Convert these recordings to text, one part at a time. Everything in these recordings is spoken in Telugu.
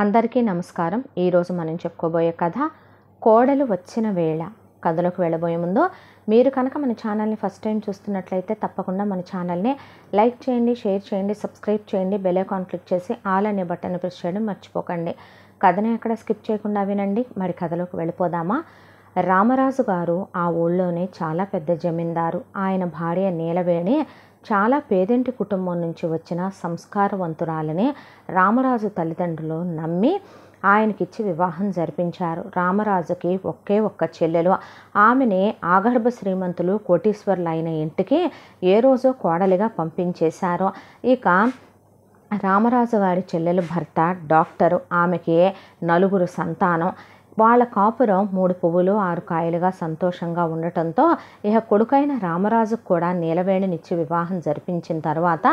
అందరికీ నమస్కారం ఈరోజు మనం చెప్పుకోబోయే కథ కోడలు వచ్చిన వేళ కథలోకి వెళ్ళబోయే ముందు మీరు కనుక మన ఛానల్ని ఫస్ట్ టైం చూస్తున్నట్లయితే తప్పకుండా మన ఛానల్ని లైక్ చేయండి షేర్ చేయండి సబ్స్క్రైబ్ చేయండి బెల్ ఐకాన్ క్లిక్ చేసి ఆల్ అనే బటన్ ప్రెస్ చేయడం మర్చిపోకండి కథను ఎక్కడ స్కిప్ చేయకుండా వినండి మరి కథలోకి వెళ్ళిపోదామా రామరాజు గారు ఆ ఊళ్ళోనే చాలా పెద్ద జమీందారు ఆయన భార్య నీలవేణి చాలా పేదింటి కుటుంబం నుంచి వచ్చిన సంస్కారవంతురాలని రామరాజు తల్లిదండ్రులు నమ్మి ఆయనకిచ్చి వివాహం జరిపించారు రామరాజుకి ఒకే ఒక్క చెల్లెలు ఆమెని ఆగర్భ శ్రీమంతులు అయిన ఇంటికి ఏ రోజో కోడలిగా పంపించేశారు ఇక రామరాజు వారి చెల్లెలు భర్త డాక్టరు ఆమెకి నలుగురు సంతానం వాళ్ళ కాపురం మూడు పువ్వులు ఆరు కాయలుగా సంతోషంగా ఉండటంతో ఇక కొడుకైన రామరాజుకు కూడా నీలవేణినిచ్చి వివాహం జరిపించిన తర్వాత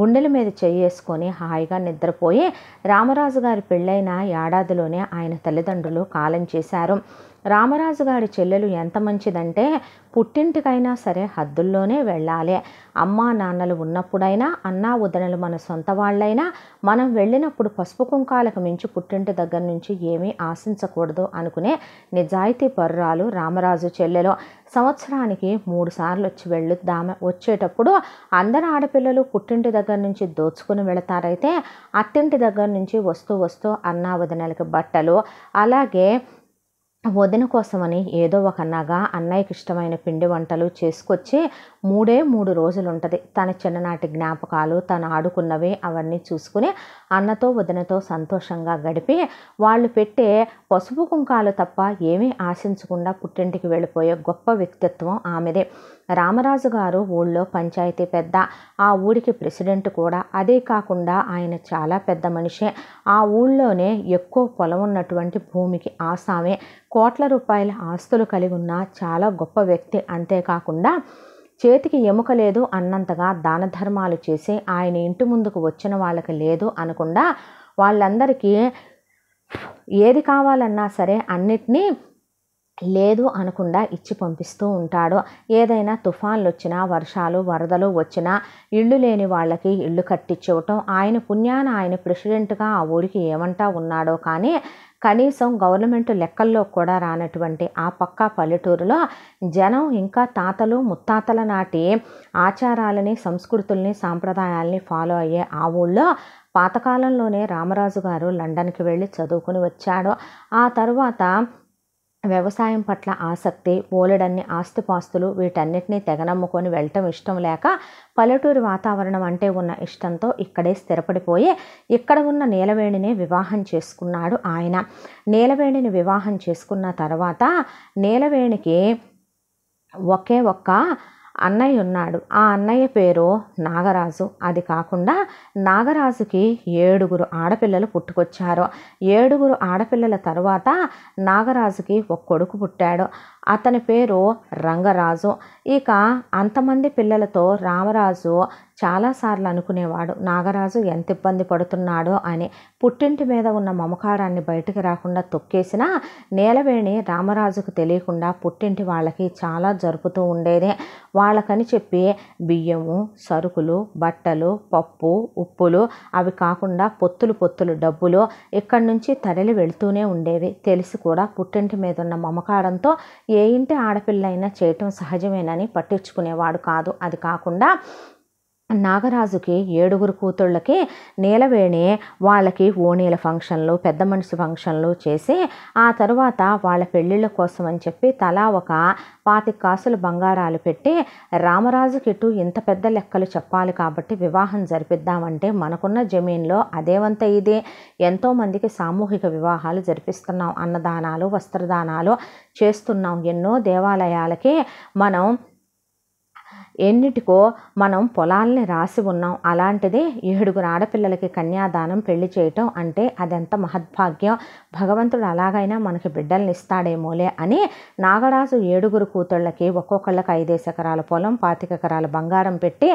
గుండెల మీద చేసుకొని హాయిగా నిద్రపోయి రామరాజు గారి పెళ్ళైన ఏడాదిలోనే ఆయన తల్లిదండ్రులు కాలం చేశారు రామరాజు గారి చెల్లెలు ఎంత మంచిదంటే పుట్టింటికైనా సరే హద్దుల్లోనే వెళ్ళాలి అమ్మా నాన్నలు ఉన్నప్పుడైనా అన్నా ఉదనలు మన సొంత వాళ్ళైనా మనం వెళ్ళినప్పుడు పసుపు కుంకాలకు మించి పుట్టింటి దగ్గర నుంచి ఏమీ ఆశించకూడదు అనుకునే నిజాయితీ పర్రాలు రామరాజు చెల్లెలు సంవత్సరానికి మూడు సార్లు వచ్చి వెళ్ళొద్దామె వచ్చేటప్పుడు అందరు ఆడపిల్లలు పుట్టింటి దగ్గర నుంచి దోచుకుని వెళతారైతే అత్తింటి దగ్గర నుంచి వస్తూ వస్తూ అన్నా వదినలకి బట్టలు అలాగే వదిన కోసమని ఏదో ఒక నగ అన్నయ్యకి ఇష్టమైన పిండి వంటలు చేసుకొచ్చి మూడే మూడు రోజులు ఉంటుంది తన చిన్ననాటి జ్ఞాపకాలు తను ఆడుకున్నవి అవన్నీ చూసుకుని అన్నతో వదినతో సంతోషంగా గడిపి వాళ్ళు పెట్టే పసుపు కుంకాలు తప్ప ఏమీ ఆశించకుండా పుట్టింటికి వెళ్ళిపోయే గొప్ప వ్యక్తిత్వం ఆమెదే రామరాజు గారు ఊళ్ళో పంచాయతీ పెద్ద ఆ ఊరికి ప్రెసిడెంట్ కూడా అదే కాకుండా ఆయన చాలా పెద్ద మనిషే ఆ ఊళ్ళోనే ఎక్కువ పొలం ఉన్నటువంటి భూమికి ఆసామే కోట్ల రూపాయల ఆస్తులు కలిగి ఉన్న చాలా గొప్ప వ్యక్తి అంతేకాకుండా చేతికి ఎముక లేదు అన్నంతగా దాన ధర్మాలు చేసి ఆయన ఇంటి ముందుకు వచ్చిన వాళ్ళకి లేదు అనకుండా వాళ్ళందరికీ ఏది కావాలన్నా సరే అన్నిటినీ లేదు అనకుండా ఇచ్చి పంపిస్తూ ఉంటాడు ఏదైనా తుఫాన్లు వచ్చినా వర్షాలు వరదలు వచ్చినా ఇళ్ళు లేని వాళ్ళకి ఇళ్ళు కట్టించవటం ఆయన పుణ్యాన ఆయన ప్రెసిడెంట్గా ఆ ఊరికి ఏమంటా ఉన్నాడో కానీ కనీసం గవర్నమెంట్ లెక్కల్లో కూడా రానటువంటి ఆ పక్క పల్లెటూరులో జనం ఇంకా తాతలు ముత్తాతల నాటి ఆచారాలని సంస్కృతుల్ని సాంప్రదాయాల్ని ఫాలో అయ్యే ఆ ఊళ్ళో పాతకాలంలోనే రామరాజు గారు లండన్కి వెళ్ళి చదువుకుని వచ్చాడు ఆ తర్వాత వ్యవసాయం పట్ల ఆసక్తి బోలెడన్ని ఆస్తిపాస్తులు వీటన్నిటినీ తెగనమ్ముకొని వెళ్ళటం ఇష్టం లేక పల్లెటూరి వాతావరణం అంటే ఉన్న ఇష్టంతో ఇక్కడే స్థిరపడిపోయి ఇక్కడ ఉన్న నీలవేణిని వివాహం చేసుకున్నాడు ఆయన నీలవేణిని వివాహం చేసుకున్న తర్వాత నీలవేణికి ఒకే ఒక్క అన్నయ్య ఉన్నాడు ఆ అన్నయ్య పేరు నాగరాజు అది కాకుండా నాగరాజుకి ఏడుగురు ఆడపిల్లలు పుట్టుకొచ్చారు ఏడుగురు ఆడపిల్లల తర్వాత నాగరాజుకి ఒక కొడుకు పుట్టాడు అతని పేరు రంగరాజు ఇక అంతమంది పిల్లలతో రామరాజు చాలాసార్లు అనుకునేవాడు నాగరాజు ఎంత ఇబ్బంది పడుతున్నాడో అని పుట్టింటి మీద ఉన్న మమకారాన్ని బయటికి రాకుండా తొక్కేసిన నేలవేణి రామరాజుకు తెలియకుండా పుట్టింటి వాళ్ళకి చాలా జరుపుతూ ఉండేదే వాళ్ళకని చెప్పి బియ్యము సరుకులు బట్టలు పప్పు ఉప్పులు అవి కాకుండా పొత్తులు పొత్తులు డబ్బులు ఇక్కడి నుంచి తరలి వెళుతూనే ఉండేవి తెలిసి కూడా పుట్టింటి మీద ఉన్న మమకారంతో ఏ ఇంటి ఆడపిల్ల అయినా చేయటం సహజమేనని పట్టించుకునేవాడు కాదు అది కాకుండా నాగరాజుకి ఏడుగురు కూతుళ్ళకి నీలవేణి వాళ్ళకి ఓణీల ఫంక్షన్లు పెద్ద మనిషి ఫంక్షన్లు చేసి ఆ తర్వాత వాళ్ళ పెళ్ళిళ్ళ కోసం అని చెప్పి తలా ఒక పాతి కాసులు బంగారాలు పెట్టి రామరాజుకి ఇటు ఇంత పెద్ద లెక్కలు చెప్పాలి కాబట్టి వివాహం జరిపిద్దామంటే మనకున్న జమీన్లో అదేవంత ఇది ఎంతోమందికి సామూహిక వివాహాలు జరిపిస్తున్నాం అన్నదానాలు వస్త్రదానాలు చేస్తున్నాం ఎన్నో దేవాలయాలకి మనం ఎన్నిటికో మనం పొలాల్ని రాసి ఉన్నాం అలాంటిదే ఏడుగురు ఆడపిల్లలకి కన్యాదానం పెళ్లి చేయటం అంటే అదెంత మహద్భాగ్యం భగవంతుడు అలాగైనా మనకి బిడ్డల్ని ఇస్తాడేమోలే అని నాగరాజు ఏడుగురు కూతుళ్ళకి ఒక్కొక్కళ్ళకి ఐదేసి ఎకరాల పొలం పాతిక ఎకరాల బంగారం పెట్టి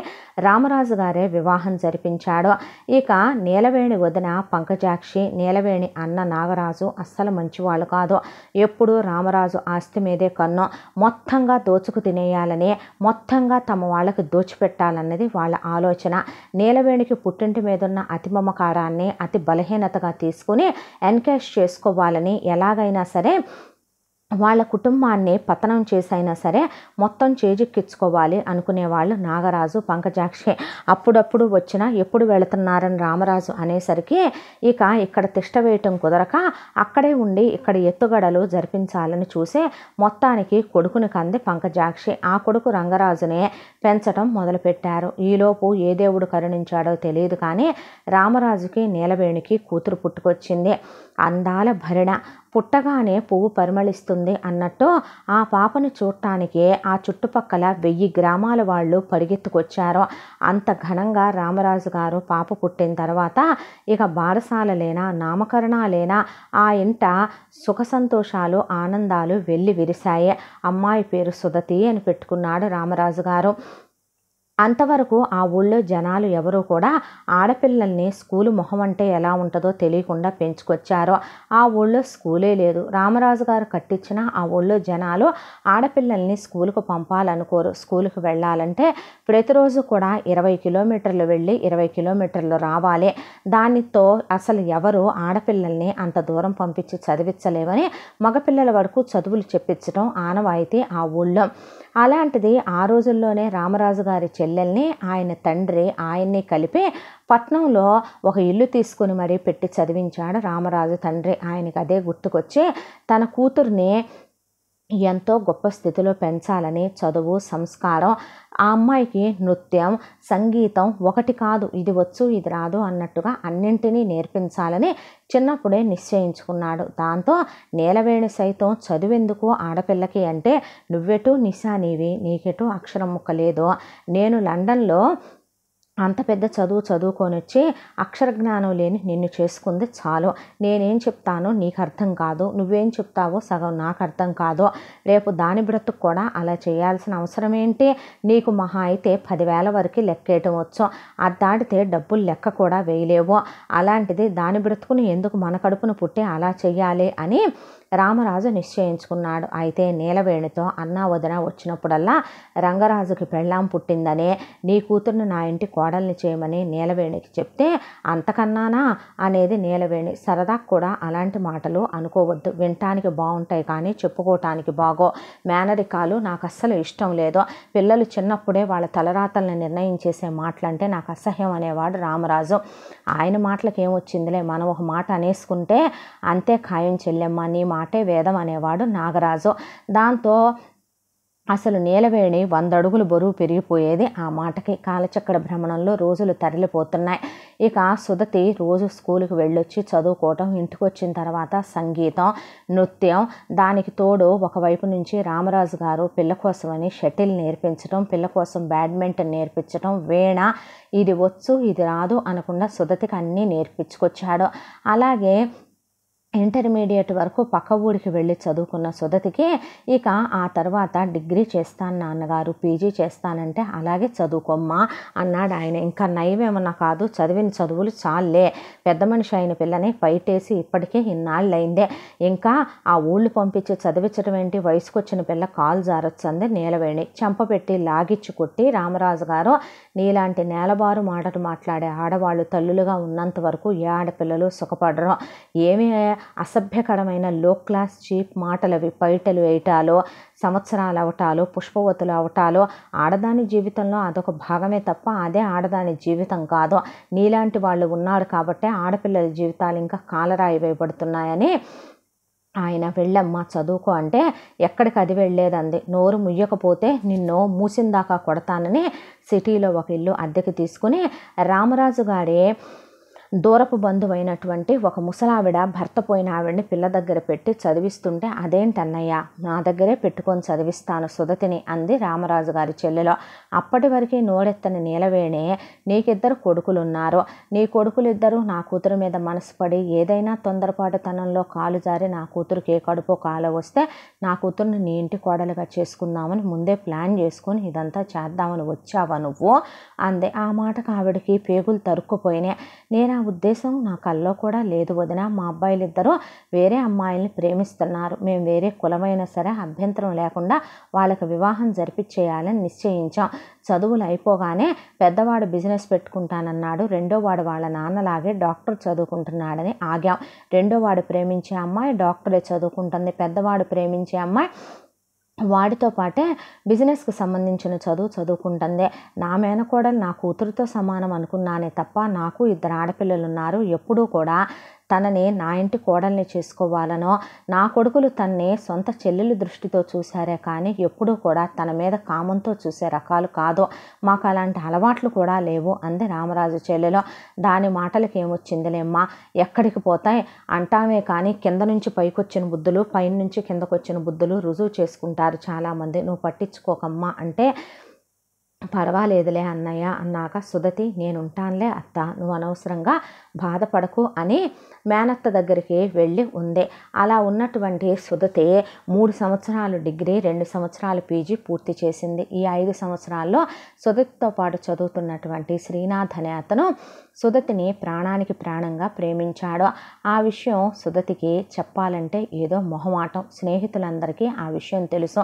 రామరాజు గారే వివాహం జరిపించాడు ఇక నీలవేణి వదిన పంకజాక్షి నీలవేణి అన్న నాగరాజు అస్సలు మంచివాళ్ళు కాదు ఎప్పుడు రామరాజు ఆస్తి మీదే కన్ను మొత్తంగా దోచుకు తినేయాలని మొత్తంగా తమ వాళ్ళకి దోచిపెట్టాలన్నది వాళ్ళ ఆలోచన నీలవేణికి పుట్టింటి ఉన్న అతి మమకారాన్ని అతి బలహీనతగా తీసుకుని ఎన్కేష్ చేసి చేసుకోవాలని ఎలాగైనా సరే వాళ్ళ కుటుంబాన్ని పతనం చేసైనా సరే మొత్తం చేజిక్కించుకోవాలి అనుకునేవాళ్ళు నాగరాజు పంకజాక్షి అప్పుడప్పుడు వచ్చినా ఎప్పుడు వెళుతున్నారని రామరాజు అనేసరికి ఇక ఇక్కడ తిష్ట వేయటం కుదరక అక్కడే ఉండి ఇక్కడ ఎత్తుగడలు జరిపించాలని చూసే మొత్తానికి కొడుకుని కంది పంకజాక్షి ఆ కొడుకు రంగరాజునే పెంచడం మొదలుపెట్టారు ఈలోపు ఏ దేవుడు కరుణించాడో తెలియదు కానీ రామరాజుకి నీలవేణికి కూతురు పుట్టుకొచ్చింది అందాల భరణ పుట్టగానే పువ్వు పరిమళిస్తుంది అన్నట్టు ఆ పాపను చూడటానికే ఆ చుట్టుపక్కల వెయ్యి గ్రామాల వాళ్ళు పరిగెత్తుకొచ్చారు అంత ఘనంగా రామరాజు గారు పాప పుట్టిన తర్వాత ఇక లేనా నామకరణ లేనా ఆ ఇంట సుఖ సంతోషాలు ఆనందాలు వెళ్ళి విరిశాయి అమ్మాయి పేరు సుధతి అని పెట్టుకున్నాడు రామరాజు గారు అంతవరకు ఆ ఊళ్ళో జనాలు ఎవరూ కూడా ఆడపిల్లల్ని స్కూలు మొహం అంటే ఎలా ఉంటుందో తెలియకుండా పెంచుకొచ్చారో ఆ ఊళ్ళో స్కూలే లేదు రామరాజు గారు కట్టించిన ఆ ఊళ్ళో జనాలు ఆడపిల్లల్ని స్కూలుకు పంపాలనుకోరు స్కూలుకు వెళ్ళాలంటే ప్రతిరోజు కూడా ఇరవై కిలోమీటర్లు వెళ్ళి ఇరవై కిలోమీటర్లు రావాలి దానితో అసలు ఎవరు ఆడపిల్లల్ని అంత దూరం పంపించి చదివించలేవని మగపిల్లల వరకు చదువులు చెప్పించడం ఆనవాయితీ ఆ ఊళ్ళో అలాంటిది ఆ రోజుల్లోనే రామరాజు గారి చెల్లెల్ని ఆయన తండ్రి ఆయన్ని కలిపి పట్నంలో ఒక ఇల్లు తీసుకుని మరీ పెట్టి చదివించాడు రామరాజు తండ్రి ఆయనకు అదే గుర్తుకొచ్చి తన కూతుర్ని ఎంతో గొప్ప స్థితిలో పెంచాలని చదువు సంస్కారం ఆ అమ్మాయికి నృత్యం సంగీతం ఒకటి కాదు ఇది వచ్చు ఇది రాదు అన్నట్టుగా అన్నింటినీ నేర్పించాలని చిన్నప్పుడే నిశ్చయించుకున్నాడు దాంతో నేలవేణి సైతం చదువెందుకు ఆడపిల్లకి అంటే నువ్వెటు నిశా నీవి నీకెటు అక్షరం ముక్క లేదు నేను లండన్లో అంత పెద్ద చదువు చదువుకొని వచ్చి అక్షర జ్ఞానం లేని నిన్ను చేసుకుంది చాలు నేనేం చెప్తానో నీకు అర్థం కాదు నువ్వేం చెప్తావో సగం నాకు అర్థం కాదు రేపు దాని బ్రతుకు కూడా అలా చేయాల్సిన అవసరం ఏంటి నీకు మహా అయితే పదివేల వరకు లెక్కేయటం వచ్చు అది దాటితే డబ్బులు లెక్క కూడా వేయలేవు అలాంటిది దాని బ్రతుకుని ఎందుకు మన కడుపును పుట్టి అలా చేయాలి అని రామరాజు నిశ్చయించుకున్నాడు అయితే నీలవేణితో అన్నా వదిన వచ్చినప్పుడల్లా రంగరాజుకి పెళ్ళాం పుట్టిందనే నీ కూతుర్ని నా ఇంటి కోడల్ని చేయమని నీలవేణికి చెప్తే అంతకన్నానా అనేది నీలవేణి సరదా కూడా అలాంటి మాటలు అనుకోవద్దు వినటానికి బాగుంటాయి కానీ చెప్పుకోవటానికి బాగో మేనరికాలు నాకు అస్సలు ఇష్టం లేదు పిల్లలు చిన్నప్పుడే వాళ్ళ తలరాతల్ని నిర్ణయించేసే మాటలంటే నాకు అసహ్యం అనేవాడు రామరాజు ఆయన మాటలకు ఏమొచ్చిందిలే మనం ఒక మాట అనేసుకుంటే అంతే ఖాయం చెల్లెమ్మ నీ మాట మాటే వేదం అనేవాడు నాగరాజు దాంతో అసలు నీలవేణి వంద అడుగులు బరువు పెరిగిపోయేది ఆ మాటకి కాలచక్కడ భ్రమణంలో రోజులు తరలిపోతున్నాయి ఇక సుధతి రోజు స్కూల్కి వెళ్ళొచ్చి చదువుకోవటం ఇంటికి వచ్చిన తర్వాత సంగీతం నృత్యం దానికి తోడు ఒకవైపు నుంచి రామరాజు గారు పిల్ల కోసమని షటిల్ నేర్పించడం పిల్ల కోసం బ్యాడ్మింటన్ నేర్పించడం వీణ ఇది వచ్చు ఇది రాదు అనకుండా సుధతికి అన్నీ నేర్పించుకొచ్చాడు అలాగే ఇంటర్మీడియట్ వరకు పక్క ఊరికి వెళ్ళి చదువుకున్న సుధతికి ఇక ఆ తర్వాత డిగ్రీ చేస్తాను నాన్నగారు పీజీ చేస్తానంటే అలాగే చదువుకోమ్మా అన్నాడు ఆయన ఇంకా నయమేమన్నా కాదు చదివిన చదువులు చాలే పెద్ద మనిషి అయిన పిల్లని ఫైటేసి ఇప్పటికే ఇన్నాళ్ళైందే ఇంకా ఆ ఊళ్ళు పంపించి చదివించడం ఏంటి వయసుకొచ్చిన పిల్ల కాలు జారొచ్చంది నీలవేణి చంపపెట్టి లాగిచ్చి కొట్టి రామరాజు గారు నీలాంటి నేలబారు మాటలు మాట్లాడే ఆడవాళ్ళు తల్లులుగా ఉన్నంత వరకు ఏ ఆడపిల్లలు సుఖపడరు ఏమీ అసభ్యకరమైన లో క్లాస్ చీప్ మాటలవి పైటలు వేయటాలో సంవత్సరాలు అవటాలో పుష్పవతులు అవటాలో ఆడదాని జీవితంలో అదొక భాగమే తప్ప అదే ఆడదాని జీవితం కాదు నీలాంటి వాళ్ళు ఉన్నారు కాబట్టి ఆడపిల్లల జీవితాలు ఇంకా కాలరాయి వేయబడుతున్నాయని ఆయన వెళ్ళమ్మా చదువుకో అంటే ఎక్కడికి అది వెళ్ళేదండి నోరు ముయ్యకపోతే నిన్ను మూసిందాకా కొడతానని సిటీలో ఒక ఇల్లు అద్దెకి తీసుకుని రామరాజు గారి దూరపు బంధువైనటువంటి ఒక ముసలావిడ భర్త పోయిన ఆవిడని పిల్ల దగ్గర పెట్టి చదివిస్తుంటే అదేంటన్నయ్య నా దగ్గరే పెట్టుకొని చదివిస్తాను సుధతిని అంది రామరాజు గారి చెల్లెలో అప్పటి వరకు నోడెత్తని నీలవేణి నీకిద్దరు కొడుకులున్నారు నీ కొడుకులిద్దరూ నా కూతురు మీద మనసుపడి ఏదైనా ఏదైనా తనంలో కాలు జారి నా కూతురు ఏ కాలు వస్తే నా కూతురుని నీ ఇంటి కోడలుగా చేసుకుందామని ముందే ప్లాన్ చేసుకొని ఇదంతా చేద్దామని వచ్చావా నువ్వు అంది ఆ మాటకు ఆవిడకి పేగులు తరుక్కుపోయినాయి నేను ఉద్దేశం నా కల్లో కూడా లేదు వదిన మా అబ్బాయిలు ఇద్దరు వేరే అమ్మాయిల్ని ప్రేమిస్తున్నారు మేము వేరే కులమైనా సరే అభ్యంతరం లేకుండా వాళ్ళకి వివాహం జరిపించేయాలని నిశ్చయించాం చదువులు అయిపోగానే పెద్దవాడు బిజినెస్ పెట్టుకుంటానన్నాడు రెండోవాడు వాళ్ళ నాన్నలాగే డాక్టర్ చదువుకుంటున్నాడని ఆగాం రెండోవాడు ప్రేమించే అమ్మాయి డాక్టరే చదువుకుంటుంది పెద్దవాడు ప్రేమించే అమ్మాయి వాడితో పాటే బిజినెస్కి సంబంధించిన చదువు చదువుకుంటుందే నా మేనకోడలు నా కూతురుతో సమానం అనుకున్నానే తప్ప నాకు ఇద్దరు ఆడపిల్లలు ఉన్నారు ఎప్పుడూ కూడా తనని నా ఇంటి కోడల్ని చేసుకోవాలనో నా కొడుకులు తన్ని సొంత చెల్లెలు దృష్టితో చూశారే కానీ ఎప్పుడూ కూడా తన మీద కామంతో చూసే రకాలు కాదు మాకు అలాంటి అలవాట్లు కూడా లేవు అంది రామరాజు చెల్లెలో దాని మాటలకి ఏమొచ్చిందిలేమ్మా ఎక్కడికి పోతాయి అంటామే కానీ కింద నుంచి పైకొచ్చిన బుద్ధులు పైన నుంచి కిందకొచ్చిన బుద్ధులు రుజువు చేసుకుంటారు చాలామంది నువ్వు పట్టించుకోకమ్మా అంటే పర్వాలేదులే అన్నయ్య అన్నాక సుధతి నేనుంటానులే అత్త నువ్వు అనవసరంగా బాధపడకు అని మేనత్త దగ్గరికి వెళ్ళి ఉంది అలా ఉన్నటువంటి సుధతే మూడు సంవత్సరాలు డిగ్రీ రెండు సంవత్సరాలు పీజీ పూర్తి చేసింది ఈ ఐదు సంవత్సరాల్లో సుధతితో పాటు చదువుతున్నటువంటి శ్రీనాథ్ అనే అతను సుధతిని ప్రాణానికి ప్రాణంగా ప్రేమించాడు ఆ విషయం సుధతికి చెప్పాలంటే ఏదో మొహమాటం స్నేహితులందరికీ ఆ విషయం తెలుసు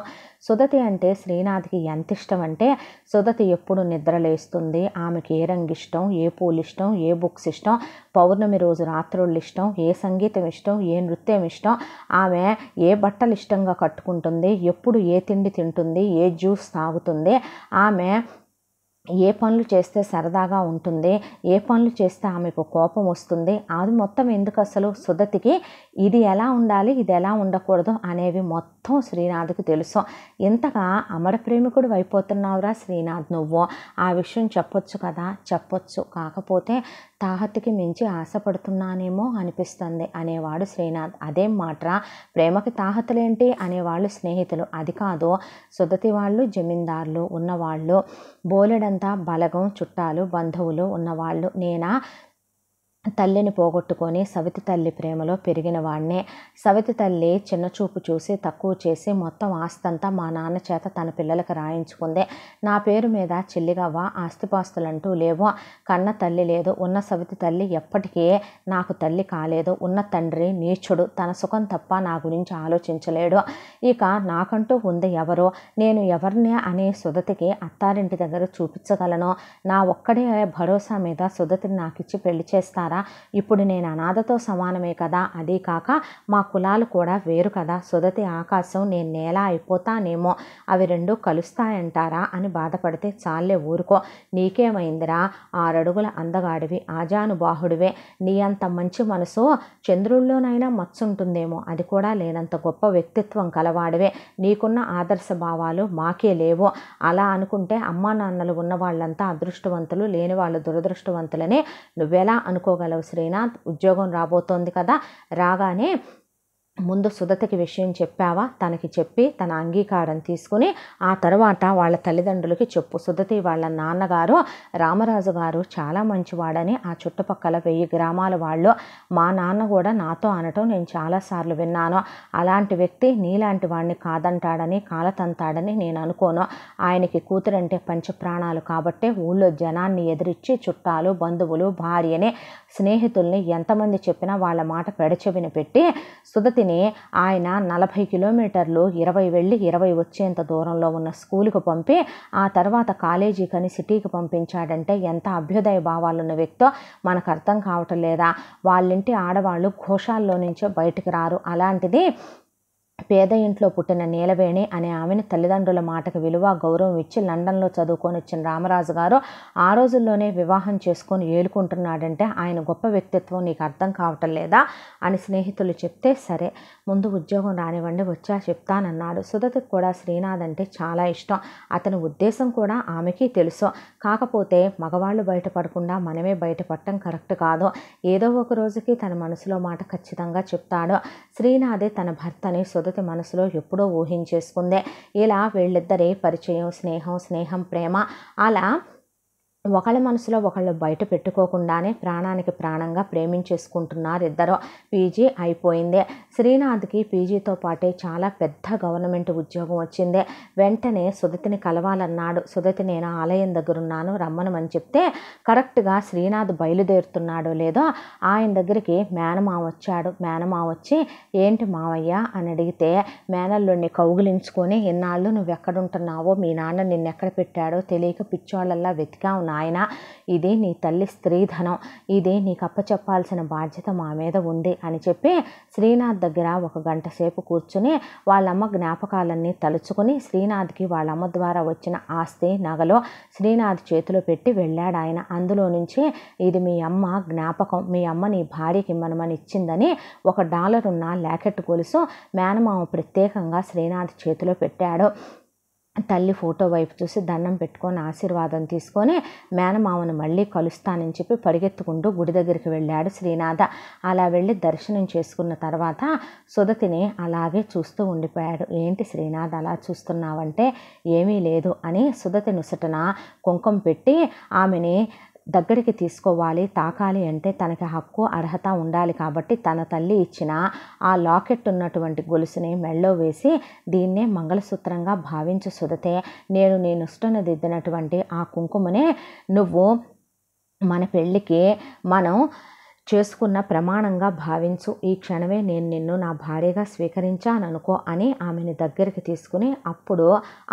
సుధతి అంటే శ్రీనాథ్కి ఎంత ఇష్టం అంటే సుధతి ఎప్పుడు నిద్రలేస్తుంది ఆమెకి ఏ రంగు ఇష్టం ఏ పూలు ఇష్టం ఏ బుక్స్ ఇష్టం పౌర్ణమి రోజు రాత్రుళ్ళు ఇష్టం ఏ సంగీతం ఇష్టం ఏ నృత్యం ఇష్టం ఆమె ఏ బట్టలు ఇష్టంగా కట్టుకుంటుంది ఎప్పుడు ఏ తిండి తింటుంది ఏ జ్యూస్ తాగుతుంది ఆమె ఏ పనులు చేస్తే సరదాగా ఉంటుంది ఏ పనులు చేస్తే ఆమెకు కోపం వస్తుంది అది మొత్తం ఎందుకు అసలు సుధతికి ఇది ఎలా ఉండాలి ఇది ఎలా ఉండకూడదు అనేవి మొత్తం మొత్తం శ్రీనాథ్కు తెలుసు ఇంతగా అమర ప్రేమికుడు అయిపోతున్నావురా శ్రీనాథ్ నువ్వు ఆ విషయం చెప్పొచ్చు కదా చెప్పొచ్చు కాకపోతే తాహత్తుకి మించి ఆశపడుతున్నానేమో అనిపిస్తుంది అనేవాడు శ్రీనాథ్ అదేం మాట్రా ప్రేమకి తాహతులేంటి అనేవాళ్ళు స్నేహితులు అది కాదు సుదతి వాళ్ళు జమీందారులు ఉన్నవాళ్ళు బోలెడంతా బలగం చుట్టాలు బంధువులు ఉన్నవాళ్ళు నేనా తల్లిని పోగొట్టుకొని సవితి తల్లి ప్రేమలో పెరిగిన వాడినే సవితి తల్లి చిన్న చూపు చూసి తక్కువ చేసి మొత్తం ఆస్తంతా మా నాన్న చేత తన పిల్లలకు రాయించుకుందే నా పేరు మీద చెల్లిగావా ఆస్తిపాస్తులంటూ లేవు కన్న తల్లి లేదు ఉన్న సవితి తల్లి ఎప్పటికీ నాకు తల్లి కాలేదు ఉన్న తండ్రి నీచుడు తన సుఖం తప్ప నా గురించి ఆలోచించలేడు ఇక నాకంటూ ఉంది ఎవరు నేను ఎవరిని అనే సుధతికి అత్తారింటి దగ్గర చూపించగలను నా ఒక్కడే భరోసా మీద సుధతిని నాకిచ్చి పెళ్లి చేస్తారా కదా ఇప్పుడు నేను అనాథతో సమానమే కదా అదే కాక మా కులాలు కూడా వేరు కదా సుదతి ఆకాశం నేను నేల అయిపోతానేమో అవి రెండు కలుస్తాయంటారా అని బాధపడితే చాలే ఊరుకో నీకేమైందిరా ఆరడుగుల అందగాడివి ఆజానుబాహుడివే నీ అంత మంచి మనసు చంద్రుల్లోనైనా మచ్చుంటుందేమో అది కూడా లేనంత గొప్ప వ్యక్తిత్వం కలవాడివే నీకున్న ఆదర్శ భావాలు మాకే లేవు అలా అనుకుంటే అమ్మా నాన్నలు ఉన్న వాళ్ళంతా అదృష్టవంతులు లేని వాళ్ళు దురదృష్టవంతులని నువ్వెలా అనుకోగల హలో శ్రీనాథ్ ఉద్యోగం రాబోతోంది కదా రాగానే ముందు సుదతికి విషయం చెప్పావా తనకి చెప్పి తన అంగీకారం తీసుకుని ఆ తర్వాత వాళ్ళ తల్లిదండ్రులకి చెప్పు సుదతి వాళ్ళ నాన్నగారు రామరాజు గారు చాలా మంచివాడని ఆ చుట్టుపక్కల వెయ్యి గ్రామాల వాళ్ళు మా నాన్న కూడా నాతో అనటం నేను చాలాసార్లు విన్నాను అలాంటి వ్యక్తి నీలాంటి వాడిని కాదంటాడని కాలతంతాడని నేను అనుకోను ఆయనకి కూతురంటే పంచప్రాణాలు కాబట్టి ఊళ్ళో జనాన్ని ఎదిరించి చుట్టాలు బంధువులు భార్యని స్నేహితుల్ని ఎంతమంది చెప్పినా వాళ్ళ మాట పెడచెవిన పెట్టి సుదతి వెంటనే ఆయన నలభై కిలోమీటర్లు ఇరవై వెళ్ళి ఇరవై వచ్చేంత దూరంలో ఉన్న స్కూల్కి పంపి ఆ తర్వాత కాలేజీ కానీ సిటీకి పంపించాడంటే ఎంత అభ్యుదయ భావాలున్న వ్యక్తో మనకు అర్థం కావటం లేదా వాళ్ళింటి ఆడవాళ్ళు ఘోషాల్లో నుంచే బయటకు రారు అలాంటిది పేద ఇంట్లో పుట్టిన నీలవేణి అనే ఆమెను తల్లిదండ్రుల మాటకు విలువ గౌరవం ఇచ్చి లండన్లో చదువుకొని వచ్చిన రామరాజు గారు ఆ రోజుల్లోనే వివాహం చేసుకొని ఏలుకుంటున్నాడంటే ఆయన గొప్ప వ్యక్తిత్వం నీకు అర్థం కావటం లేదా అని స్నేహితులు చెప్తే సరే ముందు ఉద్యోగం రానివ్వండి వచ్చా చెప్తానన్నాడు సుధతకు కూడా శ్రీనాథ్ అంటే చాలా ఇష్టం అతని ఉద్దేశం కూడా ఆమెకి తెలుసు కాకపోతే మగవాళ్ళు బయటపడకుండా మనమే బయటపడటం కరెక్ట్ కాదు ఏదో ఒక రోజుకి తన మనసులో మాట ఖచ్చితంగా చెప్తాడు శ్రీనాథే తన భర్తని సుధ మొదటి మనసులో ఎప్పుడో ఊహించేసుకుందే ఇలా వీళ్ళిద్దరి పరిచయం స్నేహం స్నేహం ప్రేమ అలా ఒకళ్ళ మనసులో ఒకళ్ళు బయట పెట్టుకోకుండానే ప్రాణానికి ప్రాణంగా ప్రేమించేసుకుంటున్నారు ఇద్దరు పీజీ అయిపోయింది శ్రీనాథ్కి పీజీతో పాటే చాలా పెద్ద గవర్నమెంట్ ఉద్యోగం వచ్చింది వెంటనే సుధతిని కలవాలన్నాడు సుధతి నేను ఆలయం దగ్గరున్నాను రమ్మనమని చెప్తే కరెక్ట్గా శ్రీనాథ్ బయలుదేరుతున్నాడో లేదో ఆయన దగ్గరికి మేనమా వచ్చాడు మేనమా వచ్చి ఏంటి మావయ్య అని అడిగితే మేనల్లుడిని కౌగులించుకొని ఇన్నాళ్ళు నువ్వు ఎక్కడుంటున్నావో మీ నాన్న నిన్నెక్కడ పెట్టాడో తెలియక పిచ్చోళ్ళల్లా వెతికా ఉన్నా నాయన ఇది నీ తల్లి స్త్రీధనం ఇది నీకు అప్పచెప్పాల్సిన బాధ్యత మా మీద ఉంది అని చెప్పి శ్రీనాథ్ దగ్గర ఒక గంట సేపు కూర్చుని వాళ్ళమ్మ జ్ఞాపకాలన్నీ తలుచుకుని శ్రీనాథ్కి వాళ్ళమ్మ ద్వారా వచ్చిన ఆస్తి నగలో శ్రీనాథ్ చేతిలో పెట్టి వెళ్ళాడు ఆయన అందులో నుంచి ఇది మీ అమ్మ జ్ఞాపకం మీ అమ్మ నీ భార్యకి మనమని ఇచ్చిందని ఒక డాలర్ ఉన్న లాకెట్ గొలుసు మేనమామ ప్రత్యేకంగా శ్రీనాథ్ చేతిలో పెట్టాడు తల్లి ఫోటో వైపు చూసి దండం పెట్టుకొని ఆశీర్వాదం తీసుకొని మేనమామను మళ్ళీ కలుస్తానని చెప్పి పరిగెత్తుకుంటూ గుడి దగ్గరికి వెళ్ళాడు శ్రీనాథ అలా వెళ్ళి దర్శనం చేసుకున్న తర్వాత సుధతిని అలాగే చూస్తూ ఉండిపోయాడు ఏంటి శ్రీనాథ్ అలా చూస్తున్నావంటే ఏమీ లేదు అని సుధతి నుసటన కుంకుమ పెట్టి ఆమెని దగ్గరికి తీసుకోవాలి తాకాలి అంటే తనకి హక్కు అర్హత ఉండాలి కాబట్టి తన తల్లి ఇచ్చిన ఆ లాకెట్ ఉన్నటువంటి గొలుసుని మెళ్ళో వేసి దీన్నే మంగళసూత్రంగా భావించు సుదతే నేను నేను ఇష్టను దిద్దినటువంటి ఆ కుంకుమనే నువ్వు మన పెళ్ళికి మనం చేసుకున్న ప్రమాణంగా భావించు ఈ క్షణమే నేను నిన్ను నా భార్యగా స్వీకరించాననుకో అని ఆమెని దగ్గరికి తీసుకుని అప్పుడు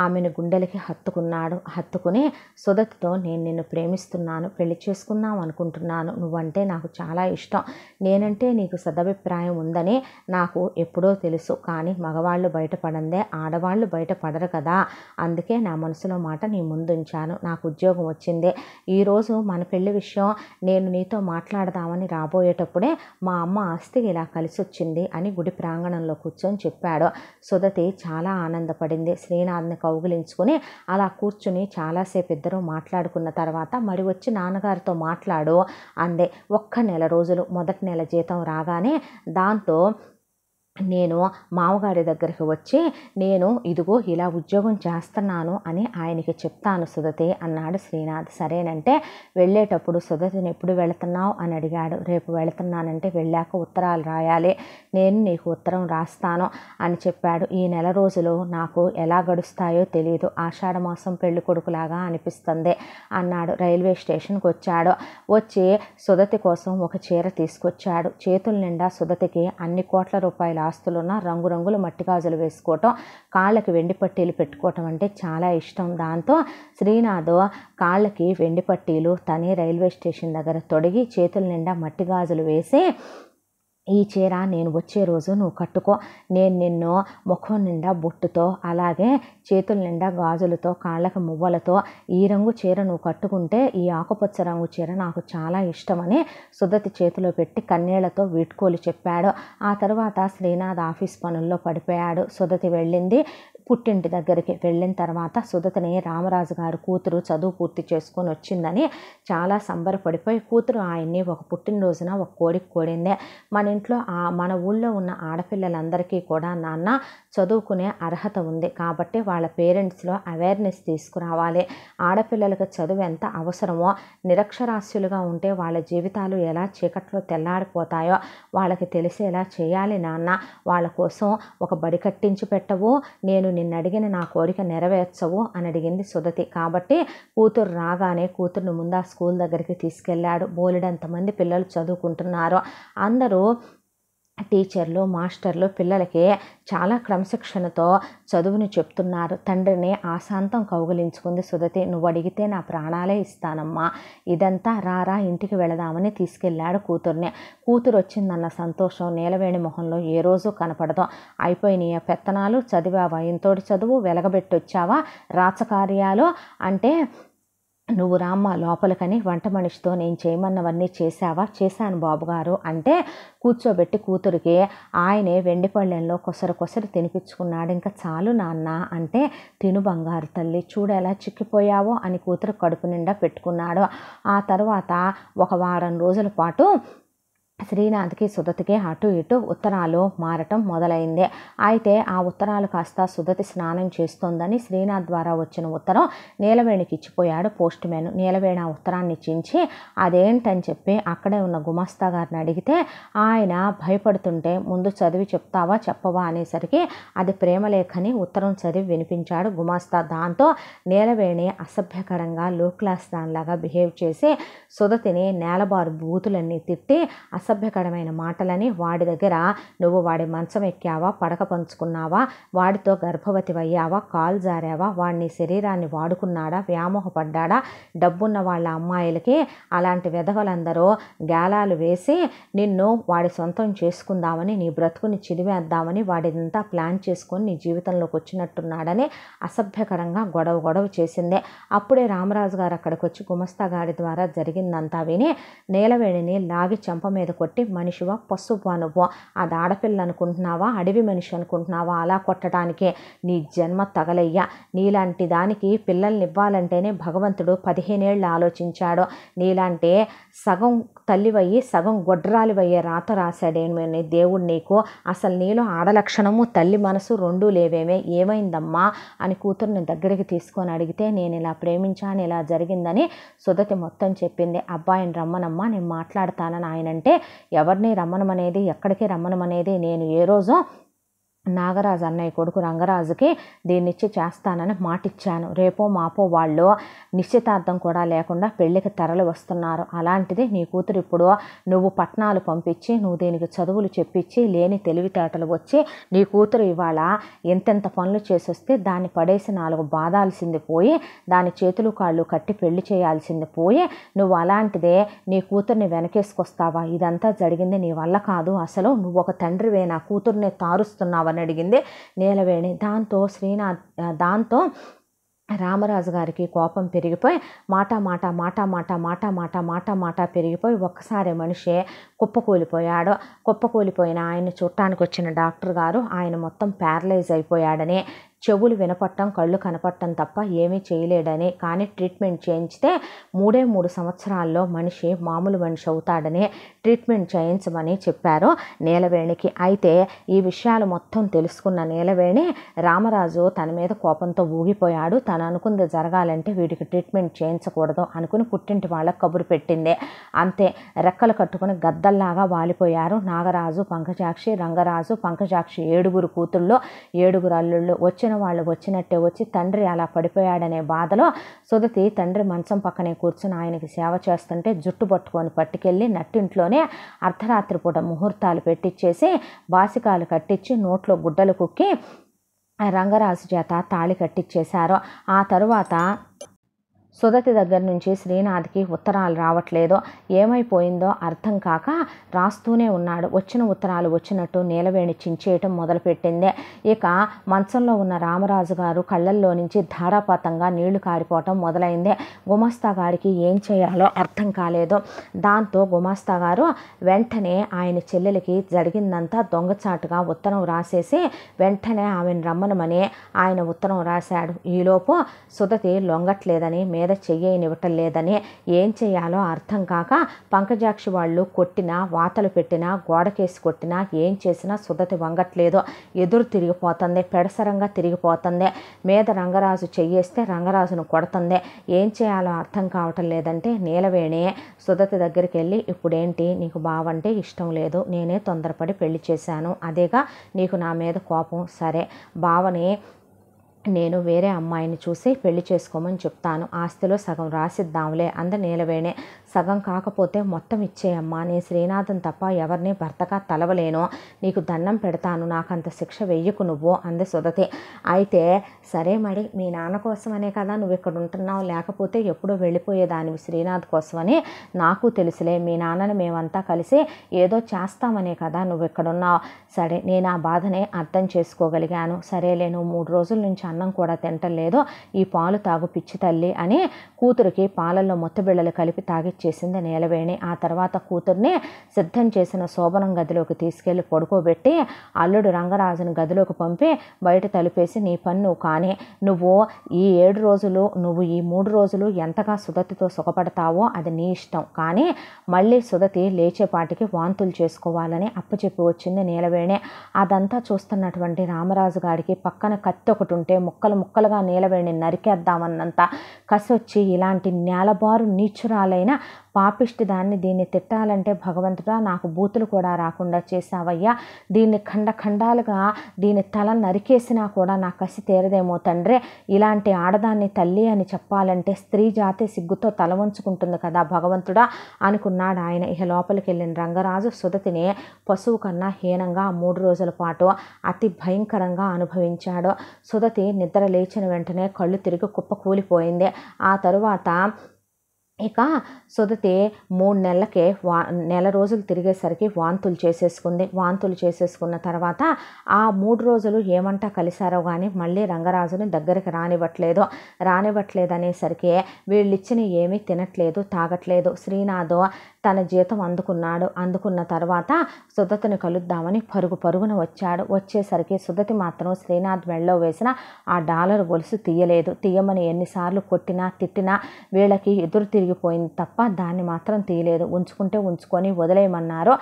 ఆమెను గుండెలకి హత్తుకున్నాడు హత్తుకుని సుదతితో నేను నిన్ను ప్రేమిస్తున్నాను పెళ్లి చేసుకుందాం అనుకుంటున్నాను నువ్వంటే నాకు చాలా ఇష్టం నేనంటే నీకు సదభిప్రాయం ఉందని నాకు ఎప్పుడో తెలుసు కానీ మగవాళ్ళు బయటపడందే ఆడవాళ్ళు బయటపడరు కదా అందుకే నా మనసులో మాట నీ ముందుంచాను నాకు ఉద్యోగం వచ్చిందే ఈరోజు మన పెళ్లి విషయం నేను నీతో మాట్లాడదామని రా రాబోయేటప్పుడే మా అమ్మ ఆస్తికి ఇలా కలిసి వచ్చింది అని గుడి ప్రాంగణంలో కూర్చొని చెప్పాడు సుధతి చాలా ఆనందపడింది శ్రీనాథ్ని కౌగిలించుకుని అలా కూర్చుని చాలాసేపు ఇద్దరు మాట్లాడుకున్న తర్వాత మరి వచ్చి నాన్నగారితో మాట్లాడు అందే ఒక్క నెల రోజులు మొదటి నెల జీతం రాగానే దాంతో నేను మామగారి దగ్గరికి వచ్చి నేను ఇదిగో ఇలా ఉద్యోగం చేస్తున్నాను అని ఆయనకి చెప్తాను సుధతి అన్నాడు శ్రీనాథ్ సరేనంటే వెళ్ళేటప్పుడు సుధతిని ఎప్పుడు వెళుతున్నావు అని అడిగాడు రేపు వెళుతున్నానంటే వెళ్ళాక ఉత్తరాలు రాయాలి నేను నీకు ఉత్తరం రాస్తాను అని చెప్పాడు ఈ నెల రోజులు నాకు ఎలా గడుస్తాయో తెలియదు ఆషాఢ మాసం పెళ్లి కొడుకులాగా అనిపిస్తుంది అన్నాడు రైల్వే స్టేషన్కి వచ్చాడు వచ్చి సుధతి కోసం ఒక చీర తీసుకొచ్చాడు చేతుల నిండా సుధతికి అన్ని కోట్ల రూపాయలు ఆస్తులున్న రంగురంగుల మట్టి గాజులు వేసుకోవటం కాళ్ళకి వెండి పట్టీలు పెట్టుకోవటం అంటే చాలా ఇష్టం దాంతో శ్రీనాథ్ కాళ్ళకి వెండి పట్టీలు తనే రైల్వే స్టేషన్ దగ్గర తొడిగి చేతుల నిండా మట్టి గాజులు వేసి ఈ చీర నేను వచ్చే రోజు నువ్వు కట్టుకో నేను నిన్ను ముఖం నిండా బొట్టుతో అలాగే చేతుల నిండా గాజులతో కాళ్ళకు మువ్వలతో ఈ రంగు చీర నువ్వు కట్టుకుంటే ఈ ఆకుపచ్చ రంగు చీర నాకు చాలా ఇష్టమని సుధతి చేతిలో పెట్టి కన్నీళ్లతో వీట్కోలు చెప్పాడు ఆ తర్వాత శ్రీనాథ్ ఆఫీస్ పనుల్లో పడిపోయాడు సుధతి వెళ్ళింది పుట్టింటి దగ్గరికి వెళ్ళిన తర్వాత సుధతిని రామరాజు గారు కూతురు చదువు పూర్తి చేసుకొని వచ్చిందని చాలా సంబరపడిపోయి కూతురు ఆయన్ని ఒక పుట్టినరోజున ఒక కోడికి కోడిందే మన ఇంట్లో మన ఊళ్ళో ఉన్న ఆడపిల్లలందరికీ కూడా నాన్న చదువుకునే అర్హత ఉంది కాబట్టి వాళ్ళ పేరెంట్స్లో అవేర్నెస్ తీసుకురావాలి ఆడపిల్లలకు చదువు ఎంత అవసరమో నిరక్షరాస్యులుగా ఉంటే వాళ్ళ జీవితాలు ఎలా చీకట్లో తెల్లారిపోతాయో వాళ్ళకి తెలిసేలా చేయాలి నాన్న వాళ్ళ కోసం ఒక బడి కట్టించి పెట్టవు నేను నిన్నడిగిన అడిగిన నా కోరిక నెరవేర్చవు అని అడిగింది సుధతి కాబట్టి కూతురు రాగానే కూతురుని ముందు ఆ స్కూల్ దగ్గరికి తీసుకెళ్ళాడు బోలెడంతమంది పిల్లలు చదువుకుంటున్నారు అందరూ టీచర్లు మాస్టర్లు పిల్లలకి చాలా క్రమశిక్షణతో చదువుని చెప్తున్నారు తండ్రిని ఆశాంతం కౌగలించుకుంది సుధతి నువ్వు అడిగితే నా ప్రాణాలే ఇస్తానమ్మా ఇదంతా రారా ఇంటికి వెళదామని తీసుకెళ్లాడు కూతుర్ని కూతురు వచ్చిందన్న సంతోషం నీలవేణి మొహంలో ఏ రోజు కనపడదు అయిపోయినాయి పెత్తనాలు చదివావా ఇంతోటి చదువు వెలగబెట్టొచ్చావా రాచకార్యాలు అంటే నువ్వు రామ్మ లోపలికని వంట మనిషితో నేను చేయమన్నవన్నీ చేశావా చేశాను బాబుగారు అంటే కూర్చోబెట్టి కూతురికి ఆయనే వెండిపళ్ళెంలో కొసరు కొసరు తినిపించుకున్నాడు ఇంకా చాలు నాన్న అంటే తిను బంగారు తల్లి చూడేలా చిక్కిపోయావో అని కూతురు కడుపు నిండా పెట్టుకున్నాడు ఆ తర్వాత ఒక వారం రోజుల పాటు శ్రీనాథ్కి సుధతికి అటు ఇటు ఉత్తరాలు మారటం మొదలైంది అయితే ఆ ఉత్తరాలు కాస్త సుధతి స్నానం చేస్తోందని శ్రీనాథ్ ద్వారా వచ్చిన ఉత్తరం నీలవేణికి ఇచ్చిపోయాడు పోస్ట్ మ్యాన్ నీలవేణి ఆ ఉత్తరాన్ని చించి అదేంటని చెప్పి అక్కడే ఉన్న గుమాస్తా గారిని అడిగితే ఆయన భయపడుతుంటే ముందు చదివి చెప్తావా చెప్పవా అనేసరికి అది ప్రేమలేఖని ఉత్తరం చదివి వినిపించాడు గుమాస్తా దాంతో నీలవేణి అసభ్యకరంగా లో క్లాస్ దానిలాగా బిహేవ్ చేసి సుధతిని నేలబారు బూతులన్నీ తిట్టి అసభ్యకరమైన మాటలని వాడి దగ్గర నువ్వు వాడి మంచం ఎక్కావా పడక పంచుకున్నావా వాడితో గర్భవతి అయ్యావా కాలు జారావా వాడిని శరీరాన్ని వాడుకున్నాడా వ్యామోహపడ్డా డబ్బున్న వాళ్ళ అమ్మాయిలకి అలాంటి విధవలందరూ గాలాలు వేసి నిన్ను వాడి సొంతం చేసుకుందామని నీ బ్రతుకుని చిదివేద్దామని వాడిదంతా ప్లాన్ చేసుకొని నీ జీవితంలోకి వచ్చినట్టున్నాడని అసభ్యకరంగా గొడవ గొడవ చేసిందే అప్పుడే రామరాజు గారు అక్కడికి వచ్చి గుమస్తా గారి ద్వారా జరిగిందంతా విని నేలవేణిని లాగి చెంప మీద కొట్టి మనిషివా పసుపు నువ్వు అది ఆడపిల్ల అనుకుంటున్నావా అడవి మనిషి అనుకుంటున్నావా అలా కొట్టడానికే నీ జన్మ తగలయ్యా నీలాంటి దానికి పిల్లల్ని ఇవ్వాలంటేనే భగవంతుడు పదిహేనేళ్ళు ఆలోచించాడు నీలాంటి సగం తల్లివయ్యి సగం గొడ్రాలివయ్యే రాత రాశాడేమని దేవుడు నీకు అసలు నీలో ఆడలక్షణము తల్లి మనసు రెండూ లేవేమే ఏమైందమ్మా అని కూతుర్ని దగ్గరికి తీసుకొని అడిగితే నేను ఇలా ప్రేమించాను ఇలా జరిగిందని సుధతి మొత్తం చెప్పింది అబ్బాయిని రమ్మనమ్మా నేను మాట్లాడతానని ఆయనంటే ఎవరిని రమ్మనమనేది ఎక్కడికి రమ్మనమనేది నేను ఏ రోజు నాగరాజు అన్నయ్య కొడుకు రంగరాజుకి దీన్ని ఇచ్చి చేస్తానని మాటిచ్చాను రేపో మాపో వాళ్ళు నిశ్చితార్థం కూడా లేకుండా పెళ్లికి తరలి వస్తున్నారు అలాంటిది నీ కూతురు ఇప్పుడు నువ్వు పట్నాలు పంపించి నువ్వు దీనికి చదువులు చెప్పించి లేని తెలివితేటలు వచ్చి నీ కూతురు ఇవాళ ఎంతెంత పనులు చేసొస్తే దాన్ని పడేసి నాలుగు బాధాల్సింది పోయి దాని చేతులు కాళ్ళు కట్టి పెళ్లి చేయాల్సింది పోయి నువ్వు అలాంటిదే నీ కూతుర్ని వెనకేసుకొస్తావా ఇదంతా జరిగింది నీ వల్ల కాదు అసలు నువ్వు ఒక తండ్రివే నా కూతుర్నే తారుస్తున్నావా అని అడిగింది నీలవేణి దాంతో శ్రీనాథ్ దాంతో రామరాజు గారికి కోపం పెరిగిపోయి మాట మాట మాట మాట మాట మాట మాట మాట పెరిగిపోయి ఒక్కసారి మనిషి కుప్పకూలిపోయాడు కుప్పకూలిపోయిన ఆయన చూడటానికి వచ్చిన డాక్టర్ గారు ఆయన మొత్తం ప్యారలైజ్ అయిపోయాడని చెవులు వినపట్టం కళ్ళు కనపట్టం తప్ప ఏమీ చేయలేడని కానీ ట్రీట్మెంట్ చేయించితే మూడే మూడు సంవత్సరాల్లో మనిషి మామూలు మనిషి అవుతాడని ట్రీట్మెంట్ చేయించమని చెప్పారు నీలవేణికి అయితే ఈ విషయాలు మొత్తం తెలుసుకున్న నీలవేణి రామరాజు తన మీద కోపంతో ఊగిపోయాడు తను అనుకుంది జరగాలంటే వీడికి ట్రీట్మెంట్ చేయించకూడదు అనుకుని పుట్టింటి వాళ్ళకు కబురు పెట్టింది అంతే రెక్కలు కట్టుకుని గద్దల్లాగా వాలిపోయారు నాగరాజు పంకజాక్షి రంగరాజు పంకజాక్షి ఏడుగురు కూతుళ్ళు ఏడుగురు అల్లుళ్ళు వచ్చిన పక్కన వాళ్ళు వచ్చినట్టే వచ్చి తండ్రి అలా పడిపోయాడనే బాధలో సుదతి తండ్రి మంచం పక్కనే కూర్చుని ఆయనకి సేవ చేస్తుంటే జుట్టు పట్టుకొని పట్టుకెళ్ళి నట్టింట్లోనే అర్ధరాత్రి పూట ముహూర్తాలు పెట్టించేసి బాసికాలు కట్టించి నోట్లో గుడ్డలు కుక్కి రంగరాజు చేత తాళి కట్టించేశారు ఆ తరువాత సుదతి దగ్గర నుంచి శ్రీనాథ్కి ఉత్తరాలు రావట్లేదో ఏమైపోయిందో అర్థం కాక రాస్తూనే ఉన్నాడు వచ్చిన ఉత్తరాలు వచ్చినట్టు నీలవేణి చించేయటం మొదలుపెట్టిందే ఇక మంచంలో ఉన్న రామరాజు గారు కళ్ళల్లో నుంచి ధారాపాతంగా నీళ్లు కారిపోవటం మొదలైందే గుమాస్తా గారికి ఏం చేయాలో అర్థం కాలేదు దాంతో గుమాస్తా గారు వెంటనే ఆయన చెల్లెలకి జరిగిందంతా దొంగచాటుగా ఉత్తరం రాసేసి వెంటనే ఆమెను రమ్మనమని ఆయన ఉత్తరం రాశాడు ఈలోపు సుదతి లొంగట్లేదని మే మీద చెయ్యనివ్వటం లేదని ఏం చేయాలో అర్థం కాక పంకజాక్షి వాళ్ళు కొట్టినా వాతలు పెట్టినా గోడకేసి కొట్టినా ఏం చేసినా సుధతి వంగట్లేదు ఎదురు తిరిగిపోతుంది పెడసరంగా తిరిగిపోతుంది మీద రంగరాజు చెయ్యేస్తే రంగరాజును కొడుతుంది ఏం చేయాలో అర్థం కావటం లేదంటే నీలవేణి సుధతి దగ్గరికి వెళ్ళి ఇప్పుడేంటి నీకు బావంటే ఇష్టం లేదు నేనే తొందరపడి పెళ్లి చేశాను అదేగా నీకు నా మీద కోపం సరే బావని నేను వేరే అమ్మాయిని చూసి పెళ్లి చేసుకోమని చెప్తాను ఆస్తిలో సగం రాసిద్దాంలే అంద నేలవేణే సగం కాకపోతే మొత్తం ఇచ్చేయమ్మా నేను శ్రీనాథం తప్ప ఎవరిని భర్తగా తలవలేను నీకు దండం పెడతాను నాకంత శిక్ష వెయ్యకు నువ్వు అంది సుధతి అయితే సరే మరి మీ నాన్న కోసమనే కదా నువ్వు ఇక్కడ ఉంటున్నావు లేకపోతే ఎప్పుడో వెళ్ళిపోయేదానివి శ్రీనాథ్ కోసమని నాకు తెలుసులే మీ నాన్నని మేమంతా కలిసి ఏదో చేస్తామనే కదా నువ్వు ఇక్కడున్నావు సరే నేను ఆ బాధనే అర్థం చేసుకోగలిగాను సరే లేను మూడు రోజుల నుంచి అన్నం కూడా తింటలేదు ఈ పాలు తాగు పిచ్చి తల్లి అని కూతురికి పాలల్లో మొత్తబిళ్ళలు కలిపి తాగిచ్చి చేసింది నీలవేణి ఆ తర్వాత కూతుర్ని సిద్ధం చేసిన శోభనం గదిలోకి తీసుకెళ్లి పడుకోబెట్టి అల్లుడు రంగరాజుని గదిలోకి పంపి బయట తలిపేసి నీ పని నువ్వు కానీ నువ్వు ఈ ఏడు రోజులు నువ్వు ఈ మూడు రోజులు ఎంతగా సుదతితో సుఖపడతావో అది నీ ఇష్టం కానీ మళ్ళీ సుదతి లేచేపాటికి వాంతులు చేసుకోవాలని అప్పచెప్పి వచ్చింది నీలవేణి అదంతా చూస్తున్నటువంటి రామరాజు గారికి పక్కన కత్తి ఒకటి ఉంటే ముక్కలు ముక్కలుగా నీలవేణిని నరికేద్దామన్నంత కసొచ్చి ఇలాంటి నేలబారు నీచురాలైన పాపిష్టి దాన్ని దీన్ని తిట్టాలంటే భగవంతుడా నాకు బూతులు కూడా రాకుండా చేశావయ్యా దీన్ని ఖండఖండాలుగా దీని తల నరికేసినా కూడా నా కసి తీరదేమో తండ్రే ఇలాంటి ఆడదాన్ని తల్లి అని చెప్పాలంటే స్త్రీ జాతి సిగ్గుతో తల వంచుకుంటుంది కదా భగవంతుడా అనుకున్నాడు ఆయన ఇహ లోపలికి వెళ్ళిన రంగరాజు సుధతిని పశువు కన్నా హీనంగా మూడు రోజుల పాటు అతి భయంకరంగా అనుభవించాడు సుధతి నిద్ర లేచిన వెంటనే కళ్ళు తిరిగి కుప్పకూలిపోయింది ఆ తరువాత ఇక సుదతి మూడు నెలలకే వా నెల రోజులు తిరిగేసరికి వాంతులు చేసేసుకుంది వాంతులు చేసేసుకున్న తర్వాత ఆ మూడు రోజులు ఏమంటా కలిశారో కానీ మళ్ళీ రంగరాజుని దగ్గరికి రానివ్వట్లేదు రానివ్వట్లేదు అనేసరికి వీళ్ళిచ్చిన ఏమీ తినట్లేదు తాగట్లేదు శ్రీనాథ్ తన జీతం అందుకున్నాడు అందుకున్న తర్వాత సుధతిని కలుద్దామని పరుగు పరుగున వచ్చాడు వచ్చేసరికి సుధతి మాత్రం శ్రీనాథ్ మెళ్ళలో వేసిన ఆ డాలర్ గొలుసు తీయలేదు తీయమని ఎన్నిసార్లు కొట్టినా తిట్టినా వీళ్ళకి ఎదురు తిరిగిపోయింది తప్ప దాన్ని మాత్రం తీయలేదు ఉంచుకుంటే ఉంచుకొని వదిలేయమన్నారు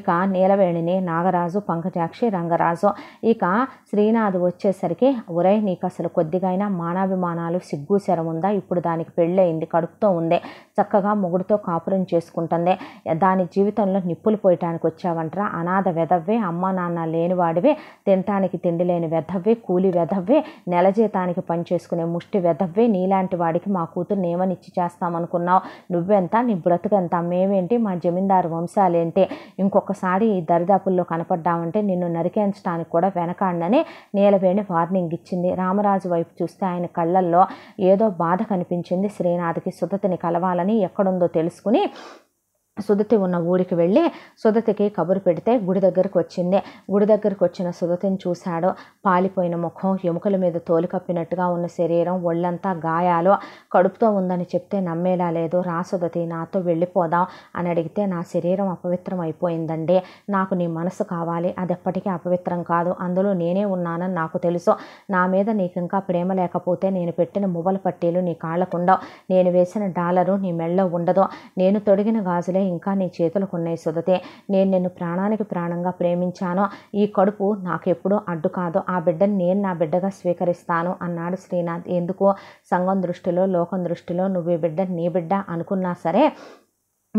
ఇక నీలవేణిని నాగరాజు పంకజాక్షి రంగరాజు ఇక శ్రీనాథ్ వచ్చేసరికి ఒరే నీకు అసలు కొద్దిగైనా మానాభిమానాలు సిగ్గు శరం ఉందా ఇప్పుడు దానికి పెళ్ళయింది కడుపుతో ఉంది చక్కగా మొగుడుతో కాపురం చేసుకుంటుంది వస్తుందే దాని జీవితంలో నిప్పులు పోయటానికి వచ్చావంటరా అనాథ వెధవ్వే అమ్మ నాన్న లేనివాడివే తినటానికి తిండి లేని వెధవ్వే కూలి వెధవ్వే నెల జీతానికి పనిచేసుకునే ముష్టి వెధవ్వే నీలాంటి వాడికి మా కూతురు నేమనిచ్చి చేస్తామనుకున్నావు నువ్వెంత నీ బ్రతుకెంత మేమేంటి మా జమీందారు వంశాలేంటి ఇంకొకసారి ఈ దరిదాపుల్లో కనపడ్డామంటే నిన్ను నరికేయించడానికి కూడా వెనకాడనని నీలవేణి వార్నింగ్ ఇచ్చింది రామరాజు వైపు చూస్తే ఆయన కళ్ళల్లో ఏదో బాధ కనిపించింది శ్రీనాథ్కి సుతతిని కలవాలని ఎక్కడుందో తెలుసుకుని సుదతి ఉన్న ఊరికి వెళ్ళి సుదతికి కబురు పెడితే గుడి దగ్గరకు వచ్చింది గుడి దగ్గరకు వచ్చిన సుదతిని చూశాడు పాలిపోయిన ముఖం ఎముకల మీద తోలు కప్పినట్టుగా ఉన్న శరీరం ఒళ్ళంతా గాయాలు కడుపుతో ఉందని చెప్తే నమ్మేలా లేదు రా సుదతి నాతో వెళ్ళిపోదాం అని అడిగితే నా శరీరం అపవిత్రం అయిపోయిందండి నాకు నీ మనసు కావాలి అది ఎప్పటికీ అపవిత్రం కాదు అందులో నేనే ఉన్నానని నాకు తెలుసు నా మీద నీకు ఇంకా ప్రేమ లేకపోతే నేను పెట్టిన మువ్వల పట్టీలు నీ కాళ్ళకుండవు నేను వేసిన డాలరు నీ మెళ్ళ ఉండదు నేను తొడిగిన గాజులే ఇంకా నీ చేతులకు ఉన్నాయి సుధతే నేను నిన్ను ప్రాణానికి ప్రాణంగా ప్రేమించానో ఈ కడుపు నాకెప్పుడు అడ్డు కాదో ఆ బిడ్డను నేను నా బిడ్డగా స్వీకరిస్తాను అన్నాడు శ్రీనాథ్ ఎందుకో సంఘం దృష్టిలో లోకం దృష్టిలో నువ్వు ఈ బిడ్డ నీ బిడ్డ అనుకున్నా సరే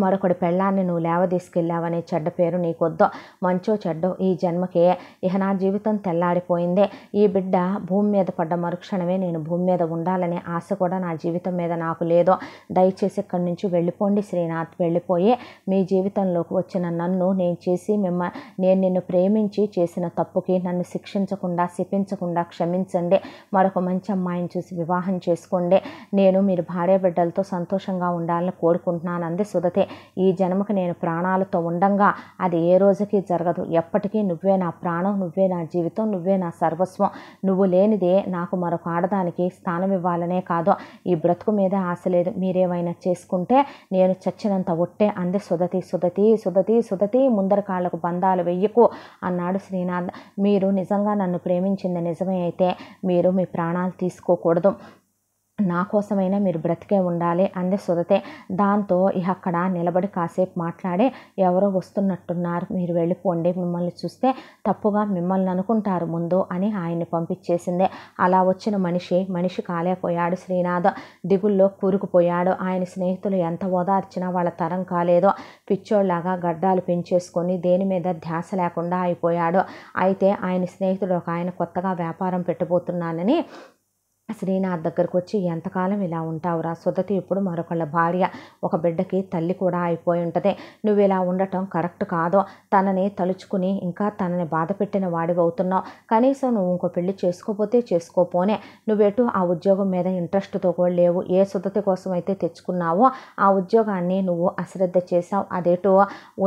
మరొకటి పెళ్ళాన్ని నువ్వు లేవ తీసుకెళ్ళావనే చెడ్డ పేరు నీకొద్దో మంచో చెడ్డో ఈ జన్మకే ఇహ నా జీవితం తెల్లాడిపోయిందే ఈ బిడ్డ భూమి మీద పడ్డ మరుక్షణమే నేను భూమి మీద ఉండాలనే ఆశ కూడా నా జీవితం మీద నాకు లేదో దయచేసి ఇక్కడి నుంచి వెళ్ళిపోండి శ్రీనాథ్ వెళ్ళిపోయి మీ జీవితంలోకి వచ్చిన నన్ను నేను చేసి మిమ్మ నేను నిన్ను ప్రేమించి చేసిన తప్పుకి నన్ను శిక్షించకుండా శిపించకుండా క్షమించండి మరొక మంచి అమ్మాయిని చూసి వివాహం చేసుకోండి నేను మీరు భార్య బిడ్డలతో సంతోషంగా ఉండాలని కోరుకుంటున్నాను అంది అంతే ఈ జన్మకు నేను ప్రాణాలతో ఉండంగా అది ఏ రోజుకి జరగదు ఎప్పటికీ నువ్వే నా ప్రాణం నువ్వే నా జీవితం నువ్వే నా సర్వస్వం నువ్వు లేనిదే నాకు మరొక ఆడదానికి స్థానం ఇవ్వాలనే కాదో ఈ బ్రతుకు మీద ఆశ లేదు మీరేమైనా చేసుకుంటే నేను చచ్చినంత ఒట్టే అంది సుధతి సుధతి సుధతి సుధతి ముందర కాళ్ళకు బంధాలు వెయ్యకు అన్నాడు శ్రీనాథ్ మీరు నిజంగా నన్ను ప్రేమించింది నిజమే అయితే మీరు మీ ప్రాణాలు తీసుకోకూడదు నా కోసమైనా మీరు బ్రతికే ఉండాలి అంది సుదతి దాంతో ఇక అక్కడ నిలబడి కాసేపు మాట్లాడి ఎవరో వస్తున్నట్టున్నారు మీరు వెళ్ళిపోండి మిమ్మల్ని చూస్తే తప్పుగా మిమ్మల్ని అనుకుంటారు ముందు అని ఆయన్ని పంపించేసింది అలా వచ్చిన మనిషి మనిషి కాలేపోయాడు శ్రీనాథ్ దిగుల్లో కూరుకుపోయాడు ఆయన స్నేహితులు ఎంత ఓదార్చినా వాళ్ళ తరం కాలేదో పిచ్చోళ్లాగా గడ్డాలు పెంచేసుకొని దేని మీద ధ్యాస లేకుండా అయిపోయాడు అయితే ఆయన స్నేహితుడు ఒక ఆయన కొత్తగా వ్యాపారం పెట్టబోతున్నానని అసలు నా దగ్గరకు వచ్చి ఎంతకాలం ఇలా ఉంటావురా సుధతి ఇప్పుడు మరొకళ్ళ భార్య ఒక బిడ్డకి తల్లి కూడా అయిపోయి ఉంటుంది నువ్వు ఇలా ఉండటం కరెక్ట్ కాదు తనని తలుచుకుని ఇంకా తనని బాధ పెట్టిన అవుతున్నావు కనీసం నువ్వు ఇంకో పెళ్లి చేసుకోపోతే చేసుకోపోనే నువ్వెటు ఆ ఉద్యోగం మీద ఇంట్రెస్ట్తో కూడా లేవు ఏ సుధతి కోసం అయితే తెచ్చుకున్నావో ఆ ఉద్యోగాన్ని నువ్వు అశ్రద్ధ చేసావు అదేటో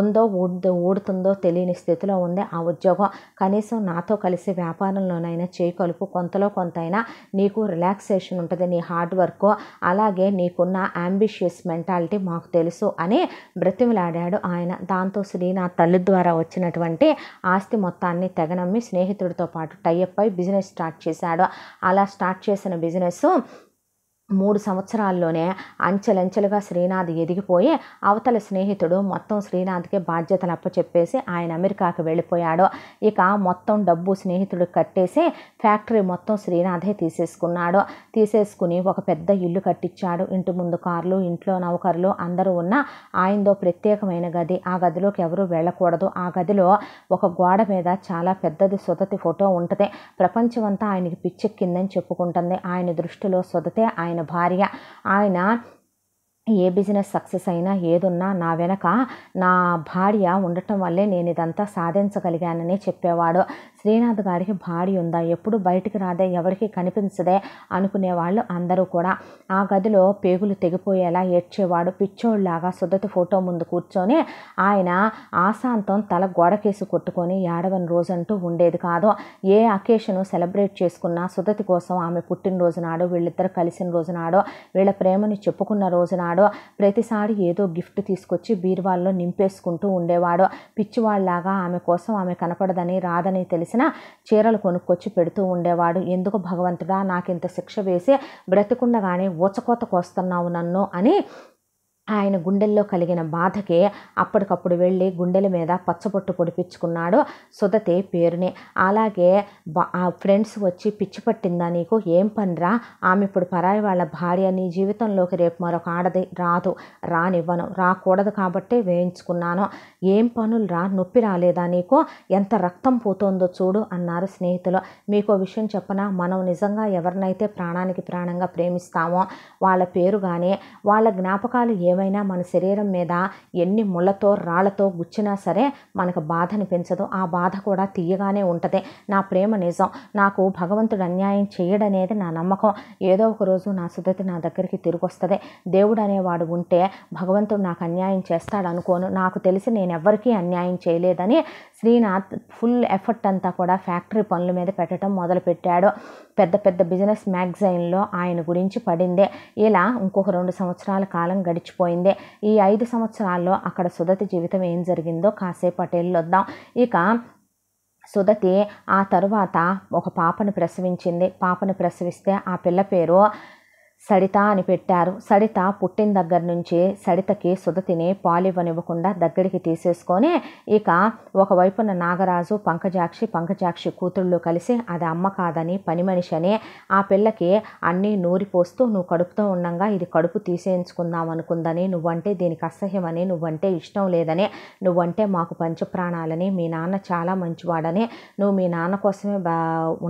ఉందో ఊడు ఊడుతుందో తెలియని స్థితిలో ఉంది ఆ ఉద్యోగం కనీసం నాతో కలిసి వ్యాపారంలోనైనా చేయి కలుపు కొంతలో కొంతైనా నీకు రిలాక్సేషన్ ఉంటుంది నీ హార్డ్ వర్క్ అలాగే నీకున్న అంబిషియస్ మెంటాలిటీ మాకు తెలుసు అని బ్రతిమలాడాడు ఆయన దాంతో శ్రీనాథ్ తల్లి ద్వారా వచ్చినటువంటి ఆస్తి మొత్తాన్ని తెగనమ్మి స్నేహితుడితో పాటు టైఅప్ అయి బిజినెస్ స్టార్ట్ చేశాడు అలా స్టార్ట్ చేసిన బిజినెస్ మూడు సంవత్సరాల్లోనే అంచెలంచెలుగా శ్రీనాథ్ ఎదిగిపోయి అవతల స్నేహితుడు మొత్తం శ్రీనాథ్కి బాధ్యతలు అప్పచెప్పేసి ఆయన అమెరికాకి వెళ్ళిపోయాడు ఇక మొత్తం డబ్బు స్నేహితుడు కట్టేసి ఫ్యాక్టరీ మొత్తం శ్రీనాథే తీసేసుకున్నాడు తీసేసుకుని ఒక పెద్ద ఇల్లు కట్టించాడు ఇంటి ముందు కార్లు ఇంట్లో నౌకర్లు అందరూ ఉన్న ఆయనదో ప్రత్యేకమైన గది ఆ గదిలోకి ఎవరూ వెళ్ళకూడదు ఆ గదిలో ఒక గోడ మీద చాలా పెద్దది సుదతి ఫోటో ఉంటుంది ప్రపంచమంతా ఆయనకి పిచ్చెక్కిందని చెప్పుకుంటుంది ఆయన దృష్టిలో సుదతే ఆయన భార్య ఆయన ఏ బిజినెస్ సక్సెస్ అయినా ఏదున్నా నా వెనక నా భార్య ఉండటం వల్లే నేను ఇదంతా సాధించగలిగానని చెప్పేవాడు శ్రీనాథ్ గారికి భార్య ఉందా ఎప్పుడు బయటికి రాదే ఎవరికి కనిపించదే అనుకునే వాళ్ళు అందరూ కూడా ఆ గదిలో పేగులు తెగిపోయేలా ఏడ్చేవాడు పిచ్చోళ్ళలాగా సుదతి ఫోటో ముందు కూర్చొని ఆయన ఆశాంతం తల గోడకేసి కొట్టుకొని ఏడవని రోజంటూ ఉండేది కాదు ఏ అకేషను సెలబ్రేట్ చేసుకున్నా సుదతి కోసం ఆమె పుట్టినరోజునాడు వీళ్ళిద్దరు కలిసిన రోజునాడు వీళ్ళ ప్రేమను చెప్పుకున్న రోజునాడు ప్రతిసారి ఏదో గిఫ్ట్ తీసుకొచ్చి బీరువాల్లో నింపేసుకుంటూ ఉండేవాడు పిచ్చివాళ్ళలాగా ఆమె కోసం ఆమె కనపడదని రాదని తెలిసి చేసినా చీరలు కొనుక్కొచ్చి పెడుతూ ఉండేవాడు ఎందుకు భగవంతుడా నాకింత శిక్ష వేసి బ్రతికుండగానే ఊచకోత కోస్తున్నావు నన్ను అని ఆయన గుండెల్లో కలిగిన బాధకి అప్పటికప్పుడు వెళ్ళి గుండెల మీద పచ్చబొట్టు పొడిపించుకున్నాడు సుధతే పేరుని అలాగే ఆ ఫ్రెండ్స్ వచ్చి పిచ్చి పట్టిందా నీకు ఏం పనిరా ఆమె ఇప్పుడు పరాయి వాళ్ళ భార్య నీ జీవితంలోకి రేపు మరొక ఆడది రాదు రానివ్వను రాకూడదు కాబట్టి వేయించుకున్నాను ఏం పనులు రా నొప్పి రాలేదా నీకు ఎంత రక్తం పోతుందో చూడు అన్నారు స్నేహితులు మీకు విషయం చెప్పనా మనం నిజంగా ఎవరినైతే ప్రాణానికి ప్రాణంగా ప్రేమిస్తామో వాళ్ళ పేరు కానీ వాళ్ళ జ్ఞాపకాలు ఏ ఏమైనా మన శరీరం మీద ఎన్ని ముళ్ళతో రాళ్లతో గుచ్చినా సరే మనకు బాధని పెంచదు ఆ బాధ కూడా తీయగానే ఉంటుంది నా ప్రేమ నిజం నాకు భగవంతుడు అన్యాయం చేయడనేది నా నమ్మకం ఏదో ఒక రోజు నా సుధతి నా దగ్గరికి తిరిగి వస్తుంది దేవుడు అనేవాడు ఉంటే భగవంతుడు నాకు అన్యాయం చేస్తాడు అనుకోను నాకు తెలిసి నేను ఎవ్వరికీ అన్యాయం చేయలేదని శ్రీనాథ్ ఫుల్ ఎఫర్ట్ అంతా కూడా ఫ్యాక్టరీ పనుల మీద పెట్టడం మొదలుపెట్టాడు పెద్ద పెద్ద బిజినెస్ మ్యాగజైన్లో ఆయన గురించి పడిందే ఇలా ఇంకొక రెండు సంవత్సరాల కాలం గడిచిపోయింది ఈ ఐదు సంవత్సరాల్లో అక్కడ సుదతి జీవితం ఏం జరిగిందో కాసేపటి వెళ్ళొద్దాం ఇక సుదతి ఆ తరువాత ఒక పాపను ప్రసవించింది పాపను ప్రసవిస్తే ఆ పిల్ల పేరు సడిత అని పెట్టారు సడిత పుట్టిన దగ్గర నుంచే సడితకి సుధతిని పాలివ్వనివ్వకుండా దగ్గరికి తీసేసుకొని ఇక ఒకవైపున నాగరాజు పంకజాక్షి పంకజాక్షి కూతుళ్ళు కలిసి అది అమ్మ కాదని పని మనిషి అని ఆ పిల్లకి అన్నీ నూరిపోస్తూ నువ్వు కడుపుతో ఉండగా ఇది కడుపు తీసేయించుకుందాం అనుకుందని నువ్వంటే దీనికి అసహ్యమని నువ్వంటే ఇష్టం లేదని నువ్వంటే మాకు పంచప్రాణాలని మీ నాన్న చాలా మంచివాడని నువ్వు మీ నాన్న కోసమే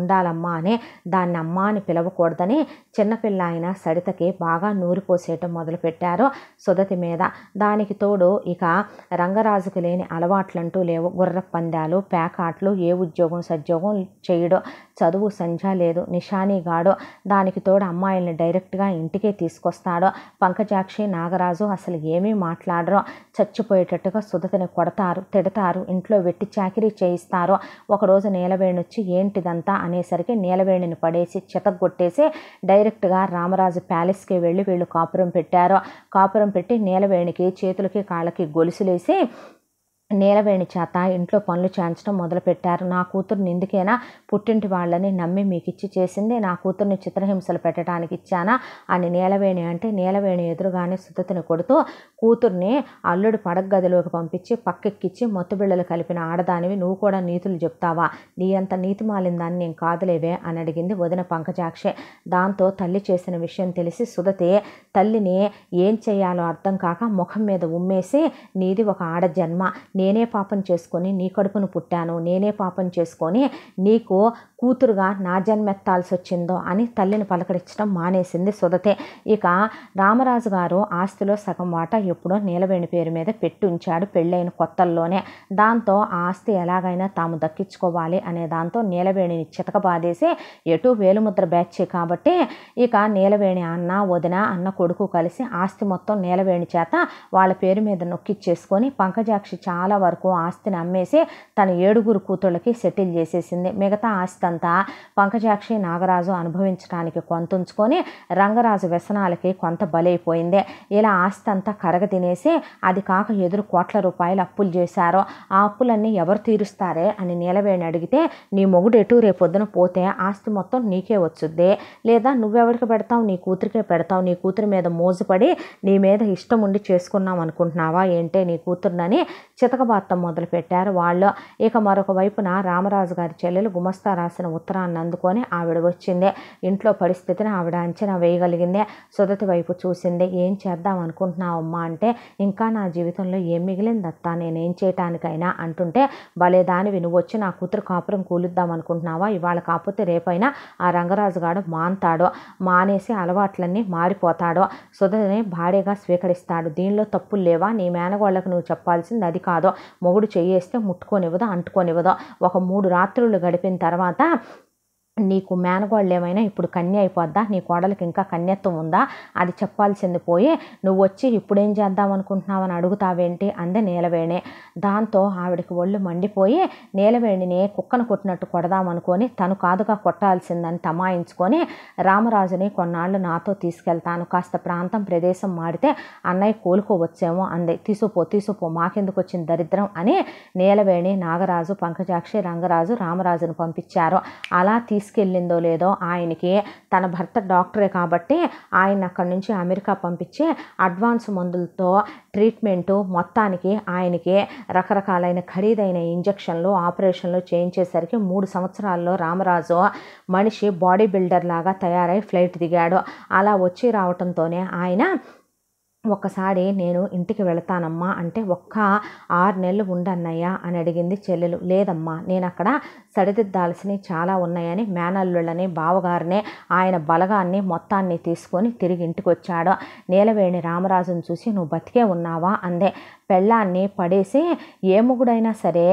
ఉండాలమ్మా అని దాన్ని అమ్మ అని పిలవకూడదని చిన్నపిల్ల ఆయన సడితకి బాగా నూరు పోసేయటం మొదలుపెట్టారు సుదతి మీద దానికి తోడు ఇక రంగరాజుకు లేని అలవాట్లంటూ లేవు గుర్ర పందాలు ప్యాకాట్లు ఏ ఉద్యోగం సద్యోగం చేయడో చదువు సంధ్య లేదు గాడు దానికి తోడు అమ్మాయిల్ని డైరెక్ట్గా ఇంటికే తీసుకొస్తాడు పంకజాక్షి నాగరాజు అసలు ఏమీ మాట్లాడరు చచ్చిపోయేటట్టుగా సుదతిని కొడతారు తిడతారు ఇంట్లో వెట్టి చాకరీ చేయిస్తారు ఒకరోజు నీలవేణి వచ్చి ఏంటిదంతా అనేసరికి నీలవేణిని పడేసి చితగొట్టేసి డైరెక్ట్ డైరెక్ట్గా రామరాజు ప్యాలెస్కి వెళ్ళి వీళ్ళు కాపురం పెట్టారు కాపురం పెట్టి నీలవేణికి చేతులకి కాళ్ళకి గొలుసులేసి నీలవేణి చేత ఇంట్లో పనులు చేయించడం మొదలుపెట్టారు నా కూతురుని ఎందుకైనా పుట్టింటి వాళ్ళని నమ్మి మీకు ఇచ్చి చేసింది నా కూతుర్ని చిత్రహింసలు పెట్టడానికి ఇచ్చానా అని నీలవేణి అంటే నీలవేణి ఎదురుగానే సుధతిని కొడుతూ కూతుర్ని అల్లుడు పడగదిలోకి పంపించి పక్కెక్కిచ్చి బిళ్ళలు కలిపిన ఆడదానివి నువ్వు కూడా నీతులు చెప్తావా నీ అంత నీతి మాలిందాన్ని నేను కాదులేవే అని అడిగింది వదిన పంకజాక్షే దాంతో తల్లి చేసిన విషయం తెలిసి సుధతి తల్లిని ఏం చేయాలో అర్థం కాక ముఖం మీద ఉమ్మేసి నీది ఒక ఆడ జన్మ నీ నేనే పాపం చేసుకొని నీ కడుపును పుట్టాను నేనే పాపం చేసుకొని నీకు కూతురుగా నా జన్మెత్తాల్సి వచ్చిందో అని తల్లిని పలకరించడం మానేసింది సుధతే ఇక రామరాజు గారు ఆస్తిలో సగం వాటా ఎప్పుడో నీలవేణి పేరు మీద పెట్టి ఉంచాడు పెళ్ళైన కొత్తల్లోనే దాంతో ఆ ఆస్తి ఎలాగైనా తాము దక్కించుకోవాలి అనే దాంతో నీలవేణిని బాధేసి ఎటు వేలుముద్ర బ్యాచే కాబట్టి ఇక నీలవేణి అన్న వదిన అన్న కొడుకు కలిసి ఆస్తి మొత్తం నీలవేణి చేత వాళ్ళ పేరు మీద నొక్కిచ్చేసుకొని పంకజాక్షి చాలా చాలా వరకు ఆస్తిని అమ్మేసి తన ఏడుగురు కూతుళ్ళకి సెటిల్ చేసేసింది మిగతా ఆస్తి అంతా పంకజాక్షి నాగరాజు అనుభవించడానికి కొంత ఉంచుకొని రంగరాజు వ్యసనాలకి కొంత బలైపోయింది ఇలా ఆస్తి అంతా కరగ తినేసి అది కాక ఎదురు కోట్ల రూపాయలు అప్పులు చేశారు ఆ అప్పులన్నీ ఎవరు తీరుస్తారే అని నీలవేణి అడిగితే నీ మొగుడు ఎటు రేపొద్దున పోతే ఆస్తి మొత్తం నీకే వచ్చుద్ది లేదా నువ్వెవరికి పెడతావు నీ కూతురికే పెడతావు నీ కూతురి మీద మోజుపడి నీ మీద ఇష్టం ఉండి చేసుకున్నాం అనుకుంటున్నావా ఏంటే నీ కూతురునని చిత వెతకబాత్తం మొదలుపెట్టారు వాళ్ళు ఇక మరొక వైపున రామరాజు గారి చెల్లెలు గుమస్తా రాసిన ఉత్తరాన్ని అందుకొని ఆవిడ వచ్చింది ఇంట్లో పరిస్థితిని ఆవిడ అంచనా వేయగలిగింది సుదతి వైపు చూసింది ఏం చేద్దాం అనుకుంటున్నావమ్మా అంటే ఇంకా నా జీవితంలో ఏం మిగిలిందత్తా నేనేం చేయటానికైనా అంటుంటే భలే దానివి నువ్వు వచ్చి నా కూతురు కాపురం కూలుద్దాం అనుకుంటున్నావా ఇవాళ కాకపోతే రేపైనా ఆ రంగరాజు గాడు మాన్తాడు మానేసి అలవాట్లన్నీ మారిపోతాడు సుధని భారీగా స్వీకరిస్తాడు దీనిలో తప్పులు లేవా నీ మేనగోళ్ళకు నువ్వు చెప్పాల్సింది అది కాదు మొగుడు చేయేస్తే ముట్టుకోనివ్వదో అంటుకొనివ్వదో ఒక మూడు రాత్రులు గడిపిన తర్వాత నీకు మేనగోళ్ళు ఏమైనా ఇప్పుడు కన్య అయిపోద్దా నీ కోడలికి ఇంకా కన్యత్వం ఉందా అది చెప్పాల్సింది పోయి నువ్వు వచ్చి ఇప్పుడేం చేద్దాం అని అడుగుతావేంటి అందే నీలవేణి దాంతో ఆవిడికి ఒళ్ళు మండిపోయి నీలవేణిని కుక్కను కొట్టినట్టు కొడదామనుకొని తను కాదుగా కొట్టాల్సిందని తమాయించుకొని రామరాజుని కొన్నాళ్ళు నాతో తీసుకెళ్తాను కాస్త ప్రాంతం ప్రదేశం మాడితే అన్నయ్య కోలుకోవచ్చేమో అందే తీసుపో తీసుకుపో మాకెందుకు వచ్చిన దరిద్రం అని నీలవేణి నాగరాజు పంకజాక్షి రంగరాజు రామరాజును పంపించారు అలా తీసు తీసుకెళ్ళిందో లేదో ఆయనకి తన భర్త డాక్టరే కాబట్టి ఆయన అక్కడి నుంచి అమెరికా పంపించి అడ్వాన్స్ మందులతో ట్రీట్మెంటు మొత్తానికి ఆయనకి రకరకాలైన ఖరీదైన ఇంజక్షన్లు ఆపరేషన్లు చేయించేసరికి మూడు సంవత్సరాల్లో రామరాజు మనిషి బాడీ బిల్డర్ లాగా తయారై ఫ్లైట్ దిగాడు అలా వచ్చి రావటంతోనే ఆయన ఒకసారి నేను ఇంటికి వెళతానమ్మా అంటే ఒక్క ఆరు నెలలు ఉండన్నయ్యా అని అడిగింది చెల్లెలు లేదమ్మా నేను అక్కడ సరిదిద్దాల్సినవి చాలా ఉన్నాయని మేనల్లుళ్ళని బావగారిని ఆయన బలగాన్ని మొత్తాన్ని తీసుకొని తిరిగి ఇంటికి వచ్చాడు నీలవేణి రామరాజును చూసి నువ్వు బతికే ఉన్నావా అందే పెళ్ళాన్ని పడేసి ఏముగుడైనా సరే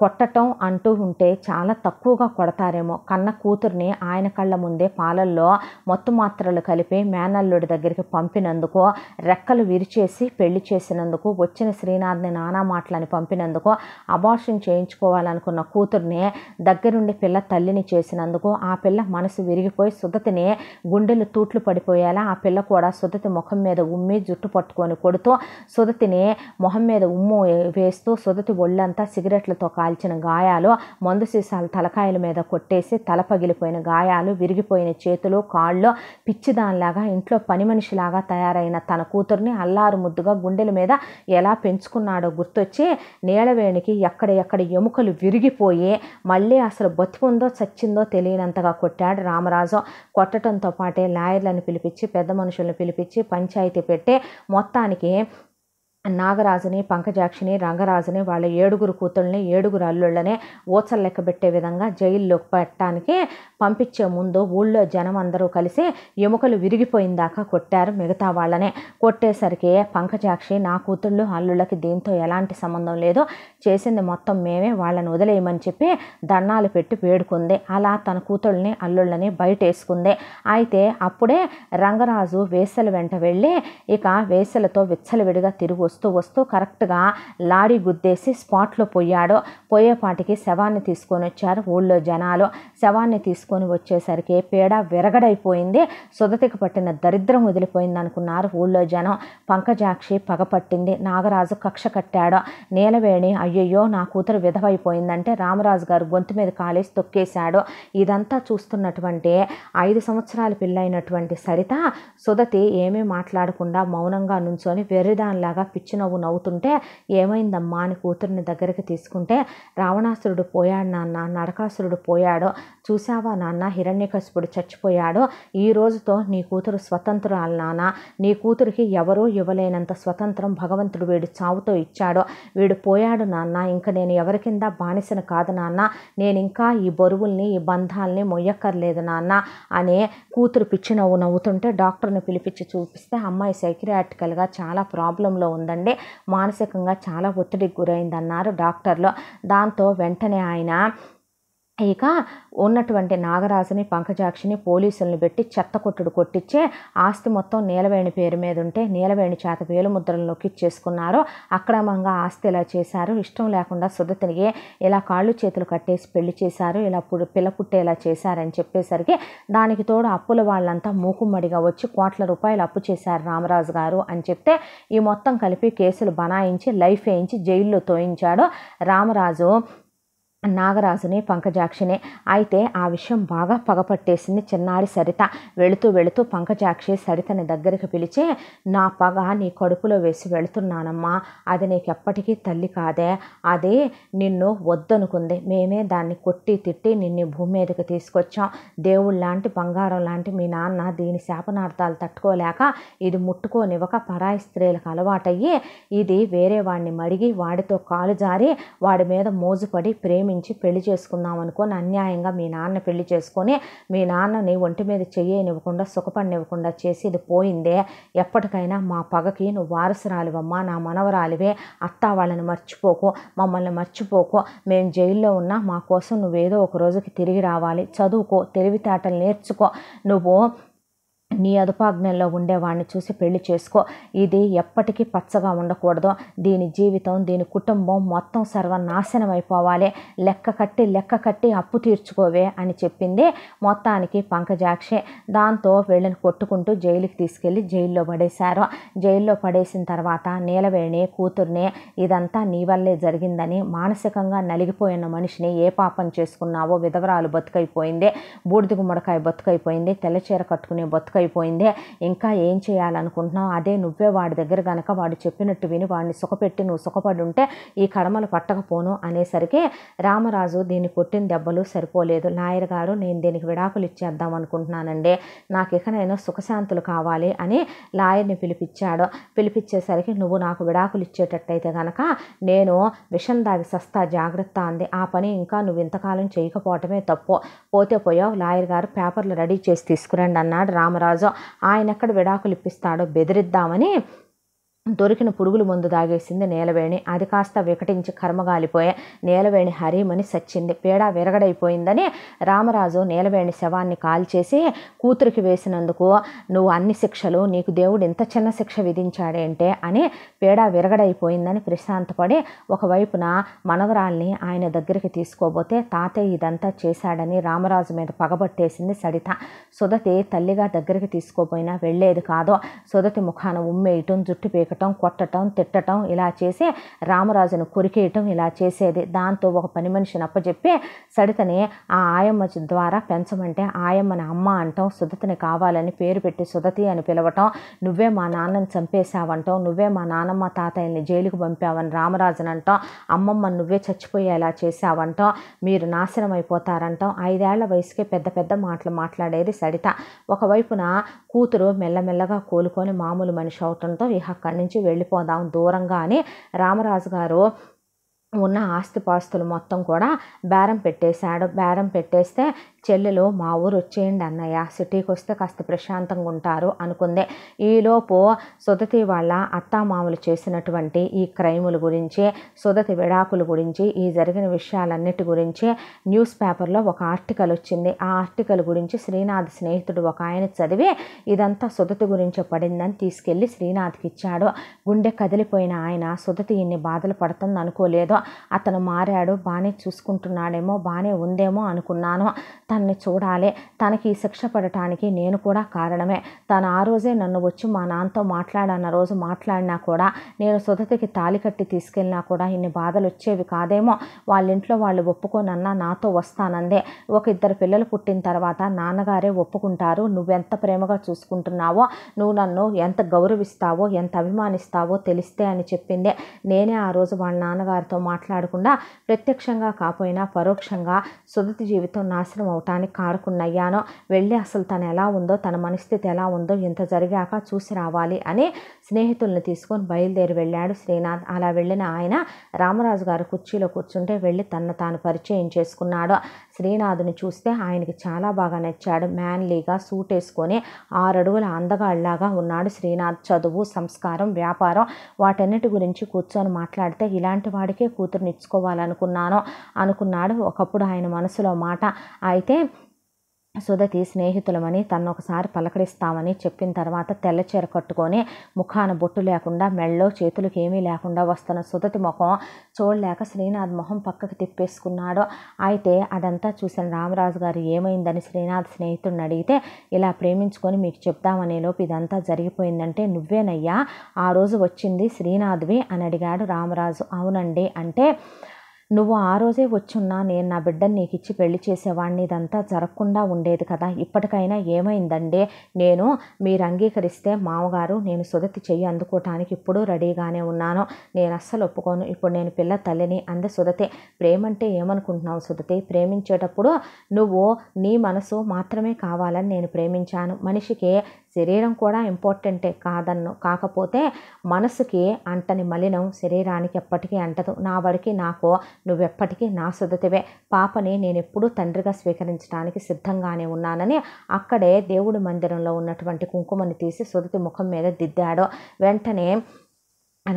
కొట్టటం అంటూ ఉంటే చాలా తక్కువగా కొడతారేమో కన్న కూతుర్ని ఆయన కళ్ళ ముందే పాలల్లో మొత్తమాత్రలు మాత్రలు కలిపి మేనల్లుడి దగ్గరికి పంపినందుకు రెక్కలు విరిచేసి పెళ్లి చేసినందుకు వచ్చిన శ్రీనాథ్ని నానా మాటలని పంపినందుకు అబార్షన్ చేయించుకోవాలనుకున్న కూతుర్ని దగ్గరుండి పిల్ల తల్లిని చేసినందుకు ఆ పిల్ల మనసు విరిగిపోయి సుధతిని గుండెలు తూట్లు పడిపోయేలా ఆ పిల్ల కూడా సుధతి ముఖం మీద ఉమ్మి జుట్టు పట్టుకొని కొడుతూ సుధతిని మొహం మీద ఉమ్ము వేస్తూ సుదతి ఒళ్ళంతా సిగరెట్లతో కాల్చిన గాయాలు మందు సీసాలు తలకాయల మీద కొట్టేసి తల పగిలిపోయిన గాయాలు విరిగిపోయిన చేతులు కాళ్ళు పిచ్చిదానిలాగా ఇంట్లో పని మనిషిలాగా తయారైన తన కూతుర్ని అల్లారు ముద్దుగా గుండెల మీద ఎలా పెంచుకున్నాడో గుర్తొచ్చి నీలవేణికి ఎక్కడ ఎక్కడ ఎముకలు విరిగిపోయి మళ్ళీ అసలు బతుకుందో చచ్చిందో తెలియనంతగా కొట్టాడు రామరాజు కొట్టడంతో పాటే లాయర్లను పిలిపించి పెద్ద మనుషులను పిలిపించి పంచాయతీ పెట్టి మొత్తానికి నాగరాజుని పంకజాక్షిని రంగరాజుని వాళ్ళ ఏడుగురు కూతుళ్ళని ఏడుగురు అల్లుళ్ళని ఊచలు లెక్కబెట్టే విధంగా జైల్లోకి పెట్టడానికి పంపించే ముందు ఊళ్ళో జనం అందరూ కలిసి ఎముకలు విరిగిపోయిందాకా కొట్టారు మిగతా వాళ్ళనే కొట్టేసరికి పంకజాక్షి నా కూతుళ్ళు అల్లుళ్ళకి దీంతో ఎలాంటి సంబంధం లేదో చేసింది మొత్తం మేమే వాళ్ళని వదిలేయమని చెప్పి దండాలు పెట్టి వేడుకుంది అలా తన కూతుళ్ళని అల్లుళ్ళని బయట వేసుకుంది అయితే అప్పుడే రంగరాజు వేసల వెంట వెళ్ళి ఇక వేసలతో విచ్చలవిడిగా తిరిగి వస్తూ వస్తూ కరెక్ట్గా లారీ గుద్దేసి స్పాట్లో పోయాడు పోయేపాటికి శవాన్ని తీసుకొని వచ్చారు ఊళ్ళో జనాలు శవాన్ని తీసుకు తీసుకొని వచ్చేసరికి పేడ విరగడైపోయింది సుదతికి పట్టిన దరిద్రం వదిలిపోయింది అనుకున్నారు ఊళ్ళో జనం పంకజాక్షి పగపట్టింది నాగరాజు కక్ష కట్టాడు నీలవేణి అయ్యయ్యో నా కూతురు విధవైపోయిందంటే రామరాజు గారు గొంతు మీద కాలేసి తొక్కేశాడు ఇదంతా చూస్తున్నటువంటి ఐదు సంవత్సరాల పిల్లైనటువంటి సరిత సుదతి ఏమీ మాట్లాడకుండా మౌనంగా నుంచొని వెర్రిదానిలాగా పిచ్చి నవ్వు నవ్వుతుంటే ఏమైందమ్మా అని కూతుర్ని దగ్గరికి తీసుకుంటే రావణాసురుడు పోయాడు నాన్న నరకాసురుడు పోయాడు చూసావా నాన్న హిరణ్యకశిపుడు చచ్చిపోయాడో ఈ రోజుతో నీ కూతురు స్వతంత్రాలు నాన్న నీ కూతురికి ఎవరూ ఇవ్వలేనంత స్వతంత్రం భగవంతుడు వీడు చావుతో ఇచ్చాడో వీడు పోయాడు నాన్న ఇంకా నేను ఎవరి కింద బానిసను కాదు నాన్న నేను ఇంకా ఈ బరువుల్ని ఈ బంధాలని మొయ్యక్కర్లేదు నాన్న అనే కూతురు పిచ్చి నవ్వు నవ్వుతుంటే డాక్టర్ని పిలిపించి చూపిస్తే అమ్మాయి సైక్రియాటికల్గా చాలా ప్రాబ్లంలో ఉందండి మానసికంగా చాలా ఒత్తిడికి గురైందన్నారు డాక్టర్లు దాంతో వెంటనే ఆయన ఇక ఉన్నటువంటి నాగరాజుని పంకజాక్షిని పోలీసులను పెట్టి చెత్త కొట్టుడు కొట్టించే ఆస్తి మొత్తం నీలవేణి పేరు మీద ఉంటే నీలవేణి చేత వేలుముద్రల్లోకి ఇచ్చేసుకున్నారు అక్రమంగా ఆస్తి ఇలా చేశారు ఇష్టం లేకుండా సుధతినిగి ఇలా కాళ్ళు చేతులు కట్టేసి పెళ్లి చేశారు ఇలా పుడు పిల్ల పుట్టేలా చేశారని చెప్పేసరికి దానికి తోడు అప్పుల వాళ్ళంతా మూకుమ్మడిగా వచ్చి కోట్ల రూపాయలు అప్పు చేశారు రామరాజు గారు అని చెప్తే ఈ మొత్తం కలిపి కేసులు బనాయించి లైఫ్ వేయించి జైల్లో తోయించాడు రామరాజు నాగరాజుని పంకజాక్షిని అయితే ఆ విషయం బాగా పగపట్టేసింది చిన్నారి సరిత వెళుతూ వెళుతూ పంకజాక్షి సరితని దగ్గరికి పిలిచి నా పగ నీ కడుపులో వేసి వెళుతున్నానమ్మా అది నీకెప్పటికీ తల్లి కాదే అది నిన్ను వద్దనుకుంది మేమే దాన్ని కొట్టి తిట్టి నిన్ను భూమి మీదకి తీసుకొచ్చాం దేవుడు లాంటి బంగారం లాంటి మీ నాన్న దీని శాపనార్థాలు తట్టుకోలేక ఇది ముట్టుకోనివ్వక పరాయి స్త్రీలకు అలవాటయ్యి ఇది వేరే వాడిని మడిగి వాడితో కాలు జారి వాడి మీద మోజుపడి ప్రేమ మించి పెళ్లి చేసుకున్నాం అనుకోని అన్యాయంగా మీ నాన్న పెళ్లి చేసుకొని మీ నాన్నని ఒంటి మీద చెయ్యనివ్వకుండా సుఖపడినివ్వకుండా చేసి ఇది పోయిందే ఎప్పటికైనా మా పగకి నువ్వు వారసురాలివమ్మా నా మనవరాలివే అత్త వాళ్ళని మర్చిపోకు మమ్మల్ని మర్చిపోకు మేము జైల్లో ఉన్నా మా కోసం నువ్వేదో ఒక రోజుకి తిరిగి రావాలి చదువుకో తెలివితేటలు నేర్చుకో నువ్వు నీ అదుపాజ్ఞల్లో ఉండేవాడిని చూసి పెళ్లి చేసుకో ఇది ఎప్పటికీ పచ్చగా ఉండకూడదు దీని జీవితం దీని కుటుంబం మొత్తం సర్వనాశనం అయిపోవాలి లెక్క కట్టి లెక్క కట్టి అప్పు తీర్చుకోవే అని చెప్పింది మొత్తానికి పంకజాక్షి దాంతో వీళ్ళని కొట్టుకుంటూ జైలుకి తీసుకెళ్లి జైల్లో పడేశారు జైల్లో పడేసిన తర్వాత నీలవేణి కూతుర్ని ఇదంతా నీ వల్లే జరిగిందని మానసికంగా నలిగిపోయిన మనిషిని ఏ పాపం చేసుకున్నావో విధవరాలు బతుకైపోయింది బూడిద ముడకాయ బతుకైపోయింది తెల్లచీర కట్టుకునే బతుకై అయిపోయింది ఇంకా ఏం చేయాలనుకుంటున్నావు అదే నువ్వే వాడి దగ్గర గనక వాడు చెప్పినట్టు విని వాడిని సుఖపెట్టి నువ్వు సుఖపడి ఉంటే ఈ కడమలు పట్టకపోను అనేసరికి రామరాజు దీన్ని కొట్టిన దెబ్బలు సరిపోలేదు నాయర్ గారు నేను దీనికి విడాకులు ఇచ్చేద్దాం అనుకుంటున్నానండి నాకు నేను సుఖశాంతులు కావాలి అని లాయర్ని పిలిపించాడు పిలిపించేసరికి నువ్వు నాకు విడాకులు ఇచ్చేటట్టయితే కనుక నేను విషం దాగి సస్తా జాగ్రత్త అంది ఆ పని ఇంకా నువ్వు ఇంతకాలం చేయకపోవటమే తప్పు పోతే పోయావు లాయర్ గారు పేపర్లు రెడీ చేసి తీసుకురండి అన్నాడు రామరాజు రాజు ఆయన ఎక్కడ విడాకులు ఇప్పిస్తాడో బెదిరిద్దామని దొరికిన పురుగుల మందు తాగేసింది నేలవేణి అది కాస్త వికటించి కర్మగాలిపోయే నేలవేణి హరిమని సచ్చింది పేడ విరగడైపోయిందని రామరాజు నేలవేణి శవాన్ని కాల్చేసి కూతురికి వేసినందుకు నువ్వు అన్ని శిక్షలు నీకు దేవుడు ఇంత చిన్న శిక్ష విధించాడేంటే అని పేడ విరగడైపోయిందని ప్రశాంతపడి ఒకవైపున మనవరాల్ని ఆయన దగ్గరికి తీసుకోబోతే తాతయ్య ఇదంతా చేశాడని రామరాజు మీద పగబట్టేసింది సడిత సుదతి తల్లిగా దగ్గరికి తీసుకోపోయినా వెళ్ళేది కాదో సుదతి ముఖాన ఉమ్మేయటం జుట్టు పీకటం పెట్టడం కొట్టడం తిట్టడం ఇలా చేసి రామరాజును కొరికేయటం ఇలా చేసేది దాంతో ఒక పని మనిషిని అప్పచెప్పి సడితని ఆ ఆయమ్మ ద్వారా పెంచమంటే ఆయమ్మని అమ్మ అంటాం సుధతిని కావాలని పేరు పెట్టి సుధతి అని పిలవటం నువ్వే మా నాన్నని చంపేశావంటాం నువ్వే మా నాన్నమ్మ తాతయ్యని జైలుకు పంపావని రామరాజుని అంటాం అమ్మమ్మ నువ్వే చచ్చిపోయేలా చేశావంటాం మీరు నాశనం అయిపోతారంటాం ఐదేళ్ల వయసుకే పెద్ద పెద్ద మాటలు మాట్లాడేది సడిత ఒకవైపున కూతురు మెల్లమెల్లగా కోలుకొని మామూలు మనిషి అవటంతో ఇహ నుంచి వెళ్ళిపోదాం దూరంగా అని రామరాజు గారు ఉన్న ఆస్తిపాస్తులు మొత్తం కూడా బేరం పెట్టేశాడు బేరం పెట్టేస్తే చెల్లెలు మా ఊరు వచ్చేయండి అన్నయ్య సిటీకి వస్తే కాస్త ప్రశాంతంగా ఉంటారు అనుకుందే ఈలోపు సుధతి వాళ్ళ అత్తామామలు చేసినటువంటి ఈ క్రైముల గురించి సుధతి విడాకుల గురించి ఈ జరిగిన విషయాలన్నిటి గురించి న్యూస్ పేపర్లో ఒక ఆర్టికల్ వచ్చింది ఆ ఆర్టికల్ గురించి శ్రీనాథ్ స్నేహితుడు ఒక ఆయన చదివి ఇదంతా సుధతి గురించి పడిందని తీసుకెళ్ళి శ్రీనాథ్కి ఇచ్చాడు గుండె కదిలిపోయిన ఆయన సుధతి ఇన్ని బాధలు పడుతుంది అనుకోలేదు అతను మారాడు బాగానే చూసుకుంటున్నాడేమో బాగానే ఉందేమో అనుకున్నాను తనని చూడాలి తనకి ఈ శిక్ష పడటానికి నేను కూడా కారణమే తను ఆ రోజే నన్ను వచ్చి మా నాన్నతో మాట్లాడన్న రోజు మాట్లాడినా కూడా నేను సుధతికి తాలి కట్టి తీసుకెళ్ళినా కూడా ఇన్ని బాధలు వచ్చేవి కాదేమో వాళ్ళ ఇంట్లో వాళ్ళు ఒప్పుకోనన్నా నాతో వస్తానందే ఒక ఇద్దరు పిల్లలు పుట్టిన తర్వాత నాన్నగారే ఒప్పుకుంటారు నువ్వెంత ప్రేమగా చూసుకుంటున్నావో నువ్వు నన్ను ఎంత గౌరవిస్తావో ఎంత అభిమానిస్తావో తెలిస్తే అని చెప్పిందే నేనే ఆ రోజు వాళ్ళ నాన్నగారితో మాట్లాడకుండా ప్రత్యక్షంగా కాకపోయినా పరోక్షంగా సుధతి జీవితం నాశనం అవటానికి కారకున్నయ్యానో వెళ్ళి అసలు తను ఎలా ఉందో తన మనస్థితి ఎలా ఉందో ఇంత జరిగాక చూసి రావాలి అని స్నేహితులను తీసుకొని బయలుదేరి వెళ్ళాడు శ్రీనాథ్ అలా వెళ్ళిన ఆయన రామరాజు గారు కుర్చీలో కూర్చుంటే వెళ్ళి తన తాను పరిచయం చేసుకున్నాడు శ్రీనాథుని చూస్తే ఆయనకి చాలా బాగా నచ్చాడు మ్యాన్లీగా సూట్ వేసుకొని ఆరడుగుల అందగాళ్లాగా ఉన్నాడు శ్రీనాథ్ చదువు సంస్కారం వ్యాపారం వాటన్నిటి గురించి కూర్చొని మాట్లాడితే ఇలాంటి వాడికే కూతురునిచ్చుకోవాలనుకున్నాను అనుకున్నాడు ఒకప్పుడు ఆయన మనసులో మాట అయితే సుధతి స్నేహితులమని ఒకసారి పలకరిస్తామని చెప్పిన తర్వాత తెల్ల చీర కట్టుకొని ముఖాన బొట్టు లేకుండా మెళ్ళో చేతులకు ఏమీ లేకుండా వస్తున్న సుధతి ముఖం చూడలేక శ్రీనాథ్ మొహం పక్కకి తిప్పేసుకున్నాడు అయితే అదంతా చూసిన రామరాజు గారు ఏమైందని శ్రీనాథ్ స్నేహితుడిని అడిగితే ఇలా ప్రేమించుకొని మీకు లోపు ఇదంతా జరిగిపోయిందంటే నువ్వేనయ్యా ఆ రోజు వచ్చింది శ్రీనాథ్వి అని అడిగాడు రామరాజు అవునండి అంటే నువ్వు ఆ రోజే వచ్చున్నా నేను నా బిడ్డను నీకు ఇచ్చి పెళ్లి చేసేవాడిని ఇదంతా జరగకుండా ఉండేది కదా ఇప్పటికైనా ఏమైందంటే నేను మీరు అంగీకరిస్తే మామగారు నేను సుధతి చెయ్యి అందుకోవటానికి ఇప్పుడు రెడీగానే ఉన్నాను నేను అస్సలు ఒప్పుకోను ఇప్పుడు నేను పిల్ల తల్లిని అంద సుధతి ప్రేమంటే ఏమనుకుంటున్నావు సుధతి ప్రేమించేటప్పుడు నువ్వు నీ మనసు మాత్రమే కావాలని నేను ప్రేమించాను మనిషికి శరీరం కూడా ఇంపార్టెంటే కాదన్ను కాకపోతే మనసుకి అంటని మలినం శరీరానికి ఎప్పటికీ అంటదు నా వరకు నాకు నువ్వెప్పటికీ నా సుదతివే పాపని నేను ఎప్పుడూ తండ్రిగా స్వీకరించడానికి సిద్ధంగానే ఉన్నానని అక్కడే దేవుడి మందిరంలో ఉన్నటువంటి కుంకుమని తీసి సుదతి ముఖం మీద దిద్దాడు వెంటనే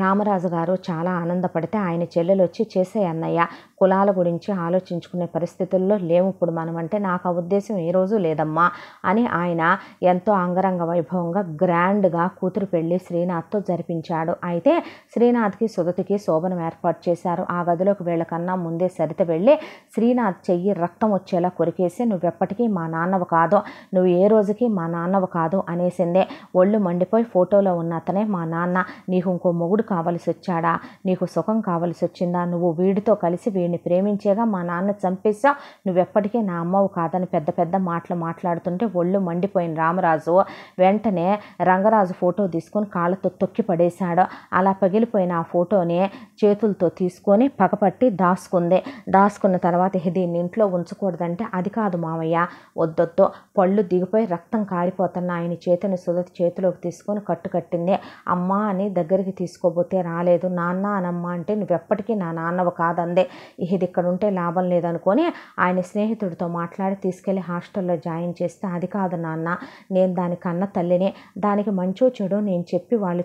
రామరాజు గారు చాలా ఆనందపడితే ఆయన చెల్లెలు వచ్చి చేసే అన్నయ్య కులాల గురించి ఆలోచించుకునే పరిస్థితుల్లో లేవు ఇప్పుడు మనం అంటే నాకు ఆ ఉద్దేశం ఏ రోజు లేదమ్మా అని ఆయన ఎంతో అంగరంగ వైభవంగా గ్రాండ్గా కూతురు పెళ్లి శ్రీనాథ్తో జరిపించాడు అయితే శ్రీనాథ్కి సుగతికి శోభనం ఏర్పాటు చేశారు ఆ గదిలోకి వీళ్ళకన్నా ముందే సరిత వెళ్ళి శ్రీనాథ్ చెయ్యి రక్తం వచ్చేలా కొరికేసి నువ్వెప్పటికీ మా నాన్నవ కాదు నువ్వు ఏ రోజుకి మా నాన్నవ కాదు అనేసిందే ఒళ్ళు మండిపోయి ఫోటోలో ఉన్న అతనే మా నాన్న నీకు ఇంకో మొగు మొగుడు కావలసి వచ్చాడా నీకు సుఖం కావలసి వచ్చిందా నువ్వు వీడితో కలిసి వీడిని ప్రేమించేగా మా నాన్న చంపేశా నువ్వెప్పటికీ నా అమ్మవు కాదని పెద్ద పెద్ద మాటలు మాట్లాడుతుంటే ఒళ్ళు మండిపోయిన రామరాజు వెంటనే రంగరాజు ఫోటో తీసుకొని కాళ్ళతో తొక్కి పడేశాడు అలా పగిలిపోయిన ఆ ఫోటోని చేతులతో తీసుకొని పగపట్టి దాసుకుంది దాసుకున్న తర్వాత దీన్ని ఇంట్లో ఉంచకూడదంటే అది కాదు మామయ్య వద్దొద్దు పళ్ళు దిగిపోయి రక్తం కారిపోతున్న ఆయన చేతిని సుధతి చేతిలోకి తీసుకొని కట్టుకట్టింది అమ్మ అని దగ్గరికి తీసుకొని తీసుకోబోతే రాలేదు నాన్న అనమ్మ అంటే నువ్వెప్పటికీ నా నాన్నవ కాదందే ఇది ఇక్కడ ఉంటే లాభం లేదనుకొని ఆయన స్నేహితుడితో మాట్లాడి తీసుకెళ్ళి హాస్టల్లో జాయిన్ చేస్తే అది కాదు నాన్న నేను దానికి అన్న తల్లినే దానికి మంచో చెడో నేను చెప్పి వాళ్ళు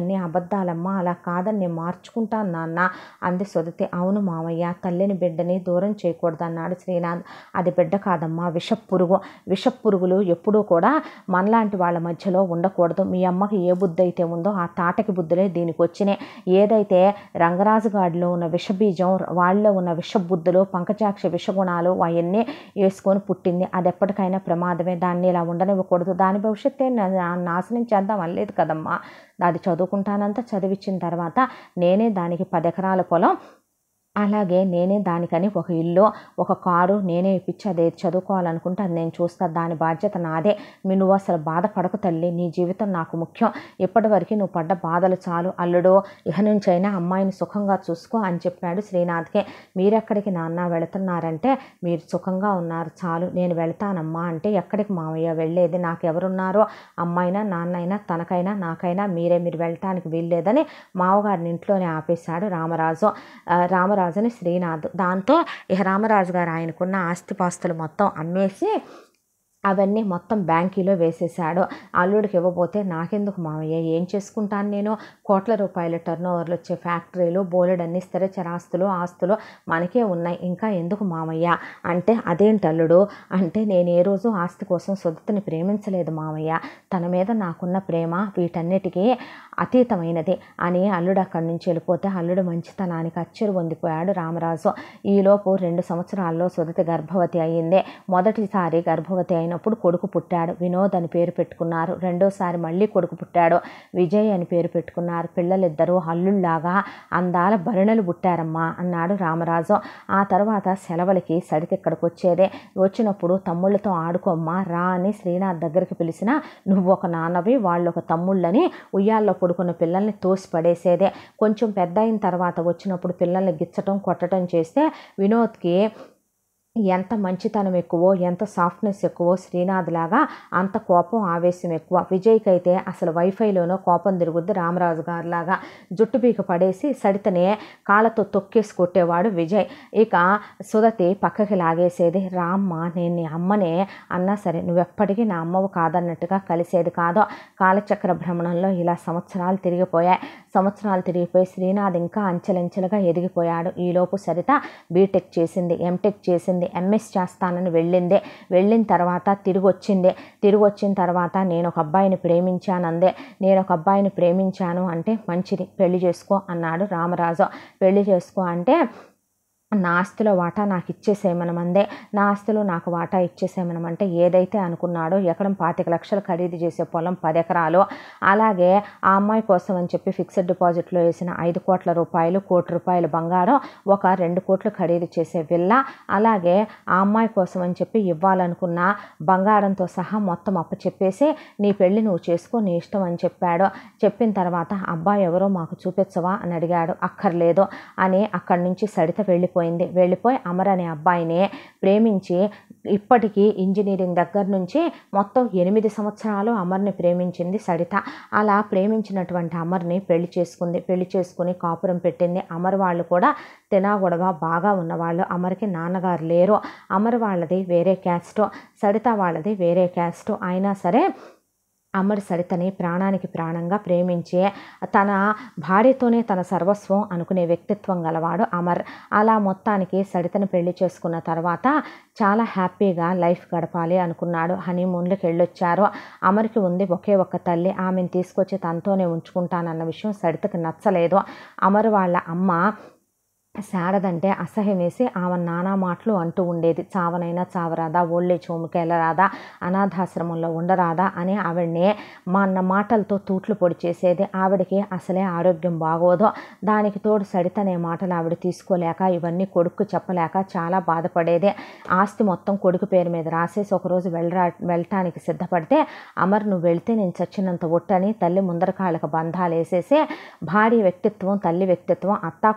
అన్ని అబద్ధాలమ్మా అలా కాదని నేను మార్చుకుంటాను నాన్న అంది సొదతి అవును మామయ్య తల్లిని బిడ్డని దూరం చేయకూడదు అన్నాడు శ్రీనాథ్ అది బిడ్డ కాదమ్మా విష పురుగు విష పురుగులు ఎప్పుడూ కూడా మనలాంటి వాళ్ళ మధ్యలో ఉండకూడదు మీ అమ్మకి ఏ బుద్ధి అయితే ఉందో ఆ తాటకి బుద్ధులే దీనికి మీదకి వచ్చినాయి ఏదైతే రంగరాజుగాడిలో ఉన్న విషబీజం వాళ్ళలో ఉన్న విషబుద్ధులు పంకజాక్ష విషగుణాలు అవన్నీ వేసుకొని పుట్టింది అది ఎప్పటికైనా ప్రమాదమే దాన్ని ఇలా ఉండనివ్వకూడదు దాని భవిష్యత్తే నాశనం చేద్దాం అనలేదు కదమ్మా అది చదువుకుంటానంతా చదివించిన తర్వాత నేనే దానికి పది ఎకరాల పొలం అలాగే నేనే దానికని ఒక ఇల్లు ఒక కారు నేనే ఇప్పించి అది చదువుకోవాలనుకుంటే అది నేను చూస్తా దాని బాధ్యత నాదే నువ్వు అసలు బాధపడకు తల్లి నీ జీవితం నాకు ముఖ్యం ఇప్పటివరకు నువ్వు పడ్డ బాధలు చాలు అల్లుడు ఇహ నుంచైనా అమ్మాయిని సుఖంగా చూసుకో అని చెప్పాడు శ్రీనాథ్కి మీరెక్కడికి నాన్న వెళుతున్నారంటే మీరు సుఖంగా ఉన్నారు చాలు నేను వెళ్తానమ్మా అంటే ఎక్కడికి మామయ్య వెళ్ళేది నాకు ఎవరున్నారో అమ్మాయినా నాన్నైనా తనకైనా నాకైనా మీరే మీరు వెళ్ళటానికి వీల్లేదని మావగారిని ఇంట్లోనే ఆపేశాడు రామరాజు రామరాజు రామరాజుని శ్రీనాథ్ దాంతో ఇహ రామరాజు గారు ఆయనకున్న ఆస్తిపాస్తులు మొత్తం అమ్మేసి అవన్నీ మొత్తం బ్యాంకీలో వేసేశాడు అల్లుడికి ఇవ్వబోతే నాకెందుకు మావయ్య ఏం చేసుకుంటాను నేను కోట్ల రూపాయల టర్న్ ఓవర్లు వచ్చే ఫ్యాక్టరీలు బోలెడన్ని స్థిర చరాస్తులు ఆస్తులు మనకే ఉన్నాయి ఇంకా ఎందుకు మామయ్య అంటే అదేంటి అల్లుడు అంటే నేను ఏ రోజు ఆస్తి కోసం సుదతని ప్రేమించలేదు మామయ్య తన మీద నాకున్న ప్రేమ వీటన్నిటికీ అతీతమైనది అని అల్లుడు అక్కడి నుంచి వెళ్ళిపోతే అల్లుడు మంచితనానికి అచ్చరు పొందిపోయాడు రామరాజు ఈలోపు రెండు సంవత్సరాల్లో సుదతి గర్భవతి అయ్యింది మొదటిసారి గర్భవతి అయిన అప్పుడు కొడుకు పుట్టాడు వినోద్ అని పేరు పెట్టుకున్నారు రెండోసారి మళ్ళీ కొడుకు పుట్టాడు విజయ్ అని పేరు పెట్టుకున్నారు పిల్లలిద్దరూ హల్లుల్లాగా అందాల భరిణలు పుట్టారమ్మా అన్నాడు రామరాజు ఆ తర్వాత సెలవులకి సరిత ఇక్కడికి వచ్చేదే వచ్చినప్పుడు తమ్ముళ్ళతో ఆడుకోమ్మా రా అని శ్రీనాథ్ దగ్గరికి పిలిచిన నువ్వు ఒక నాన్నవి వాళ్ళు ఒక తమ్ముళ్ళని ఉయ్యాల్లో పడుకున్న పిల్లల్ని తోసిపడేసేదే కొంచెం పెద్ద అయిన తర్వాత వచ్చినప్పుడు పిల్లల్ని గిచ్చటం కొట్టడం చేస్తే వినోద్కి ఎంత మంచితనం ఎక్కువో ఎంత సాఫ్ట్నెస్ ఎక్కువో శ్రీనాథ్ లాగా అంత కోపం ఆవేశం ఎక్కువ విజయ్కి అయితే అసలు వైఫైలోనో కోపం తిరుగుద్ది రామరాజు గారు లాగా జుట్టు పీక పడేసి సడితనే కాళ్ళతో తొక్కేసి కొట్టేవాడు విజయ్ ఇక సుధతి పక్కకి లాగేసేది రామ్మ నేను నీ అమ్మనే అన్నా సరే నువ్వెప్పటికీ నా అమ్మవు కాదన్నట్టుగా కలిసేది కాదో కాలచక్ర భ్రమణంలో ఇలా సంవత్సరాలు తిరిగిపోయాయి సంవత్సరాలు తిరిగిపోయి శ్రీనాథ్ ఇంకా అంచెలంచెలుగా ఎదిగిపోయాడు ఈలోపు సరిత బీటెక్ చేసింది ఎంటెక్ చేసింది ఎంఎస్ చేస్తానని వెళ్ళిందే వెళ్ళిన తర్వాత తిరిగి వచ్చిందే తిరిగి వచ్చిన తర్వాత నేను ఒక అబ్బాయిని ప్రేమించానందే నేను ఒక అబ్బాయిని ప్రేమించాను అంటే మంచిది పెళ్లి చేసుకో అన్నాడు రామరాజు పెళ్లి చేసుకో అంటే నా ఆస్తిలో వాటా నాకు ఇచ్చేసేయమనమందే నా ఆస్తిలో నాకు వాటా ఇచ్చేసేయమనమంటే ఏదైతే అనుకున్నాడో ఎక్కడ పాతిక లక్షలు ఖరీదు చేసే పొలం పది ఎకరాలు అలాగే ఆ అమ్మాయి కోసం అని చెప్పి ఫిక్స్డ్ డిపాజిట్లో వేసిన ఐదు కోట్ల రూపాయలు కోటి రూపాయలు బంగారం ఒక రెండు కోట్లు ఖరీదు చేసే విల్ల అలాగే ఆ అమ్మాయి కోసం అని చెప్పి ఇవ్వాలనుకున్న బంగారంతో సహా మొత్తం అప్ప చెప్పేసి నీ పెళ్ళి నువ్వు చేసుకో నీ ఇష్టం అని చెప్పాడు చెప్పిన తర్వాత అబ్బాయి ఎవరో మాకు చూపించవా అని అడిగాడు అక్కర్లేదు అని అక్కడి నుంచి సడిత వెళ్ళిపో వెళ్ళిపోయింది వెళ్ళిపోయి అమర్ అనే అబ్బాయిని ప్రేమించి ఇప్పటికీ ఇంజనీరింగ్ దగ్గర నుంచి మొత్తం ఎనిమిది సంవత్సరాలు అమర్ని ప్రేమించింది సడిత అలా ప్రేమించినటువంటి అమర్ని పెళ్లి చేసుకుంది పెళ్లి చేసుకుని కాపురం పెట్టింది అమర్ వాళ్ళు కూడా తినాగొడవ బాగా ఉన్నవాళ్ళు అమర్కి నాన్నగారు లేరు అమర్ వాళ్ళది వేరే క్యాస్ట్ సడిత వాళ్ళది వేరే క్యాస్ట్ అయినా సరే అమర్ సరితని ప్రాణానికి ప్రాణంగా ప్రేమించే తన భార్యతోనే తన సర్వస్వం అనుకునే వ్యక్తిత్వం గలవాడు అమర్ అలా మొత్తానికి సరితను పెళ్లి చేసుకున్న తర్వాత చాలా హ్యాపీగా లైఫ్ గడపాలి అనుకున్నాడు హనీమూన్లకు వెళ్ళొచ్చారు అమర్కి ఉంది ఒకే ఒక్క తల్లి ఆమెను తీసుకొచ్చి తనతోనే ఉంచుకుంటానన్న విషయం సరితకు నచ్చలేదు అమర్ వాళ్ళ అమ్మ శారదంటే అసహ్యం వేసి ఆమె నానా మాటలు అంటూ ఉండేది చావనైనా చావరాదా ఓళ్ళే చోముకెళ్ళరాదా అనాథాశ్రమంలో ఉండరాదా అని ఆవిడని మా అన్న మాటలతో తూట్లు పొడి చేసేది ఆవిడకి అసలే ఆరోగ్యం బాగోదు దానికి తోడు సడితనే మాటలు ఆవిడ తీసుకోలేక ఇవన్నీ కొడుకు చెప్పలేక చాలా బాధపడేది ఆస్తి మొత్తం కొడుకు పేరు మీద రాసేసి ఒకరోజు వెళ్ళరా వెళ్ళటానికి సిద్ధపడితే అమర్ నువ్వు వెళితే నేను చచ్చినంత ఒట్టని తల్లి ముందరకాళ్ళకు బంధాలు వేసేసి భార్య వ్యక్తిత్వం తల్లి వ్యక్తిత్వం అత్తా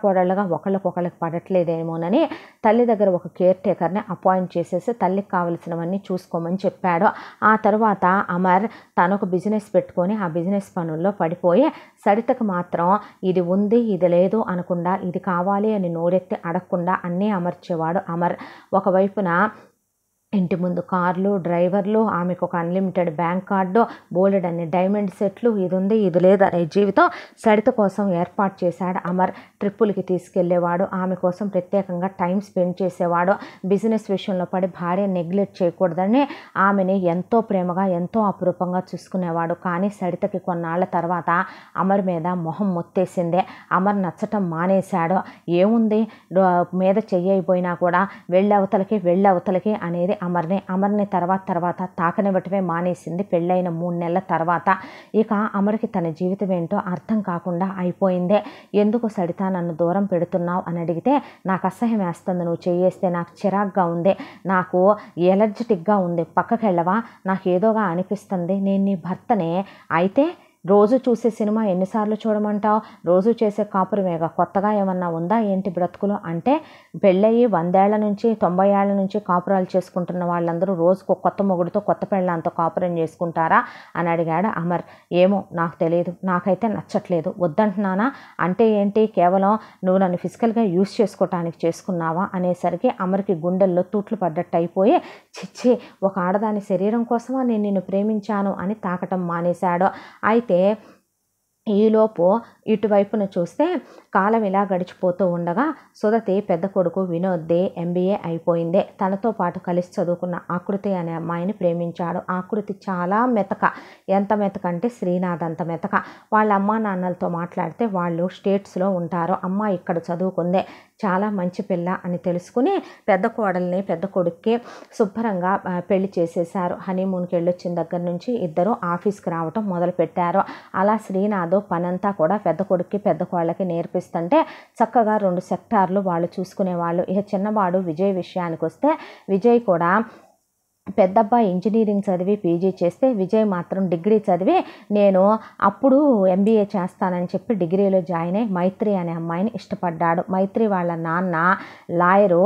ఒకళ్ళకు ఒకళ్ళకి పడట్లేదేమోనని తల్లి దగ్గర ఒక కేర్ టేకర్ని అపాయింట్ చేసేసి తల్లికి కావలసినవన్నీ చూసుకోమని చెప్పాడు ఆ తర్వాత అమర్ తను ఒక బిజినెస్ పెట్టుకొని ఆ బిజినెస్ పనుల్లో పడిపోయి సరితకు మాత్రం ఇది ఉంది ఇది లేదు అనకుండా ఇది కావాలి అని నోరెత్తి అడగకుండా అన్నీ అమర్చేవాడు అమర్ ఒకవైపున ఇంటి ముందు కార్లు డ్రైవర్లు ఆమెకు ఒక అన్లిమిటెడ్ బ్యాంక్ కార్డు బోల్డ్ అన్ని డైమండ్ సెట్లు ఇది ఉంది ఇది లేదు అనే జీవితం సరిత కోసం ఏర్పాటు చేశాడు అమర్ ట్రిప్పులకి తీసుకెళ్లేవాడు ఆమె కోసం ప్రత్యేకంగా టైం స్పెండ్ చేసేవాడు బిజినెస్ విషయంలో పడి భార్య నెగ్లెక్ట్ చేయకూడదని ఆమెని ఎంతో ప్రేమగా ఎంతో అపురూపంగా చూసుకునేవాడు కానీ సరితకి కొన్నాళ్ళ తర్వాత అమర్ మీద మొహం మొత్తేసిందే అమర్ నచ్చటం మానేశాడు ఏముంది మీద చెయ్యైపోయినా కూడా వెళ్ళవతలకి వెళ్ళవతలకి అనేది అమర్ని అమర్ని తర్వాత తర్వాత తాకనివ్వటమే మానేసింది పెళ్ళైన మూడు నెలల తర్వాత ఇక అమర్కి తన జీవితం ఏంటో అర్థం కాకుండా అయిపోయిందే ఎందుకు సరిత నన్ను దూరం పెడుతున్నావు అని అడిగితే నాకు అసహ్యం వేస్తుంది నువ్వు చేయేస్తే నాకు చిరాగ్గా ఉంది నాకు ఎలర్జెటిక్గా ఉంది పక్కకి వెళ్ళవా నాకు ఏదోగా అనిపిస్తుంది నేను నీ భర్తనే అయితే రోజు చూసే సినిమా ఎన్నిసార్లు చూడమంటావు రోజు చేసే కాపురమేగా కొత్తగా ఏమన్నా ఉందా ఏంటి బ్రతుకులు అంటే పెళ్ళయి వందేళ్ల నుంచి తొంభై ఏళ్ళ నుంచి కాపురాలు చేసుకుంటున్న వాళ్ళందరూ రోజుకు కొత్త మొగుడుతో కొత్త పెళ్ళంతో కాపురం చేసుకుంటారా అని అడిగాడు అమర్ ఏమో నాకు తెలియదు నాకైతే నచ్చట్లేదు వద్దంటున్నానా అంటే ఏంటి కేవలం నువ్వు నన్ను ఫిజికల్గా యూజ్ చేసుకోవటానికి చేసుకున్నావా అనేసరికి అమర్కి గుండెల్లో తూట్లు పడ్డట్టు అయిపోయి చిచ్చి ఒక ఆడదాని శరీరం కోసమా నేను నిన్ను ప్రేమించాను అని తాకటం మానేశాడు అయితే ఈలోపు ఇటువైపున చూస్తే కాలం ఇలా గడిచిపోతూ ఉండగా సుధతి పెద్ద కొడుకు వినోద్దే ఎంబీఏ అయిపోయిందే తనతో పాటు కలిసి చదువుకున్న ఆకృతి అనే అమ్మాయిని ప్రేమించాడు ఆకృతి చాలా మెతక ఎంత మెతక అంటే శ్రీనాథ్ అంత మెతక వాళ్ళ అమ్మా నాన్నలతో మాట్లాడితే వాళ్ళు స్టేట్స్లో ఉంటారు అమ్మ ఇక్కడ చదువుకుందే చాలా మంచి పిల్ల అని తెలుసుకుని పెద్ద కోడల్ని పెద్ద కొడుక్కి శుభ్రంగా పెళ్లి చేసేశారు హనీమూన్కి వెళ్ళొచ్చిన దగ్గర నుంచి ఇద్దరు ఆఫీస్కి రావటం మొదలుపెట్టారు అలా శ్రీనాథ్ ఉన్నదో పనంతా కూడా పెద్ద కొడుక్కి పెద్ద కోళ్ళకి నేర్పిస్తుంటే చక్కగా రెండు సెక్టార్లు వాళ్ళు చూసుకునేవాళ్ళు ఇక చిన్నవాడు విజయ్ విషయానికి వస్తే విజయ్ కూడా పెద్దబ్బాయి ఇంజనీరింగ్ చదివి పీజీ చేస్తే విజయ్ మాత్రం డిగ్రీ చదివి నేను అప్పుడు ఎంబీఏ చేస్తానని చెప్పి డిగ్రీలో జాయిన్ అయ్యి మైత్రి అనే అమ్మాయిని ఇష్టపడ్డాడు మైత్రి వాళ్ళ నాన్న లాయరు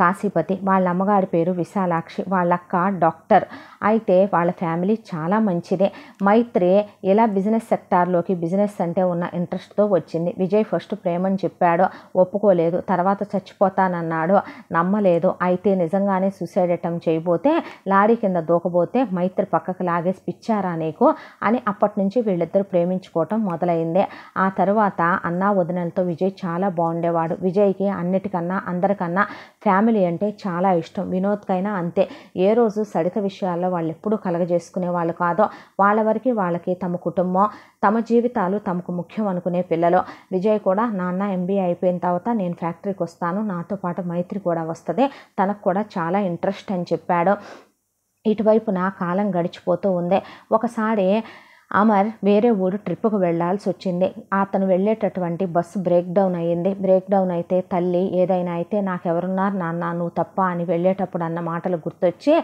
కాశీపతి వాళ్ళ అమ్మగారి పేరు విశాలాక్షి వాళ్ళక్క డాక్టర్ అయితే వాళ్ళ ఫ్యామిలీ చాలా మంచిదే మైత్రి ఇలా బిజినెస్ సెక్టార్లోకి బిజినెస్ అంటే ఉన్న ఇంట్రెస్ట్తో వచ్చింది విజయ్ ఫస్ట్ ప్రేమని చెప్పాడు ఒప్పుకోలేదు తర్వాత చచ్చిపోతానన్నాడు నమ్మలేదు అయితే నిజంగానే సూసైడ్ అటెంప్ట్ చేయబోతే లారీ కింద దూకబోతే మైత్రి పక్కకు లాగేసి పిచ్చారా నీకు అని అప్పటి నుంచి వీళ్ళిద్దరు ప్రేమించుకోవటం మొదలైంది ఆ తర్వాత అన్నా వదినలతో విజయ్ చాలా బాగుండేవాడు విజయ్కి అన్నిటికన్నా అందరికన్నా ఫ్యామిలీ ఫ్యామిలీ అంటే చాలా ఇష్టం వినోద్కైనా అంతే ఏ రోజు సడిత విషయాల్లో వాళ్ళు ఎప్పుడూ కలగజేసుకునే వాళ్ళు కాదో వాళ్ళ వరకు వాళ్ళకి తమ కుటుంబం తమ జీవితాలు తమకు ముఖ్యం అనుకునే పిల్లలు విజయ్ కూడా నాన్న ఎంబీఏ అయిపోయిన తర్వాత నేను ఫ్యాక్టరీకి వస్తాను నాతో పాటు మైత్రి కూడా వస్తుంది తనకు కూడా చాలా ఇంట్రెస్ట్ అని చెప్పాడు ఇటువైపు నా కాలం గడిచిపోతూ ఉంది ఒకసారి అమర్ వేరే ఊరు ట్రిప్పుకు వెళ్లాల్సి వచ్చింది అతను వెళ్ళేటటువంటి బస్సు బ్రేక్ డౌన్ అయ్యింది బ్రేక్ డౌన్ అయితే తల్లి ఏదైనా అయితే నాకెవరున్నారు నాన్న నువ్వు తప్ప అని వెళ్ళేటప్పుడు అన్న మాటలు గుర్తొచ్చి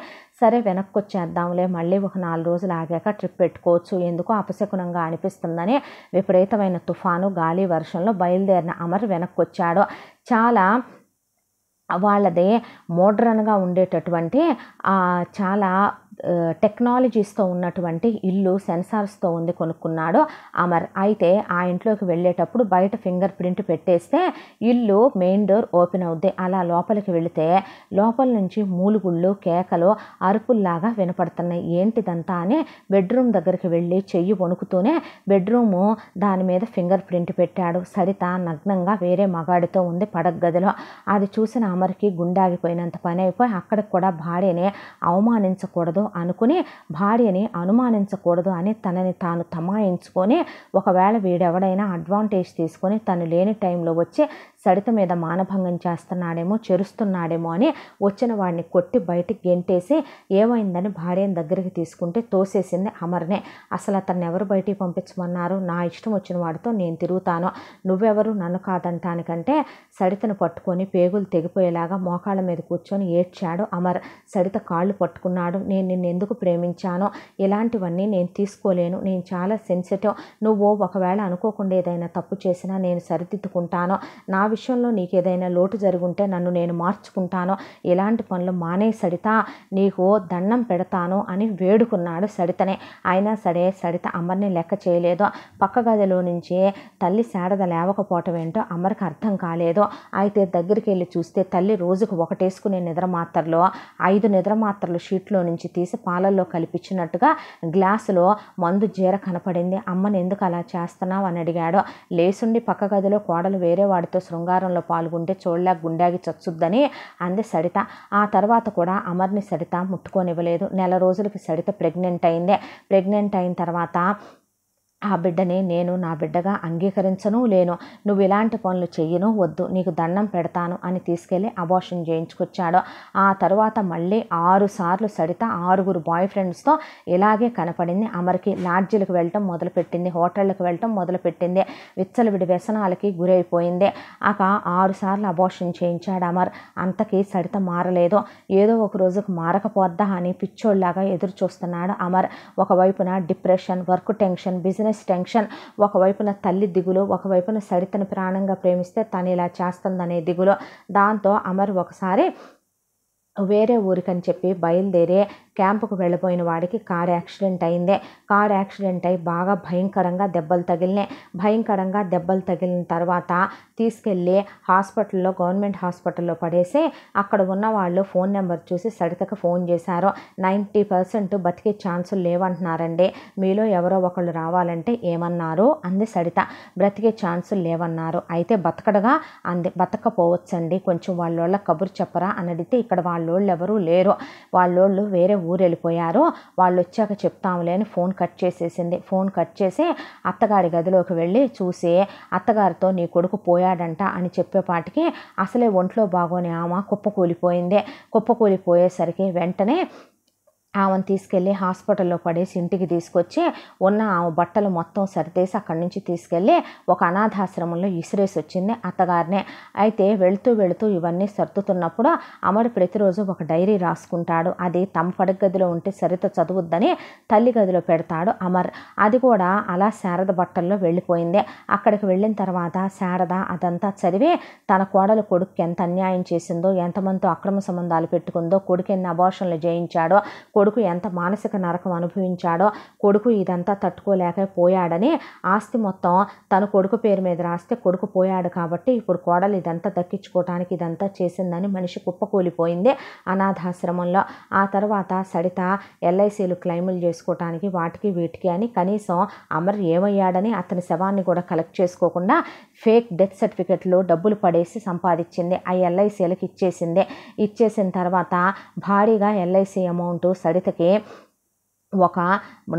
సరే వెనక్కి వచ్చేద్దాంలే మళ్ళీ ఒక నాలుగు రోజులు ఆగాక ట్రిప్ పెట్టుకోవచ్చు ఎందుకు అపశకునంగా అనిపిస్తుందని విపరీతమైన తుఫాను గాలి వర్షంలో బయలుదేరిన అమర్ వెనక్కి వచ్చాడు చాలా వాళ్ళది మోడ్రన్గా ఉండేటటువంటి చాలా టెక్నాలజీస్తో ఉన్నటువంటి ఇల్లు సెన్సార్స్తో ఉంది కొనుక్కున్నాడు అమర్ అయితే ఆ ఇంట్లోకి వెళ్ళేటప్పుడు బయట ఫింగర్ ప్రింట్ పెట్టేస్తే ఇల్లు మెయిన్ డోర్ ఓపెన్ అవుద్ది అలా లోపలికి వెళితే లోపల నుంచి మూలుగుళ్ళు కేకలు అరుపుల్లాగా వినపడుతున్నాయి ఏంటిదంతా అని బెడ్రూమ్ దగ్గరికి వెళ్ళి చెయ్యి వణుకుతూనే బెడ్రూము దాని మీద ఫింగర్ ప్రింట్ పెట్టాడు సరిత నగ్నంగా వేరే మగాడితో ఉంది పడగదిలో అది చూసిన అమర్కి గుండాగిపోయినంత పని అయిపోయి అక్కడికి కూడా భార్యనే అవమానించకూడదు అనుకుని భార్యని అనుమానించకూడదు అని తనని తాను తమాయించుకొని ఒకవేళ వీడెవడైనా అడ్వాంటేజ్ తీసుకొని తను లేని టైంలో వచ్చి సడిత మీద మానభంగం చేస్తున్నాడేమో చెరుస్తున్నాడేమో అని వచ్చిన వాడిని కొట్టి బయటికి గెంటేసి ఏమైందని భార్యను దగ్గరికి తీసుకుంటే తోసేసింది అమర్నే అసలు అతన్ని ఎవరు బయటికి పంపించమన్నారు నా ఇష్టం వచ్చిన వాడితో నేను తిరుగుతాను నువ్వెవరు నన్ను కాదంటానికంటే సడితను పట్టుకొని పేగులు తెగిపోయేలాగా మోకాళ్ళ మీద కూర్చొని ఏడ్చాడు అమర్ సడిత కాళ్ళు పట్టుకున్నాడు నేను నిన్ను ఎందుకు ప్రేమించానో ఇలాంటివన్నీ నేను తీసుకోలేను నేను చాలా సెన్సిటివ్ నువ్వు ఒకవేళ అనుకోకుండా ఏదైనా తప్పు చేసినా నేను సరిదిద్దుకుంటాను నా విషయంలో నీకు ఏదైనా లోటు జరుగుంటే నన్ను నేను మార్చుకుంటాను ఇలాంటి పనులు మానే సడిత నీకు దండం పెడతాను అని వేడుకున్నాడు సడితనే అయినా సరే సడిత అమర్ని లెక్క చేయలేదు పక్క గదిలో నుంచి తల్లి శారద లేవకపోవటం ఏంటో అమర్కి అర్థం కాలేదు అయితే దగ్గరికి వెళ్ళి చూస్తే తల్లి రోజుకు ఒకటేసుకునే నిద్ర మాత్రలో ఐదు నిద్ర మాత్రలు షీట్లో నుంచి తీసి పాలల్లో కలిపించినట్టుగా గ్లాసులో మందు జీర కనపడింది అమ్మని ఎందుకు అలా చేస్తున్నావు అని అడిగాడు లేసుండి పక్క గదిలో కోడలు వేరే వాడితో శృంగ శృంగారంలో పాల్గొంటే చోళ్ళ గుండాగి చచ్చుద్దని అంది సడిత ఆ తర్వాత కూడా అమర్ని సడిత ముట్టుకోనివ్వలేదు నెల రోజులకి సడిత ప్రెగ్నెంట్ అయిందే ప్రెగ్నెంట్ అయిన తర్వాత ఆ బిడ్డని నేను నా బిడ్డగా అంగీకరించను లేను నువ్వు ఇలాంటి పనులు చెయ్యను వద్దు నీకు దండం పెడతాను అని తీసుకెళ్ళి అబార్షన్ చేయించుకొచ్చాడు ఆ తర్వాత మళ్ళీ ఆరు సార్లు సడిత ఆరుగురు బాయ్ ఫ్రెండ్స్తో ఇలాగే కనపడింది అమర్కి లాడ్జీలకు వెళ్ళటం మొదలుపెట్టింది హోటళ్ళకు వెళ్ళటం మొదలుపెట్టింది విచ్చలవిడి వ్యసనాలకి గురైపోయింది ఆక ఆరు సార్లు అబార్షన్ చేయించాడు అమర్ అంతకీ సడిత మారలేదు ఏదో ఒక రోజుకు మారకపోద్దా అని పిచ్చోళ్ళలాగా ఎదురు చూస్తున్నాడు అమర్ ఒకవైపున depression work tension business miss tension ఒకవైపున తల్లి దిగులు ఒకవైపున సరితను ప్రాణంగా ప్రేమిస్తే తను ఇలా చేస్తుందనే దిగులు దాంతో అమర్ ఒకసారి వేరే ఊరికని చెప్పి బయలుదేరి క్యాంపుకు వెళ్ళిపోయిన వాడికి కార్ యాక్సిడెంట్ అయింది కార్ యాక్సిడెంట్ అయి బాగా భయంకరంగా దెబ్బలు తగిలినాయి భయంకరంగా దెబ్బలు తగిలిన తర్వాత తీసుకెళ్ళి హాస్పిటల్లో గవర్నమెంట్ హాస్పిటల్లో పడేసి అక్కడ ఉన్న వాళ్ళు ఫోన్ నెంబర్ చూసి సరితకు ఫోన్ చేశారు నైంటీ పర్సెంట్ బతికే ఛాన్సులు లేవంటున్నారండి మీలో ఎవరో ఒకళ్ళు రావాలంటే ఏమన్నారు అంది సరిత బ్రతికే ఛాన్సులు లేవన్నారు అయితే బతకడగా అంది బతకపోవచ్చండి కొంచెం వాళ్ళ కబురు చెప్పరా అని అడిగితే ఇక్కడ వాళ్ళు వాళ్ళోళ్ళు ఎవరూ లేరు వాళ్ళోళ్ళు వేరే ఊరు వెళ్ళిపోయారు వాళ్ళు వచ్చాక చెప్తాములే అని ఫోన్ కట్ చేసేసింది ఫోన్ కట్ చేసి అత్తగారి గదిలోకి వెళ్ళి చూసి అత్తగారితో నీ కొడుకు పోయాడంట అని చెప్పేపాటికి అసలే ఒంట్లో బాగోని ఆమె కుప్పకూలిపోయింది కుప్పకూలిపోయేసరికి వెంటనే ఆమెను తీసుకెళ్ళి హాస్పిటల్లో పడేసి ఇంటికి తీసుకొచ్చి ఉన్న ఆమె బట్టలు మొత్తం సరిదేసి అక్కడి నుంచి తీసుకెళ్ళి ఒక అనాథాశ్రమంలో ఇసిరేసి వచ్చింది అత్తగారినే అయితే వెళుతూ వెళుతూ ఇవన్నీ సర్దుతున్నప్పుడు అమరు ప్రతిరోజు ఒక డైరీ రాసుకుంటాడు అది తమ పడక గదిలో ఉంటే సరిత చదువుద్దని తల్లి గదిలో పెడతాడు అమర్ అది కూడా అలా శారద బట్టల్లో వెళ్ళిపోయింది అక్కడికి వెళ్ళిన తర్వాత శారద అదంతా చదివి తన కోడలు కొడుకు ఎంత అన్యాయం చేసిందో ఎంతమందితో అక్రమ సంబంధాలు పెట్టుకుందో కొడుకు ఎన్ని అబోషన్లు జయించాడో కొడుకు ఎంత మానసిక నరకం అనుభవించాడో కొడుకు ఇదంతా తట్టుకోలేక పోయాడని ఆస్తి మొత్తం తన కొడుకు పేరు మీద రాస్తే కొడుకు పోయాడు కాబట్టి ఇప్పుడు కోడలు ఇదంతా దక్కించుకోవటానికి ఇదంతా చేసిందని మనిషి కుప్పకూలిపోయింది అనాథాశ్రమంలో ఆ తర్వాత సడిత ఎల్ఐసీలు క్లైములు చేసుకోవటానికి వాటికి వీటికి అని కనీసం అమర్ ఏమయ్యాడని అతని శవాన్ని కూడా కలెక్ట్ చేసుకోకుండా ఫేక్ డెత్ సర్టిఫికెట్లో డబ్బులు పడేసి సంపాదించింది ఆ ఎల్ఐసీలకు ఇచ్చేసింది ఇచ్చేసిన తర్వాత భారీగా ఎల్ఐసి అమౌంట్ సడి தடுத்துக்கே ఒక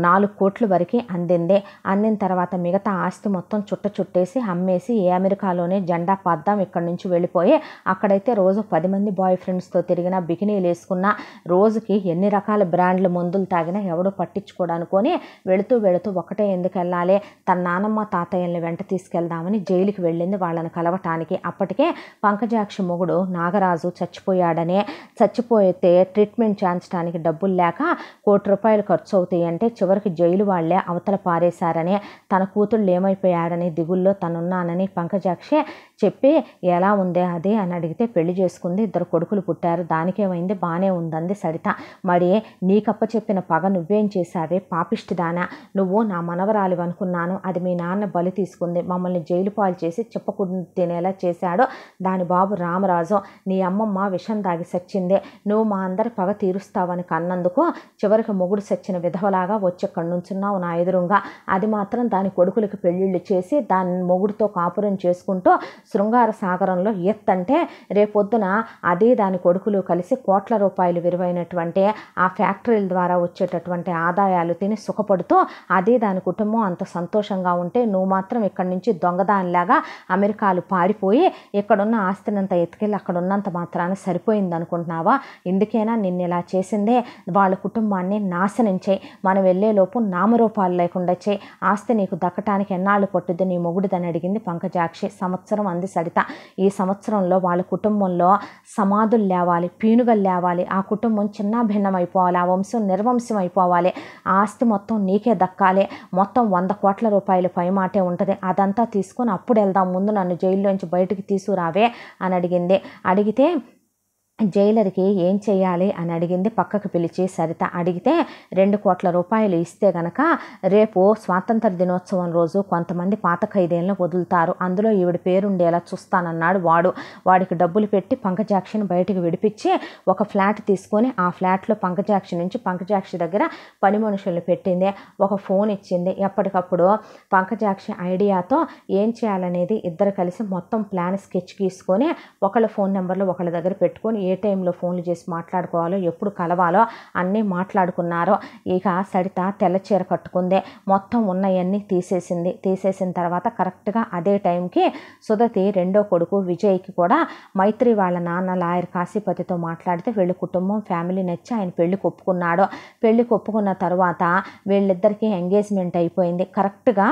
నాలుగు కోట్ల వరకు అందింది అందిన తర్వాత మిగతా ఆస్తి మొత్తం చుట్ట చుట్టేసి అమ్మేసి ఏ అమెరికాలోనే జెండా పద్దాం ఇక్కడి నుంచి వెళ్ళిపోయి అక్కడైతే రోజు పది మంది బాయ్ ఫ్రెండ్స్తో తిరిగిన బికినీలు వేసుకున్న రోజుకి ఎన్ని రకాల బ్రాండ్ల మందులు తాగినా ఎవడో పట్టించుకోడనుకొని వెళుతూ వెళుతూ ఒకటే ఎందుకు వెళ్ళాలి తన నానమ్మ తాతయ్యల్ని వెంట తీసుకెళ్దామని జైలుకి వెళ్ళింది వాళ్ళని కలవటానికి అప్పటికే పంకజాక్షి మొగుడు నాగరాజు చచ్చిపోయాడనే చచ్చిపోతే ట్రీట్మెంట్ చేయించడానికి డబ్బులు లేక కోటి రూపాయలు ఖర్చు ఖర్చు అంటే చివరికి జైలు వాళ్లే అవతల పారేశారని తన కూతుళ్ళు ఏమైపోయాడని దిగుల్లో తనున్నానని పంకజాక్షి చెప్పి ఎలా ఉంది అది అని అడిగితే పెళ్లి చేసుకుంది ఇద్దరు కొడుకులు పుట్టారు దానికేమైంది బాగానే ఉందంది సరిత మరి నీకప్ప చెప్పిన పగ నువ్వేం చేశావే పాపిష్టిదానా నువ్వు నా మనవరాలు అనుకున్నాను అది మీ నాన్న బలి తీసుకుంది మమ్మల్ని జైలు పాలు చేసి చెప్పకుండా తినేలా చేశాడో దాని బాబు రామరాజు నీ అమ్మమ్మ విషం దాగి సచ్చిందే నువ్వు మా అందరి పగ తీరుస్తావని కన్నందుకు చివరికి మొగుడు సచ్చిన విధవలాగా వచ్చి అక్కడి నుంచున్నావు నా ఎదురుగా అది మాత్రం దాని కొడుకులకి పెళ్ళిళ్ళు చేసి దాని మొగుడుతో కాపురం చేసుకుంటూ శృంగార సాగరంలో ఎత్తంటే రేపొద్దున అదే దాని కొడుకులు కలిసి కోట్ల రూపాయలు విలువైనటువంటి ఆ ఫ్యాక్టరీల ద్వారా వచ్చేటటువంటి ఆదాయాలు తిని సుఖపడుతూ అదే దాని కుటుంబం అంత సంతోషంగా ఉంటే నువ్వు మాత్రం ఇక్కడి నుంచి దొంగదానిలాగా అమెరికాలు పారిపోయి ఇక్కడున్న ఆస్తినంత ఎత్తుకెళ్ళి అక్కడ ఉన్నంత మాత్రాన సరిపోయింది అనుకుంటున్నావా ఎందుకైనా నిన్న ఇలా చేసిందే వాళ్ళ కుటుంబాన్ని నాశనం చేయి మనం వెళ్ళేలోపు నామరూపాలు లేకుండా చేయి ఆస్తి నీకు దక్కటానికి ఎన్నాళ్ళు పట్టుద్ది నీ మొగుడిదని అడిగింది పంకజాక్షి సంవత్సరం అంది సరిత ఈ సంవత్సరంలో వాళ్ళ కుటుంబంలో సమాధులు లేవాలి పీనుగలు లేవాలి ఆ కుటుంబం చిన్నాభిన్నం అయిపోవాలి ఆ వంశం నిర్వంశం అయిపోవాలి ఆస్తి మొత్తం నీకే దక్కాలి మొత్తం వంద కోట్ల రూపాయలు పైమాటే ఉంటుంది అదంతా తీసుకొని అప్పుడు వెళ్దాం ముందు నన్ను జైల్లోంచి బయటకు తీసుకురావే అని అడిగింది అడిగితే జైలర్కి ఏం చేయాలి అని అడిగింది పక్కకు పిలిచి సరిత అడిగితే రెండు కోట్ల రూపాయలు ఇస్తే గనక రేపు స్వాతంత్ర దినోత్సవం రోజు కొంతమంది పాత ఖైదీలను వదులుతారు అందులో ఈవిడ పేరుండేలా చూస్తానన్నాడు వాడు వాడికి డబ్బులు పెట్టి పంకజాక్షిని బయటకు విడిపించి ఒక ఫ్లాట్ తీసుకొని ఆ ఫ్లాట్లో పంకజాక్షి నుంచి పంకజాక్షి దగ్గర పని మనుషులను పెట్టింది ఒక ఫోన్ ఇచ్చింది ఎప్పటికప్పుడు పంకజాక్షి ఐడియాతో ఏం చేయాలనేది ఇద్దరు కలిసి మొత్తం ప్లాన్ స్కెచ్ గీసుకొని ఒకళ్ళ ఫోన్ నెంబర్లు ఒకళ్ళ దగ్గర పెట్టుకొని ఏ టైంలో ఫోన్లు చేసి మాట్లాడుకోవాలో ఎప్పుడు కలవాలో అన్నీ మాట్లాడుకున్నారో ఇక సడిత తెల్ల చీర కట్టుకుంది మొత్తం ఉన్నాయన్నీ తీసేసింది తీసేసిన తర్వాత కరెక్ట్గా అదే టైంకి సుధతి రెండో కొడుకు విజయ్కి కూడా మైత్రి వాళ్ళ నాన్న లాయర్ కాశీపతితో మాట్లాడితే వీళ్ళ కుటుంబం ఫ్యామిలీ నచ్చి ఆయన పెళ్లి ఒప్పుకున్నాడు పెళ్లి ఒప్పుకున్న తర్వాత వీళ్ళిద్దరికీ ఎంగేజ్మెంట్ అయిపోయింది కరెక్ట్గా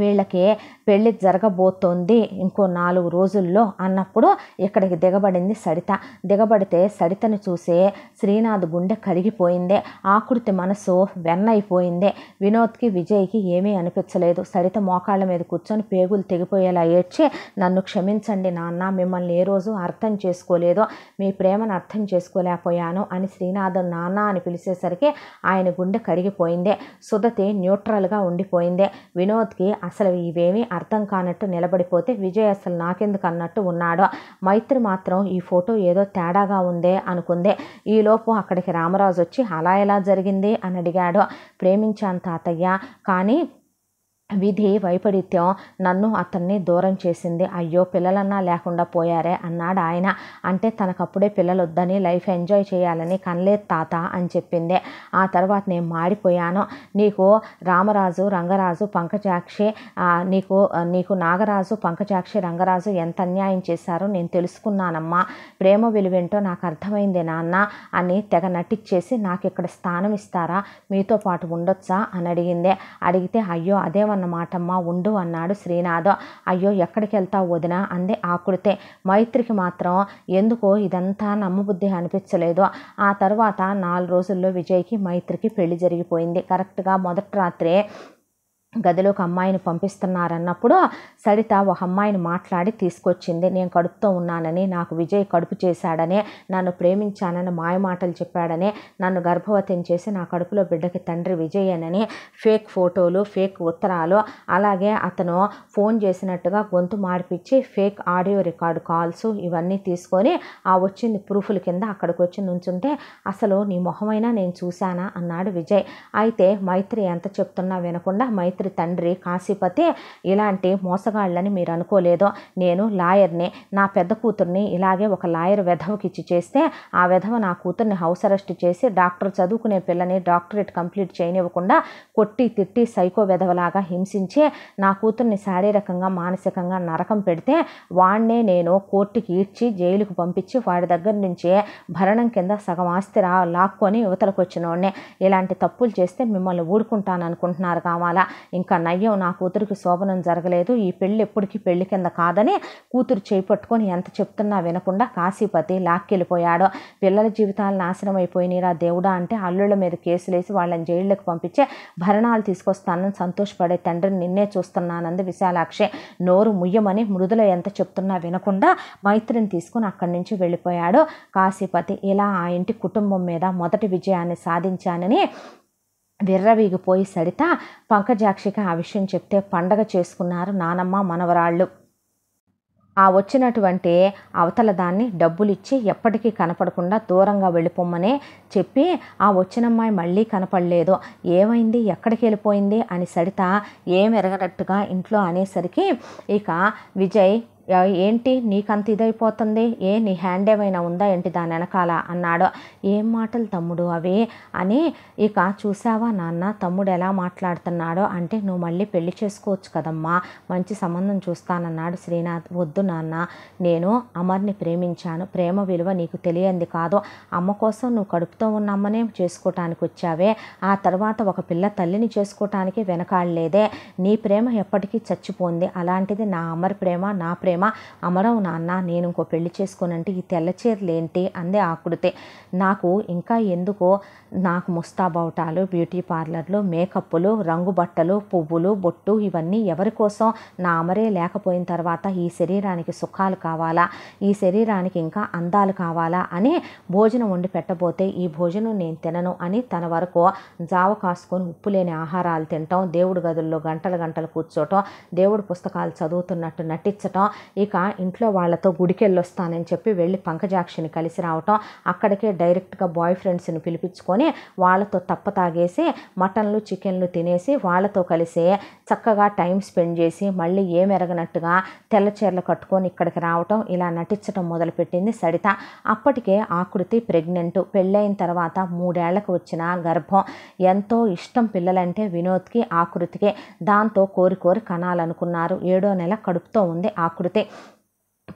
వీళ్ళకి పెళ్ళి జరగబోతోంది ఇంకో నాలుగు రోజుల్లో అన్నప్పుడు ఇక్కడికి దిగబడింది సడిత దిగబడితే సడితను చూసే శ్రీనాథ్ గుండె కరిగిపోయింది ఆకృతి మనసు వెన్నైపోయింది వినోద్కి విజయ్కి ఏమీ అనిపించలేదు సడిత మోకాళ్ళ మీద కూర్చొని పేగులు తెగిపోయేలా ఏడ్చి నన్ను క్షమించండి నాన్న మిమ్మల్ని ఏ రోజు అర్థం చేసుకోలేదు మీ ప్రేమను అర్థం చేసుకోలేకపోయాను అని శ్రీనాథ్ నాన్న అని పిలిచేసరికి ఆయన గుండె కరిగిపోయింది సుధతి న్యూట్రల్గా ఉండిపోయింది వినోద్కి అసలు ఇవేమీ అర్థం కానట్టు నిలబడిపోతే విజయ్ అసలు నాకెందుకు అన్నట్టు ఉన్నాడు మైత్రి మాత్రం ఈ ఫోటో ఏదో తేడాగా ఉందే అనుకుందే ఈలోపు అక్కడికి రామరాజు వచ్చి అలా ఎలా జరిగింది అని అడిగాడు ప్రేమించాను తాతయ్య కానీ విధి వైపరీత్యం నన్ను అతన్ని దూరం చేసింది అయ్యో పిల్లలన్నా లేకుండా పోయారే అన్నాడు ఆయన అంటే తనకప్పుడే పిల్లలొద్దని లైఫ్ ఎంజాయ్ చేయాలని కనలేదు తాత అని చెప్పింది ఆ తర్వాత నేను మాడిపోయాను నీకు రామరాజు రంగరాజు పంకజాక్షి నీకు నీకు నాగరాజు పంకజాక్షి రంగరాజు ఎంత అన్యాయం చేశారో నేను తెలుసుకున్నానమ్మా ప్రేమ విలువేంటో నాకు అర్థమైంది నాన్న అని తెగ నటిచ్చేసి నాకు ఇక్కడ స్థానం ఇస్తారా మీతో పాటు ఉండొచ్చా అని అడిగింది అడిగితే అయ్యో అదే అన్నమాటమ్మా ఉండు అన్నాడు శ్రీనాథ్ అయ్యో ఎక్కడికి వెళ్తావు వదిన అంది ఆకుడితే మైత్రికి మాత్రం ఎందుకో ఇదంతా నమ్మబుద్ధి అనిపించలేదు ఆ తర్వాత నాలుగు రోజుల్లో విజయ్కి మైత్రికి పెళ్లి జరిగిపోయింది కరెక్ట్గా మొదటి రాత్రే గదిలోకి అమ్మాయిని పంపిస్తున్నారన్నప్పుడు సరిత ఒక అమ్మాయిని మాట్లాడి తీసుకొచ్చింది నేను కడుపుతో ఉన్నానని నాకు విజయ్ కడుపు చేశాడని నన్ను ప్రేమించానని మాయమాటలు చెప్పాడని నన్ను గర్భవతిని చేసి నా కడుపులో బిడ్డకి తండ్రి విజయ్ అనని ఫేక్ ఫోటోలు ఫేక్ ఉత్తరాలు అలాగే అతను ఫోన్ చేసినట్టుగా గొంతు మార్పిచ్చి ఫేక్ ఆడియో రికార్డు కాల్స్ ఇవన్నీ తీసుకొని ఆ వచ్చింది ప్రూఫ్ల కింద అక్కడికి వచ్చి నుంచుంటే అసలు నీ మొహమైనా నేను చూశానా అన్నాడు విజయ్ అయితే మైత్రి ఎంత చెప్తున్నా వినకుండా మైత్రి అతడి తండ్రి కాశీపతి ఇలాంటి మోసగాళ్ళని మీరు అనుకోలేదో నేను లాయర్ని నా పెద్ద కూతుర్ని ఇలాగే ఒక లాయర్ వెధవకి ఇచ్చి చేస్తే ఆ వెధవ నా కూతుర్ని హౌస్ అరెస్ట్ చేసి డాక్టర్ చదువుకునే పిల్లని డాక్టరేట్ కంప్లీట్ చేయనివ్వకుండా కొట్టి తిట్టి సైకో వెధవలాగా హింసించి నా కూతుర్ని శారీరకంగా మానసికంగా నరకం పెడితే వాణ్ణే నేను కోర్టుకి ఈడ్చి జైలుకు పంపించి వాడి దగ్గర నుంచి భరణం కింద సగం ఆస్తి రా లాక్కొని యువతలకు వచ్చినోడనే ఇలాంటి తప్పులు చేస్తే మిమ్మల్ని ఊడుకుంటాను అనుకుంటున్నారు కావాలా ఇంకా నయ్యం నా కూతురికి శోభనం జరగలేదు ఈ పెళ్ళి ఎప్పటికీ పెళ్లి కింద కాదని కూతురు చేపట్టుకొని ఎంత చెప్తున్నా వినకుండా కాశీపతి లాక్కెళ్ళిపోయాడు పిల్లల జీవితాలు నాశనం అయిపోయినరా దేవుడా అంటే అల్లుళ్ళ మీద కేసులేసి వాళ్ళని జైళ్ళకి పంపించే భరణాలు తీసుకొస్తానని సంతోషపడే తండ్రిని నిన్నే చూస్తున్నానంది విశాలాక్షి నోరు ముయ్యమని మృదుల ఎంత చెప్తున్నా వినకుండా మైత్రిని తీసుకుని అక్కడి నుంచి వెళ్ళిపోయాడు కాశీపతి ఇలా ఆ ఇంటి కుటుంబం మీద మొదటి విజయాన్ని సాధించానని విర్రవీగిపోయి సడిత పంకజాక్షికి ఆ విషయం చెప్తే పండగ చేసుకున్నారు నానమ్మ మనవరాళ్ళు ఆ వచ్చినటువంటి అవతల దాన్ని డబ్బులిచ్చి ఎప్పటికీ కనపడకుండా దూరంగా వెళ్ళిపోమ్మనే చెప్పి ఆ వచ్చినమ్మాయి మళ్ళీ కనపడలేదు ఏమైంది ఎక్కడికి వెళ్ళిపోయింది అని సడిత ఏం ఎరగనట్టుగా ఇంట్లో అనేసరికి ఇక విజయ్ ఏంటి నీకంత ఇదైపోతుంది ఏ నీ హ్యాండ్ ఏమైనా ఉందా ఏంటి దాని వెనకాల అన్నాడు ఏం మాటలు తమ్ముడు అవి అని ఇక చూసావా నాన్న తమ్ముడు ఎలా మాట్లాడుతున్నాడో అంటే నువ్వు మళ్ళీ పెళ్లి చేసుకోవచ్చు కదమ్మా మంచి సంబంధం చూస్తానన్నాడు శ్రీనాథ్ వద్దు నాన్న నేను అమర్ని ప్రేమించాను ప్రేమ విలువ నీకు తెలియంది కాదు అమ్మ కోసం నువ్వు కడుపుతో ఉన్న అమ్మనే చేసుకోవటానికి వచ్చావే ఆ తర్వాత ఒక పిల్ల తల్లిని చేసుకోవటానికి వెనకాడలేదే నీ ప్రేమ ఎప్పటికీ చచ్చిపోంది అలాంటిది నా అమర్ ప్రేమ నా ప్రేమ ఏమా అమరవు నాన్న నేను ఇంకో పెళ్లి చేసుకోనంటే ఈ తెల్ల ఏంటి అందే ఆకుడితే నాకు ఇంకా ఎందుకో నాకు బౌటాలు బ్యూటీ పార్లర్లు మేకప్లు రంగు బట్టలు పువ్వులు బొట్టు ఇవన్నీ ఎవరి కోసం నా అమరే లేకపోయిన తర్వాత ఈ శరీరానికి సుఖాలు కావాలా ఈ శరీరానికి ఇంకా అందాలు కావాలా అని భోజనం వండి పెట్టబోతే ఈ భోజనం నేను తినను అని తన వరకు జావ కాసుకొని ఉప్పు లేని ఆహారాలు తినటం దేవుడి గదుల్లో గంటలు గంటలు కూర్చోటం దేవుడు పుస్తకాలు చదువుతున్నట్టు నటించటం ఇక ఇంట్లో వాళ్ళతో గుడికి వెళ్ళొస్తానని చెప్పి వెళ్ళి పంకజాక్షిని కలిసి రావటం అక్కడికే డైరెక్ట్గా బాయ్ ఫ్రెండ్స్ని పిలిపించుకొని వాళ్ళతో తప్ప తాగేసి మటన్లు చికెన్లు తినేసి వాళ్ళతో కలిసి చక్కగా టైం స్పెండ్ చేసి మళ్ళీ ఏం ఎరగనట్టుగా తెల్ల చీరలు కట్టుకొని ఇక్కడికి రావటం ఇలా నటించడం మొదలుపెట్టింది సరిత అప్పటికే ఆకృతి ప్రెగ్నెంట్ పెళ్ళైన తర్వాత మూడేళ్లకు వచ్చిన గర్భం ఎంతో ఇష్టం పిల్లలంటే వినోద్కి ఆకృతికి దాంతో కోరి కోరి కనాలనుకున్నారు ఏడో నెల కడుపుతో ఉంది ఆకృతి で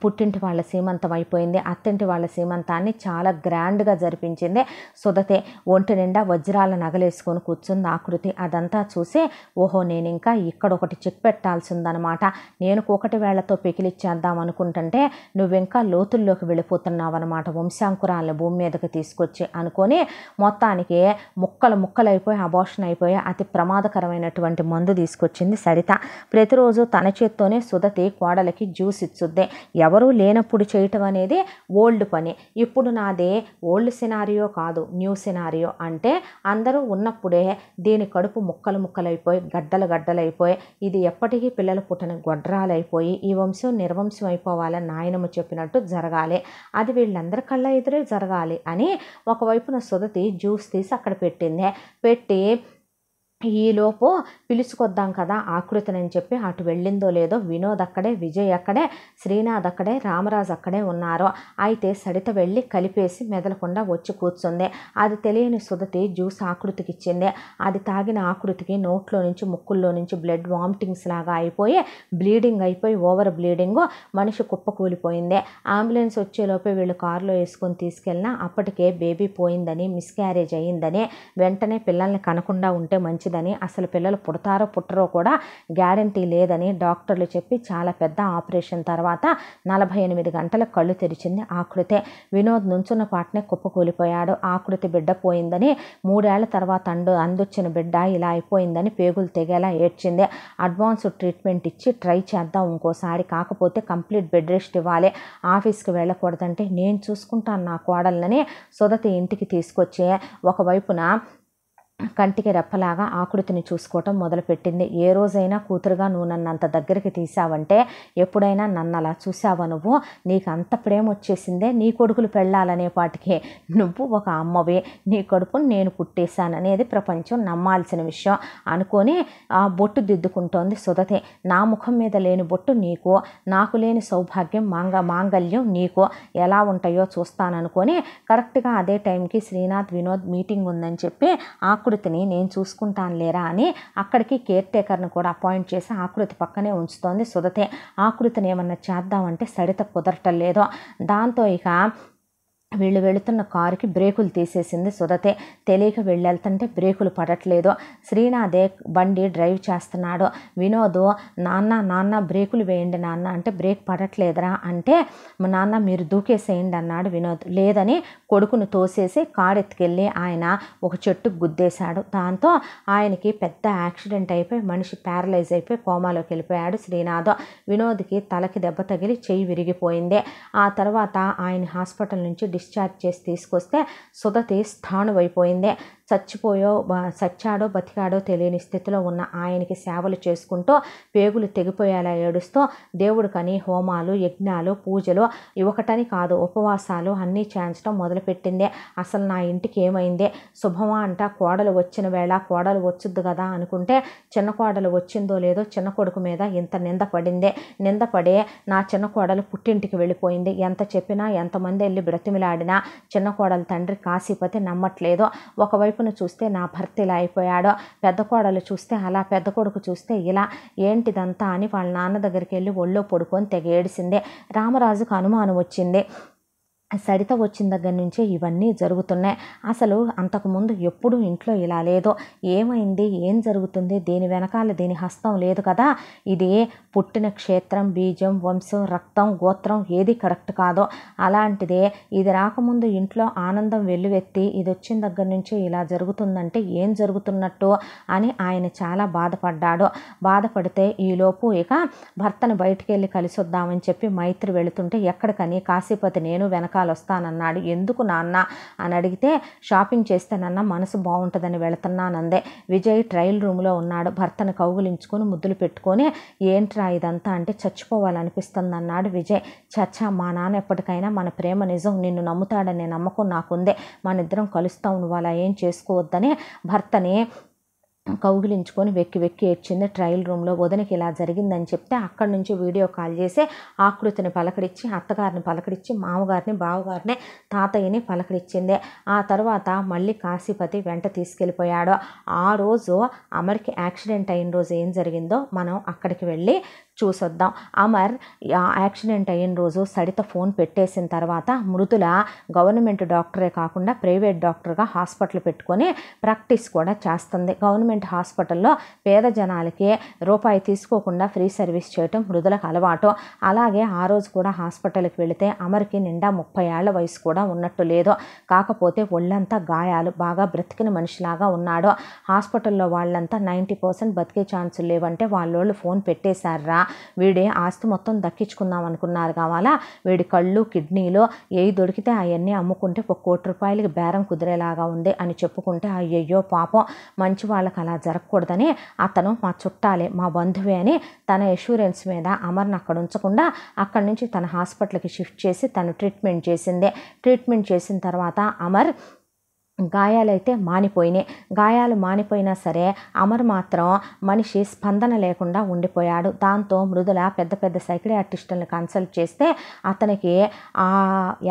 పుట్టింటి వాళ్ళ సీమంతం అయిపోయింది అత్తింటి వాళ్ళ సీమంతాన్ని చాలా గ్రాండ్గా జరిపించింది సుధతే ఒంటి నిండా వజ్రాల నగలేసుకొని కూర్చుంది ఆకృతి అదంతా చూసి ఓహో నేను ఇంకా ఇక్కడ ఒకటి చెక్ పెట్టాల్సిందనమాట నేను ఒకటి వేళ్లతో పెకిలిచ్చేద్దాం అనుకుంటుంటే నువ్వింకా లోతుల్లోకి వెళ్ళిపోతున్నావు అనమాట వంశాంకురాలను భూమి మీదకి తీసుకొచ్చి అనుకొని మొత్తానికి ముక్కలు ముక్కలైపోయి అబోషన్ అయిపోయి అతి ప్రమాదకరమైనటువంటి మందు తీసుకొచ్చింది సరిత ప్రతిరోజు తన చేత్తోనే సుధతి కోడలకి జ్యూస్ ఇచ్చుద్ది ఎవరూ లేనప్పుడు చేయటం అనేది ఓల్డ్ పని ఇప్పుడు నాదే ఓల్డ్ సినారియో కాదు న్యూ సినారియో అంటే అందరూ ఉన్నప్పుడే దీని కడుపు ముక్కలు ముక్కలైపోయి గడ్డలు గడ్డలైపోయి ఇది ఎప్పటికీ పిల్లలు పుట్టిన గొడ్రాలైపోయి ఈ వంశం నిర్వంశం అయిపోవాలని నాయనమ్మ చెప్పినట్టు జరగాలి అది వీళ్ళందరి కళ్ళ ఎదురే జరగాలి అని ఒకవైపున సుధతి జ్యూస్ తీసి అక్కడ పెట్టింది పెట్టి ఈలోపు పిలుచుకొద్దాం కదా అని చెప్పి అటు వెళ్ళిందో లేదో వినోద్ అక్కడే విజయ్ అక్కడే శ్రీనాథ్ అక్కడే రామరాజ్ అక్కడే ఉన్నారు అయితే సడిత వెళ్ళి కలిపేసి మెదలకుండా వచ్చి కూర్చుంది అది తెలియని సుధతి జ్యూస్ ఆకృతికి ఇచ్చింది అది తాగిన ఆకృతికి నోట్లో నుంచి ముక్కుల్లో నుంచి బ్లడ్ వామిటింగ్స్ లాగా అయిపోయి బ్లీడింగ్ అయిపోయి ఓవర్ బ్లీడింగ్ మనిషి కుప్పకూలిపోయింది అంబులెన్స్ వచ్చేలోపే వీళ్ళు కారులో వేసుకొని తీసుకెళ్ళినా అప్పటికే బేబీ పోయిందని మిస్క్యారేజ్ అయ్యిందని వెంటనే పిల్లల్ని కనకుండా ఉంటే మంచిది మంచిదని అసలు పిల్లలు పుడతారో పుట్టరో కూడా గ్యారంటీ లేదని డాక్టర్లు చెప్పి చాలా పెద్ద ఆపరేషన్ తర్వాత నలభై ఎనిమిది గంటల కళ్ళు తెరిచింది ఆకృతే వినోద్ నుంచున్న పాటనే కుప్పకూలిపోయాడు ఆకృతి బిడ్డ పోయిందని మూడేళ్ల తర్వాత అండు అందొచ్చిన బిడ్డ ఇలా అయిపోయిందని పేగులు తెగేలా ఏడ్చింది అడ్వాన్స్ ట్రీట్మెంట్ ఇచ్చి ట్రై చేద్దాం ఇంకోసారి కాకపోతే కంప్లీట్ బెడ్ రెస్ట్ ఇవ్వాలి ఆఫీస్కి వెళ్ళకూడదంటే నేను చూసుకుంటాను నా కోడళ్ళని సుధతి ఇంటికి తీసుకొచ్చి ఒకవైపున కంటికి రెప్పలాగా ఆకృతిని చూసుకోవటం మొదలుపెట్టింది ఏ రోజైనా కూతురుగా నువ్వు నన్ను అంత దగ్గరికి తీసావంటే ఎప్పుడైనా నన్ను అలా చూసావా నువ్వు నీకు అంత ప్రేమ వచ్చేసిందే నీ కొడుకులు పెళ్ళాలనే పాటికి నువ్వు ఒక అమ్మవి నీ కొడుకుని నేను పుట్టేశాను అనేది ప్రపంచం నమ్మాల్సిన విషయం అనుకొని ఆ బొట్టు దిద్దుకుంటోంది సుధతి నా ముఖం మీద లేని బొట్టు నీకు నాకు లేని సౌభాగ్యం మాంగ మాంగల్యం నీకు ఎలా ఉంటాయో చూస్తాననుకొని కరెక్ట్గా అదే టైంకి శ్రీనాథ్ వినోద్ మీటింగ్ ఉందని చెప్పి ఆ ఆకృతిని నేను చూసుకుంటాను లేరా అని అక్కడికి కేర్ టేకర్ని కూడా అపాయింట్ చేసి ఆకృతి పక్కనే ఉంచుతోంది సుధతే ఆకృతిని ఏమన్నా చేద్దామంటే సరిత కుదరటం లేదో దాంతో ఇక వీళ్ళు వెళుతున్న కారుకి బ్రేకులు తీసేసింది సుధతే తెలియక వెళ్ళెళ్తుంటే వెళ్తుంటే బ్రేకులు పడట్లేదు శ్రీనాథే బండి డ్రైవ్ చేస్తున్నాడు వినోదు నాన్న నాన్న బ్రేకులు వేయండి నాన్న అంటే బ్రేక్ పడట్లేదురా అంటే నాన్న మీరు దూకేసేయండి అన్నాడు వినోద్ లేదని కొడుకును తోసేసి కారు ఎత్తుకెళ్ళి ఆయన ఒక చెట్టు గుద్దేశాడు దాంతో ఆయనకి పెద్ద యాక్సిడెంట్ అయిపోయి మనిషి ప్యారలైజ్ అయిపోయి కోమాలోకి వెళ్ళిపోయాడు శ్రీనాథ్ వినోద్కి తలకి దెబ్బ తగిలి చెయ్యి విరిగిపోయింది ఆ తర్వాత ఆయన హాస్పిటల్ నుంచి డిశ్చార్జ్ చేసి తీసుకొస్తే సుధతి స్థాణువైపోయింది చచ్చిపోయో చచ్చాడో బతికాడో తెలియని స్థితిలో ఉన్న ఆయనకి సేవలు చేసుకుంటూ పేగులు తెగిపోయేలా ఏడుస్తూ దేవుడికని హోమాలు యజ్ఞాలు పూజలు ఇవ్వటని కాదు ఉపవాసాలు అన్నీ చేయించడం మొదలుపెట్టిందే అసలు నా ఇంటికి ఏమైందే శుభమా అంట కోడలు వచ్చిన వేళ కోడలు వచ్చుద్దు కదా అనుకుంటే చిన్న కోడలు వచ్చిందో లేదో చిన్న కొడుకు మీద ఇంత నింద పడిందే నింద పడే నా చిన్న కోడలు పుట్టింటికి వెళ్ళిపోయింది ఎంత చెప్పినా ఎంతమంది వెళ్ళి బ్రతిమిలాడినా చిన్న కోడలు తండ్రి కాశీపతి నమ్మట్లేదు ఒకవైపు కొడుకును చూస్తే నా భర్త ఇలా అయిపోయాడో పెద్ద కోడలు చూస్తే అలా పెద్ద కొడుకు చూస్తే ఇలా ఏంటిదంతా అని వాళ్ళ నాన్న దగ్గరికి వెళ్ళి ఒళ్ళో పడుకొని తెగేడిసిందే రామరాజుకు అనుమానం వచ్చింది సరిత వచ్చిన దగ్గర నుంచే ఇవన్నీ జరుగుతున్నాయి అసలు అంతకుముందు ఎప్పుడు ఇంట్లో ఇలా లేదో ఏమైంది ఏం జరుగుతుంది దీని వెనకాల దీని హస్తం లేదు కదా ఇది పుట్టిన క్షేత్రం బీజం వంశం రక్తం గోత్రం ఏది కరెక్ట్ కాదో అలాంటిదే ఇది రాకముందు ఇంట్లో ఆనందం వెల్లువెత్తి ఇది వచ్చిన దగ్గర నుంచే ఇలా జరుగుతుందంటే ఏం జరుగుతున్నట్టు అని ఆయన చాలా బాధపడ్డాడు బాధపడితే ఈలోపు ఇక భర్తను బయటికి వెళ్ళి కలిసొద్దామని చెప్పి మైత్రి వెళుతుంటే ఎక్కడికని కాశీపతి నేను వెనకాల ఇవాళ వస్తానన్నాడు ఎందుకు నాన్న అని అడిగితే షాపింగ్ చేస్తేనన్న మనసు బాగుంటుందని వెళుతున్నానందే విజయ్ ట్రయల్ రూమ్లో ఉన్నాడు భర్తను కౌగులించుకొని ముద్దులు పెట్టుకొని ఏంట్రా ఇదంతా అంటే చచ్చిపోవాలనిపిస్తుందన్నాడు విజయ్ చచ్చా మా నాన్న ఎప్పటికైనా మన ప్రేమ నిజం నిన్ను నమ్ముతాడనే నమ్మకం నాకుందే మనిద్దరం కలుస్తాం నువ్వు అలా ఏం చేసుకోవద్దని భర్తని కౌగిలించుకొని వెక్కి వెక్కి ఏడ్చింది ట్రయల్ రూమ్లో వదనకి ఇలా జరిగిందని చెప్తే అక్కడి నుంచి వీడియో కాల్ చేసి ఆకృతిని పలకరించి అత్తగారిని పలకరించి మామగారిని బావగారిని తాతయ్యని పలకరించింది ఆ తర్వాత మళ్ళీ కాశీపతి వెంట తీసుకెళ్ళిపోయాడు ఆ రోజు అమర్కి యాక్సిడెంట్ అయిన రోజు ఏం జరిగిందో మనం అక్కడికి వెళ్ళి చూసొద్దాం అమర్ యాక్సిడెంట్ అయిన రోజు సడిత ఫోన్ పెట్టేసిన తర్వాత మృతుల గవర్నమెంట్ డాక్టరే కాకుండా ప్రైవేట్ డాక్టర్గా హాస్పిటల్ పెట్టుకొని ప్రాక్టీస్ కూడా చేస్తుంది గవర్నమెంట్ హాస్పిటల్లో పేద జనాలకి రూపాయి తీసుకోకుండా ఫ్రీ సర్వీస్ చేయటం మృదులకు అలవాటు అలాగే ఆ రోజు కూడా హాస్పిటల్కి వెళితే అమర్కి నిండా ముప్పై ఏళ్ల వయసు కూడా ఉన్నట్టు లేదు కాకపోతే ఒళ్ళంతా గాయాలు బాగా బ్రతికిన మనిషిలాగా ఉన్నాడు హాస్పిటల్లో వాళ్ళంతా నైంటీ పర్సెంట్ బతికే ఛాన్సులు లేవంటే వాళ్ళోళ్ళు ఫోన్ పెట్టేశారా వీడి ఆస్తి మొత్తం దక్కించుకుందాం అనుకున్నారు కావాలా వీడి కళ్ళు కిడ్నీలో ఏవి దొరికితే అవన్నీ అమ్ముకుంటే ఒక కోటి రూపాయలకి బేరం కుదిరేలాగా ఉంది అని చెప్పుకుంటే అయ్యయ్యో పాపం మంచి వాళ్ళకి అలా జరగకూడదని అతను మా చుట్టాలే మా బంధువే అని తన ఇన్సూరెన్స్ మీద అమర్ని అక్కడ ఉంచకుండా అక్కడి నుంచి తన హాస్పిటల్కి షిఫ్ట్ చేసి తను ట్రీట్మెంట్ చేసిందే ట్రీట్మెంట్ చేసిన తర్వాత అమర్ గాయాలైతే మానిపోయినాయి గాయాలు మానిపోయినా సరే అమర్ మాత్రం మనిషి స్పందన లేకుండా ఉండిపోయాడు దాంతో మృదుల పెద్ద పెద్ద ఆర్టిస్టులను కన్సల్ట్ చేస్తే అతనికి ఆ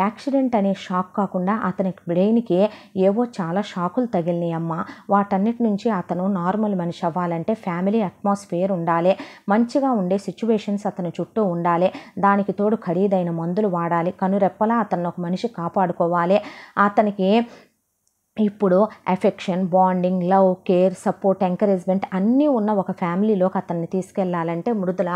యాక్సిడెంట్ అనే షాక్ కాకుండా అతనికి బ్రెయిన్కి ఏవో చాలా షాకులు తగిలినాయి అమ్మ వాటన్నిటి నుంచి అతను నార్మల్ మనిషి అవ్వాలంటే ఫ్యామిలీ అట్మాస్ఫియర్ ఉండాలి మంచిగా ఉండే సిచ్యువేషన్స్ అతని చుట్టూ ఉండాలి దానికి తోడు ఖరీదైన మందులు వాడాలి కనురెప్పలా అతను ఒక మనిషి కాపాడుకోవాలి అతనికి ఇప్పుడు affection bonding love care support encouragement అన్నీ ఉన్న ఒక ఫ్యామిలీలోకి అతన్ని తీసుకెళ్ళాలంటే మృదుల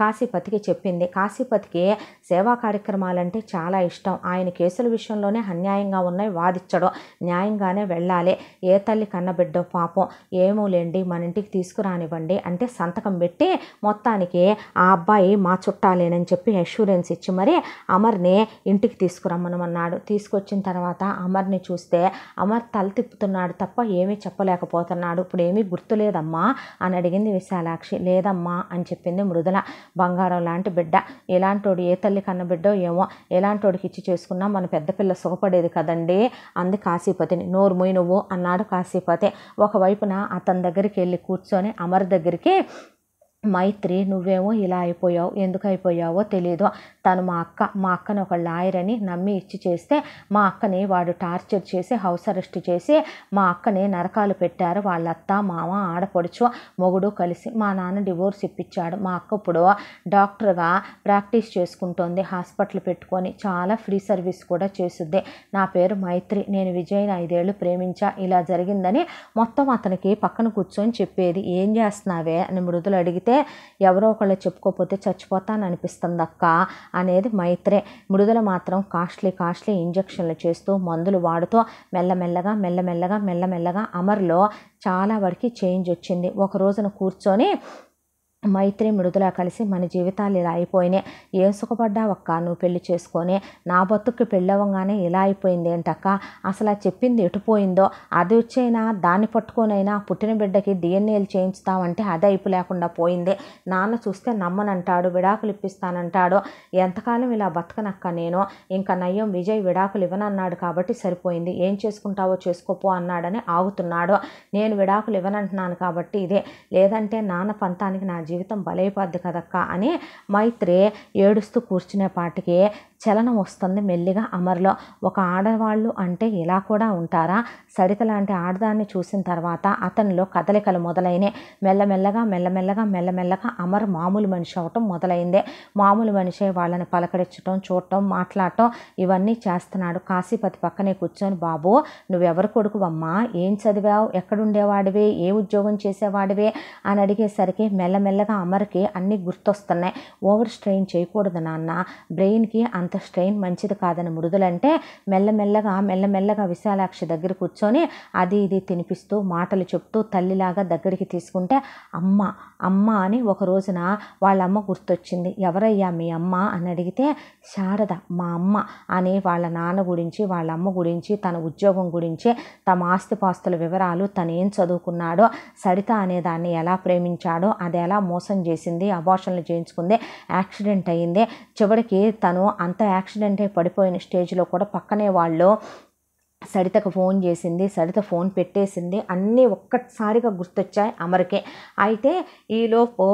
కాశీపతికి చెప్పింది కాశీపతికి సేవా కార్యక్రమాలంటే చాలా ఇష్టం ఆయన కేసుల విషయంలోనే అన్యాయంగా ఉన్నాయి వాదిచ్చడం న్యాయంగానే వెళ్ళాలి ఏ తల్లి కన్నబిడ్డో పాపం ఏమో లేండి మన ఇంటికి తీసుకురానివ్వండి అంటే సంతకం పెట్టి మొత్తానికి ఆ అబ్బాయి మా చుట్టాలేనని చెప్పి అష్యూరెన్స్ ఇచ్చి మరి అమర్ని ఇంటికి తీసుకురమ్మనమన్నాడు తీసుకొచ్చిన తర్వాత అమర్ని చూస్తే అమర్ తల తిప్పుతున్నాడు తప్ప ఏమీ చెప్పలేకపోతున్నాడు ఇప్పుడు ఏమీ గుర్తులేదమ్మా అని అడిగింది విశాలాక్షి లేదమ్మా అని చెప్పింది మృదుల బంగారం లాంటి బిడ్డ ఇలాంటోడు ఏ తల్లి తల్లి కన్నబిడ్డో ఏమో ఎలాంటి వాడికి ఇచ్చి చేసుకున్నా మన పెద్ద పిల్ల సుఖపడేది కదండి అంది కాశీపతిని నోరు మొయ్యి నువ్వు అన్నాడు కాశీపతి ఒకవైపున అతని దగ్గరికి వెళ్ళి కూర్చొని అమర్ దగ్గరికి మైత్రి నువ్వేమో ఇలా అయిపోయావు ఎందుకు అయిపోయావో తెలియదు తను మా అక్క మా అక్కని ఒక లాయర్ అని నమ్మి ఇచ్చి చేస్తే మా అక్కని వాడు టార్చర్ చేసి హౌస్ అరెస్ట్ చేసి మా అక్కని నరకాలు పెట్టారు వాళ్ళ అత్త మామ ఆడపడుచు మొగుడు కలిసి మా నాన్న డివోర్స్ ఇప్పించాడు మా అక్క ఇప్పుడు డాక్టర్గా ప్రాక్టీస్ చేసుకుంటుంది హాస్పిటల్ పెట్టుకొని చాలా ఫ్రీ సర్వీస్ కూడా చేస్తుంది నా పేరు మైత్రి నేను విజయ్ని ఐదేళ్లు ప్రేమించా ఇలా జరిగిందని మొత్తం అతనికి పక్కన కూర్చొని చెప్పేది ఏం చేస్తున్నావే అని మృదులు అడిగితే ఎవరో ఒకళ్ళు చెప్పుకోకపోతే చచ్చిపోతాను అనిపిస్తుంది అక్క అనేది మైత్రే మృదుల మాత్రం కాస్ట్లీ కాస్ట్లీ ఇంజక్షన్లు చేస్తూ మందులు వాడుతూ మెల్లమెల్లగా మెల్లమెల్లగా మెల్లమెల్లగా అమర్లో చాలా వరకు చేంజ్ వచ్చింది ఒక రోజున కూర్చొని మైత్రి మృదులా కలిసి మన జీవితాలు ఇలా అయిపోయినాయి ఏం సుఖపడ్డా ఒక్క నువ్వు పెళ్లి చేసుకొని నా బతుక్కి పెళ్ళవంగానే ఇలా అయిపోయింది ఏంటక్క అసలు చెప్పింది ఎటుపోయిందో అది వచ్చైనా దాన్ని పట్టుకొనైనా పుట్టిన బిడ్డకి డిఎన్ఏలు చేయించుతామంటే అది అయిపు లేకుండా పోయింది నాన్న చూస్తే నమ్మనంటాడు విడాకులు ఇప్పిస్తానంటాడు ఎంతకాలం ఇలా బతకనక్క నేను ఇంకా నయ్యం విజయ్ విడాకులు ఇవ్వనన్నాడు కాబట్టి సరిపోయింది ఏం చేసుకుంటావో చేసుకోపో అన్నాడని ఆగుతున్నాడు నేను విడాకులు ఇవ్వనంటున్నాను కాబట్టి ఇదే లేదంటే నాన్న పంతానికి నా జీవితం బలైపోద్ది కదక్క అని మైత్రి ఏడుస్తూ కూర్చునే పాటికి చలనం వస్తుంది మెల్లిగా అమరులో ఒక ఆడవాళ్ళు అంటే ఇలా కూడా ఉంటారా సరిత లాంటి ఆడదాన్ని చూసిన తర్వాత అతనిలో కదలికలు మొదలైనవి మెల్లమెల్లగా మెల్లమెల్లగా మెల్లమెల్లగా అమర్ మామూలు మనిషి అవటం మొదలైందే మామూలు మనిషే వాళ్ళని పలకరించటం చూడటం మాట్లాడటం ఇవన్నీ చేస్తున్నాడు కాశీపతి పక్కనే కూర్చొని బాబు నువ్వెవరు కొడుకువమ్మా ఏం చదివావు ఎక్కడుండేవాడివి ఏ ఉద్యోగం చేసేవాడివే అని అడిగేసరికి మెల్లమెల్లగా అమర్కి అన్నీ గుర్తొస్తున్నాయి ఓవర్ స్ట్రెయిన్ చేయకూడదు నాన్న బ్రెయిన్కి అంత అంత స్ట్రెయిన్ మంచిది కాదని మృదులంటే మెల్లమెల్లగా మెల్లమెల్లగా విశాలాక్షి దగ్గర కూర్చొని అది ఇది తినిపిస్తూ మాటలు చెప్తూ తల్లిలాగా దగ్గరికి తీసుకుంటే అమ్మ అమ్మ అని ఒక రోజున వాళ్ళ అమ్మ గుర్తొచ్చింది ఎవరయ్యా మీ అమ్మ అని అడిగితే శారద మా అమ్మ అని వాళ్ళ నాన్న గురించి వాళ్ళ అమ్మ గురించి తన ఉద్యోగం గురించి తమ ఆస్తిపాస్తుల వివరాలు తను ఏం చదువుకున్నాడో సరిత అనే దాన్ని ఎలా ప్రేమించాడో అది ఎలా మోసం చేసింది అబార్షన్లు చేయించుకుంది యాక్సిడెంట్ అయ్యింది చివరికి తను అంత యాక్సిడెంటే పడిపోయిన స్టేజ్లో కూడా పక్కనే వాళ్ళు సరితకు ఫోన్ చేసింది సరిత ఫోన్ పెట్టేసింది అన్నీ ఒక్కసారిగా గుర్తొచ్చాయి అమరికే అయితే ఈలోపు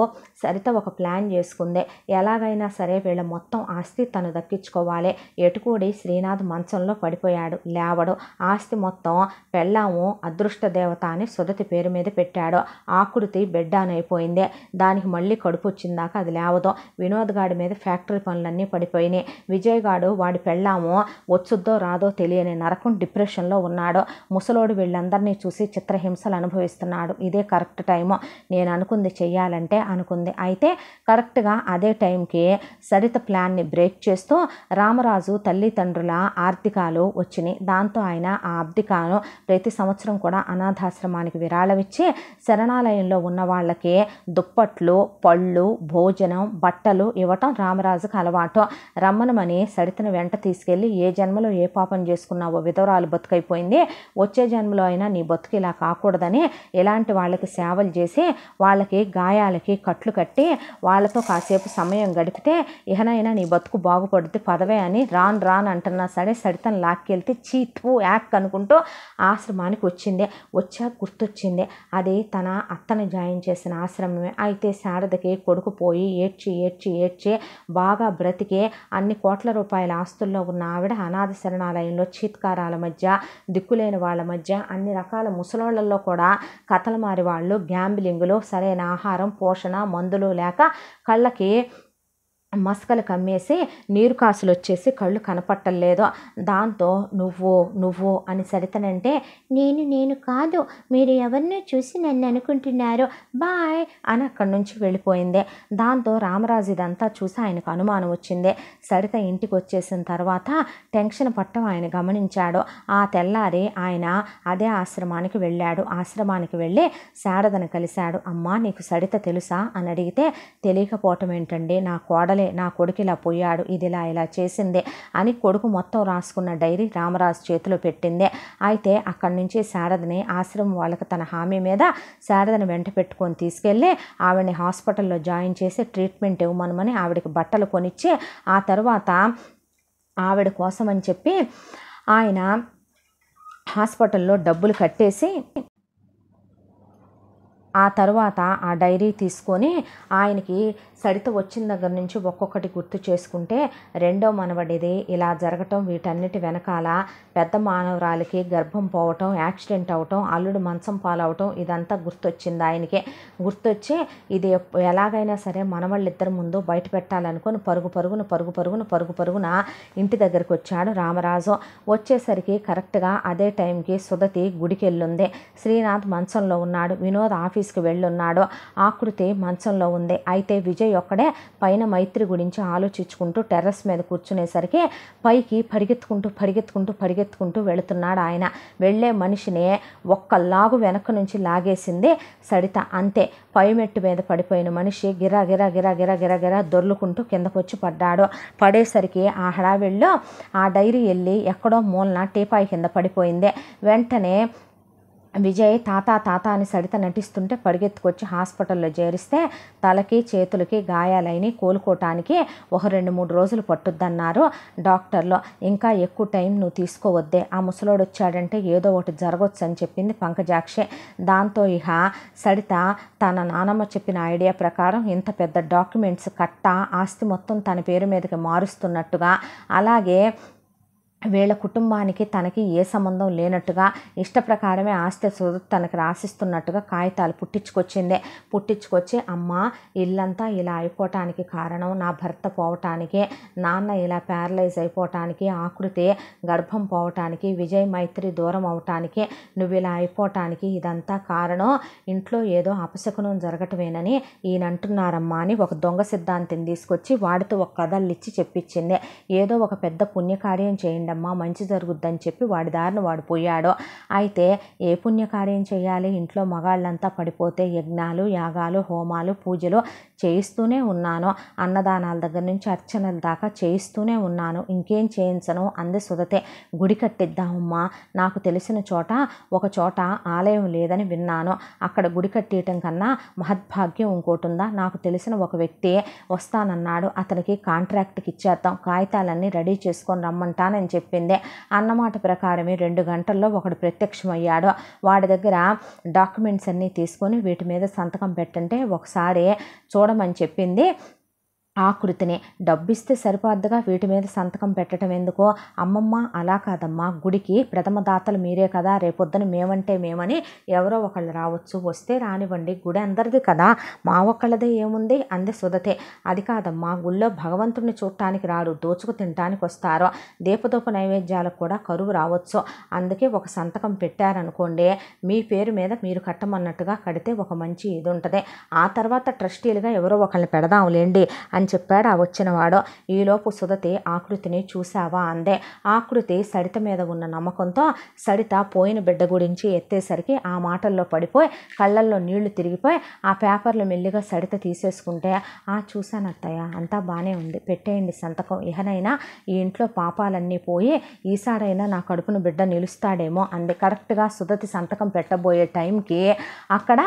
సరిత ఒక ప్లాన్ చేసుకుంది ఎలాగైనా సరే వీళ్ళ మొత్తం ఆస్తి తను దక్కించుకోవాలి ఎటుకూడి శ్రీనాథ్ మంచంలో పడిపోయాడు లేవడు ఆస్తి మొత్తం పెళ్ళాము అదృష్ట దేవత అని సుదతి పేరు మీద పెట్టాడు ఆకృతి బిడ్డ అయిపోయిందే దానికి మళ్ళీ కడుపు వచ్చిందాక అది లేవదు వినోద్ గాడి మీద ఫ్యాక్టరీ పనులన్నీ పడిపోయినాయి విజయ్ గాడు వాడి పెళ్ళాము వచ్చుద్దో రాదో తెలియని నరకం డిప్ డిప్రెషన్లో ఉన్నాడో ముసలోడు వీళ్ళందరినీ చూసి చిత్రహింసలు అనుభవిస్తున్నాడు ఇదే కరెక్ట్ టైము నేను అనుకుంది చెయ్యాలంటే అనుకుంది అయితే కరెక్ట్గా అదే టైంకి సరిత ప్లాన్ని బ్రేక్ చేస్తూ రామరాజు తల్లిదండ్రుల ఆర్థికాలు వచ్చినాయి దాంతో ఆయన ఆ ఆర్థికాను ప్రతి సంవత్సరం కూడా అనాథాశ్రమానికి విరాళమిచ్చి శరణాలయంలో ఉన్న వాళ్ళకి దుప్పట్లు పళ్ళు భోజనం బట్టలు ఇవ్వటం రామరాజుకు అలవాటు రమ్మనమని సరితను వెంట తీసుకెళ్ళి ఏ జన్మలో ఏ పాపం చేసుకున్నావో విధవరాలు వాళ్ళ బతుకైపోయింది వచ్చే జన్మలో అయినా నీ బతుకు ఇలా కాకూడదని ఇలాంటి వాళ్ళకి సేవలు చేసి వాళ్ళకి గాయాలకి కట్లు కట్టి వాళ్ళతో కాసేపు సమయం గడిపితే ఇహనైనా నీ బతుకు బాగుపడుతుంది పదవే అని రాన్ రాన్ అంటున్నా సరే సడితను లాక్కెళ్తే చీత్పు యాక్ అనుకుంటూ ఆశ్రమానికి వచ్చింది వచ్చాక గుర్తొచ్చింది అది తన అత్తను జాయిన్ చేసిన ఆశ్రమమే అయితే శారదకి కొడుకు పోయి ఏడ్చి ఏడ్చి ఏడ్చి బాగా బ్రతికి అన్ని కోట్ల రూపాయల ఆస్తుల్లో ఉన్న ఆవిడ అనాథ శరణాలయంలో చీత్కారాల మధ్య మధ్య దిక్కులేని వాళ్ళ మధ్య అన్ని రకాల ముసలోళ్లలో కూడా కథలు మారి వాళ్ళు గ్యాంబ్లింగ్లో సరైన ఆహారం పోషణ మందులు లేక కళ్ళకి మసకలు కమ్మేసి నీరు కాసులు వచ్చేసి కళ్ళు కనపట్టలేదు దాంతో నువ్వు నువ్వు అని సరితనంటే నేను నేను కాదు మీరు ఎవరినో చూసి నన్ను అనుకుంటున్నారు బాయ్ అని అక్కడి నుంచి వెళ్ళిపోయింది దాంతో రామరాజు ఇదంతా చూసి ఆయనకు అనుమానం వచ్చింది సరిత ఇంటికి వచ్చేసిన తర్వాత టెన్షన్ పట్టం ఆయన గమనించాడు ఆ తెల్లారి ఆయన అదే ఆశ్రమానికి వెళ్ళాడు ఆశ్రమానికి వెళ్ళి శారదను కలిశాడు అమ్మా నీకు సరిత తెలుసా అని అడిగితే తెలియకపోవటం ఏంటండి నా కోడలే అసలే నా కొడుకు ఇలా పోయాడు ఇది ఇలా ఇలా చేసిందే అని కొడుకు మొత్తం రాసుకున్న డైరీ రామరాజు చేతిలో పెట్టిందే అయితే అక్కడి నుంచి శారదని ఆశ్రమం వాళ్ళకి తన హామీ మీద శారదని వెంట పెట్టుకొని తీసుకెళ్ళి ఆవిడని హాస్పిటల్లో జాయిన్ చేసి ట్రీట్మెంట్ ఇవ్వమనమని ఆవిడకి బట్టలు కొనిచ్చి ఆ తర్వాత ఆవిడ కోసం అని చెప్పి ఆయన హాస్పిటల్లో డబ్బులు కట్టేసి ఆ తర్వాత ఆ డైరీ తీసుకొని ఆయనకి సరిత వచ్చిన దగ్గర నుంచి ఒక్కొక్కటి గుర్తు చేసుకుంటే రెండో మనవడిది ఇలా జరగటం వీటన్నిటి వెనకాల పెద్ద మానవరాలకి గర్భం పోవటం యాక్సిడెంట్ అవటం అల్లుడు మంచం పాలవటం ఇదంతా గుర్తొచ్చింది ఆయనకి గుర్తొచ్చి ఇది ఎలాగైనా సరే మనవాళ్ళిద్దరి ముందు బయట పెట్టాలనుకుని పరుగు పరుగున పరుగు పరుగున పరుగు పరుగున ఇంటి దగ్గరికి వచ్చాడు రామరాజు వచ్చేసరికి కరెక్ట్గా అదే టైంకి సుధతి గుడికి వెళ్ళుంది శ్రీనాథ్ మంచంలో ఉన్నాడు వినోద్ ఆఫీస్కి వెళ్ళున్నాడు ఆకృతి మంచంలో ఉంది అయితే విజయ్ ఒక్కడే పైన మైత్రి గురించి ఆలోచించుకుంటూ టెర్రస్ మీద కూర్చునేసరికి పైకి పరిగెత్తుకుంటూ పరిగెత్తుకుంటూ పరిగెత్తుకుంటూ వెళుతున్నాడు ఆయన వెళ్ళే మనిషిని ఒక్క లాగు వెనక నుంచి లాగేసింది సడిత అంతే పైమెట్టు మీద పడిపోయిన మనిషి గిరా గిరా గిరా గిరా గిరా గిరా దొర్లుకుంటూ కిందకొచ్చి పడ్డాడు పడేసరికి ఆ హడావిడిలో ఆ డైరీ వెళ్ళి ఎక్కడో మూలన టీపాయి కింద పడిపోయింది వెంటనే విజయ్ తాత తాత అని సడిత నటిస్తుంటే పరిగెత్తుకొచ్చి హాస్పిటల్లో చేరిస్తే తలకి చేతులకి గాయాలైన కోలుకోవటానికి ఒక రెండు మూడు రోజులు పట్టుద్దన్నారు డాక్టర్లు ఇంకా ఎక్కువ టైం నువ్వు తీసుకోవద్దే ఆ ముసలోడు వచ్చాడంటే ఏదో ఒకటి జరగవచ్చు అని చెప్పింది పంకజాక్షే దాంతో ఇహ సడిత తన నానమ్మ చెప్పిన ఐడియా ప్రకారం ఇంత పెద్ద డాక్యుమెంట్స్ కట్ట ఆస్తి మొత్తం తన పేరు మీదకి మారుస్తున్నట్టుగా అలాగే వీళ్ళ కుటుంబానికి తనకి ఏ సంబంధం లేనట్టుగా ఇష్టప్రకారమే ఆస్తి ఆస్తి తనకు రాసిస్తున్నట్టుగా కాగితాలు పుట్టించుకొచ్చిందే పుట్టించుకొచ్చి అమ్మ ఇల్లంతా ఇలా అయిపోవటానికి కారణం నా భర్త పోవటానికి నాన్న ఇలా ప్యారలైజ్ అయిపోవటానికి ఆకృతి గర్భం పోవటానికి విజయ్ మైత్రి దూరం అవటానికి నువ్వు ఇలా అయిపోవటానికి ఇదంతా కారణం ఇంట్లో ఏదో అపశకునం జరగటమేనని ఈయన అంటున్నారమ్మా అని ఒక దొంగ సిద్ధాంతిని తీసుకొచ్చి వాడితో ఒక ఇచ్చి చెప్పించింది ఏదో ఒక పెద్ద పుణ్యకార్యం చేయండి చేస్తాడమ్మా మంచి జరుగుద్దని చెప్పి వాడి దారిన వాడు పోయాడు అయితే ఏ పుణ్యకార్యం చేయాలి ఇంట్లో మగాళ్ళంతా పడిపోతే యజ్ఞాలు యాగాలు హోమాలు పూజలు చేయిస్తూనే ఉన్నాను అన్నదానాల దగ్గర నుంచి అర్చనల దాకా చేయిస్తూనే ఉన్నాను ఇంకేం చేయించను అంది సుధతే గుడి కట్టిద్దామమ్మా నాకు తెలిసిన చోట ఒక చోట ఆలయం లేదని విన్నాను అక్కడ గుడి కట్టేయటం కన్నా మహద్భాగ్యం ఇంకోటి ఉందా నాకు తెలిసిన ఒక వ్యక్తి వస్తానన్నాడు అతనికి కాంట్రాక్ట్కి ఇచ్చేద్దాం కాగితాలన్నీ రెడీ చేసుకొని రమ్మంటానని చెప్పింది అన్నమాట ప్రకారమే రెండు గంటల్లో ఒకడు ప్రత్యక్షమయ్యాడు వాడి దగ్గర డాక్యుమెంట్స్ అన్నీ తీసుకొని వీటి మీద సంతకం పెట్టంటే ఒకసారి చూడ చూడమని చెప్పింది ఆకృతిని డబ్బిస్తే సరిపోద్దుగా వీటి మీద సంతకం పెట్టడం ఎందుకో అమ్మమ్మ అలా కాదమ్మా గుడికి ప్రథమ దాతలు మీరే కదా రేపొద్దున మేమంటే మేమని ఎవరో ఒకళ్ళు రావచ్చు వస్తే రానివ్వండి గుడి అందరిది కదా మా ఒక్కళ్ళదే ఏముంది అంది సుధతే అది కాదమ్మా గుళ్ళో భగవంతుడిని చూడటానికి రాడు దోచుకు తినటానికి వస్తారో దీపదూప నైవేద్యాలకు కూడా కరువు రావచ్చు అందుకే ఒక సంతకం పెట్టారనుకోండి మీ పేరు మీద మీరు కట్టమన్నట్టుగా కడితే ఒక మంచి ఇది ఉంటుంది ఆ తర్వాత ట్రస్టీలుగా ఎవరో ఒకళ్ళని పెడదాంలేండి అని అని చెప్పాడు ఆ వచ్చినవాడు ఈలోపు సుధతి ఆకృతిని చూశావా అందే ఆకృతి సడిత మీద ఉన్న నమ్మకంతో సడిత పోయిన బిడ్డ గురించి ఎత్తేసరికి ఆ మాటల్లో పడిపోయి కళ్ళల్లో నీళ్లు తిరిగిపోయి ఆ పేపర్లు మెల్లిగా సడిత తీసేసుకుంటే ఆ చూశాను అత్తయ్య అంతా బాగానే ఉంది పెట్టేయండి సంతకం ఇహనైనా ఈ ఇంట్లో పాపాలన్నీ పోయి ఈసారైనా నా కడుపును బిడ్డ నిలుస్తాడేమో అంది కరెక్ట్గా సుధతి సంతకం పెట్టబోయే టైంకి అక్కడ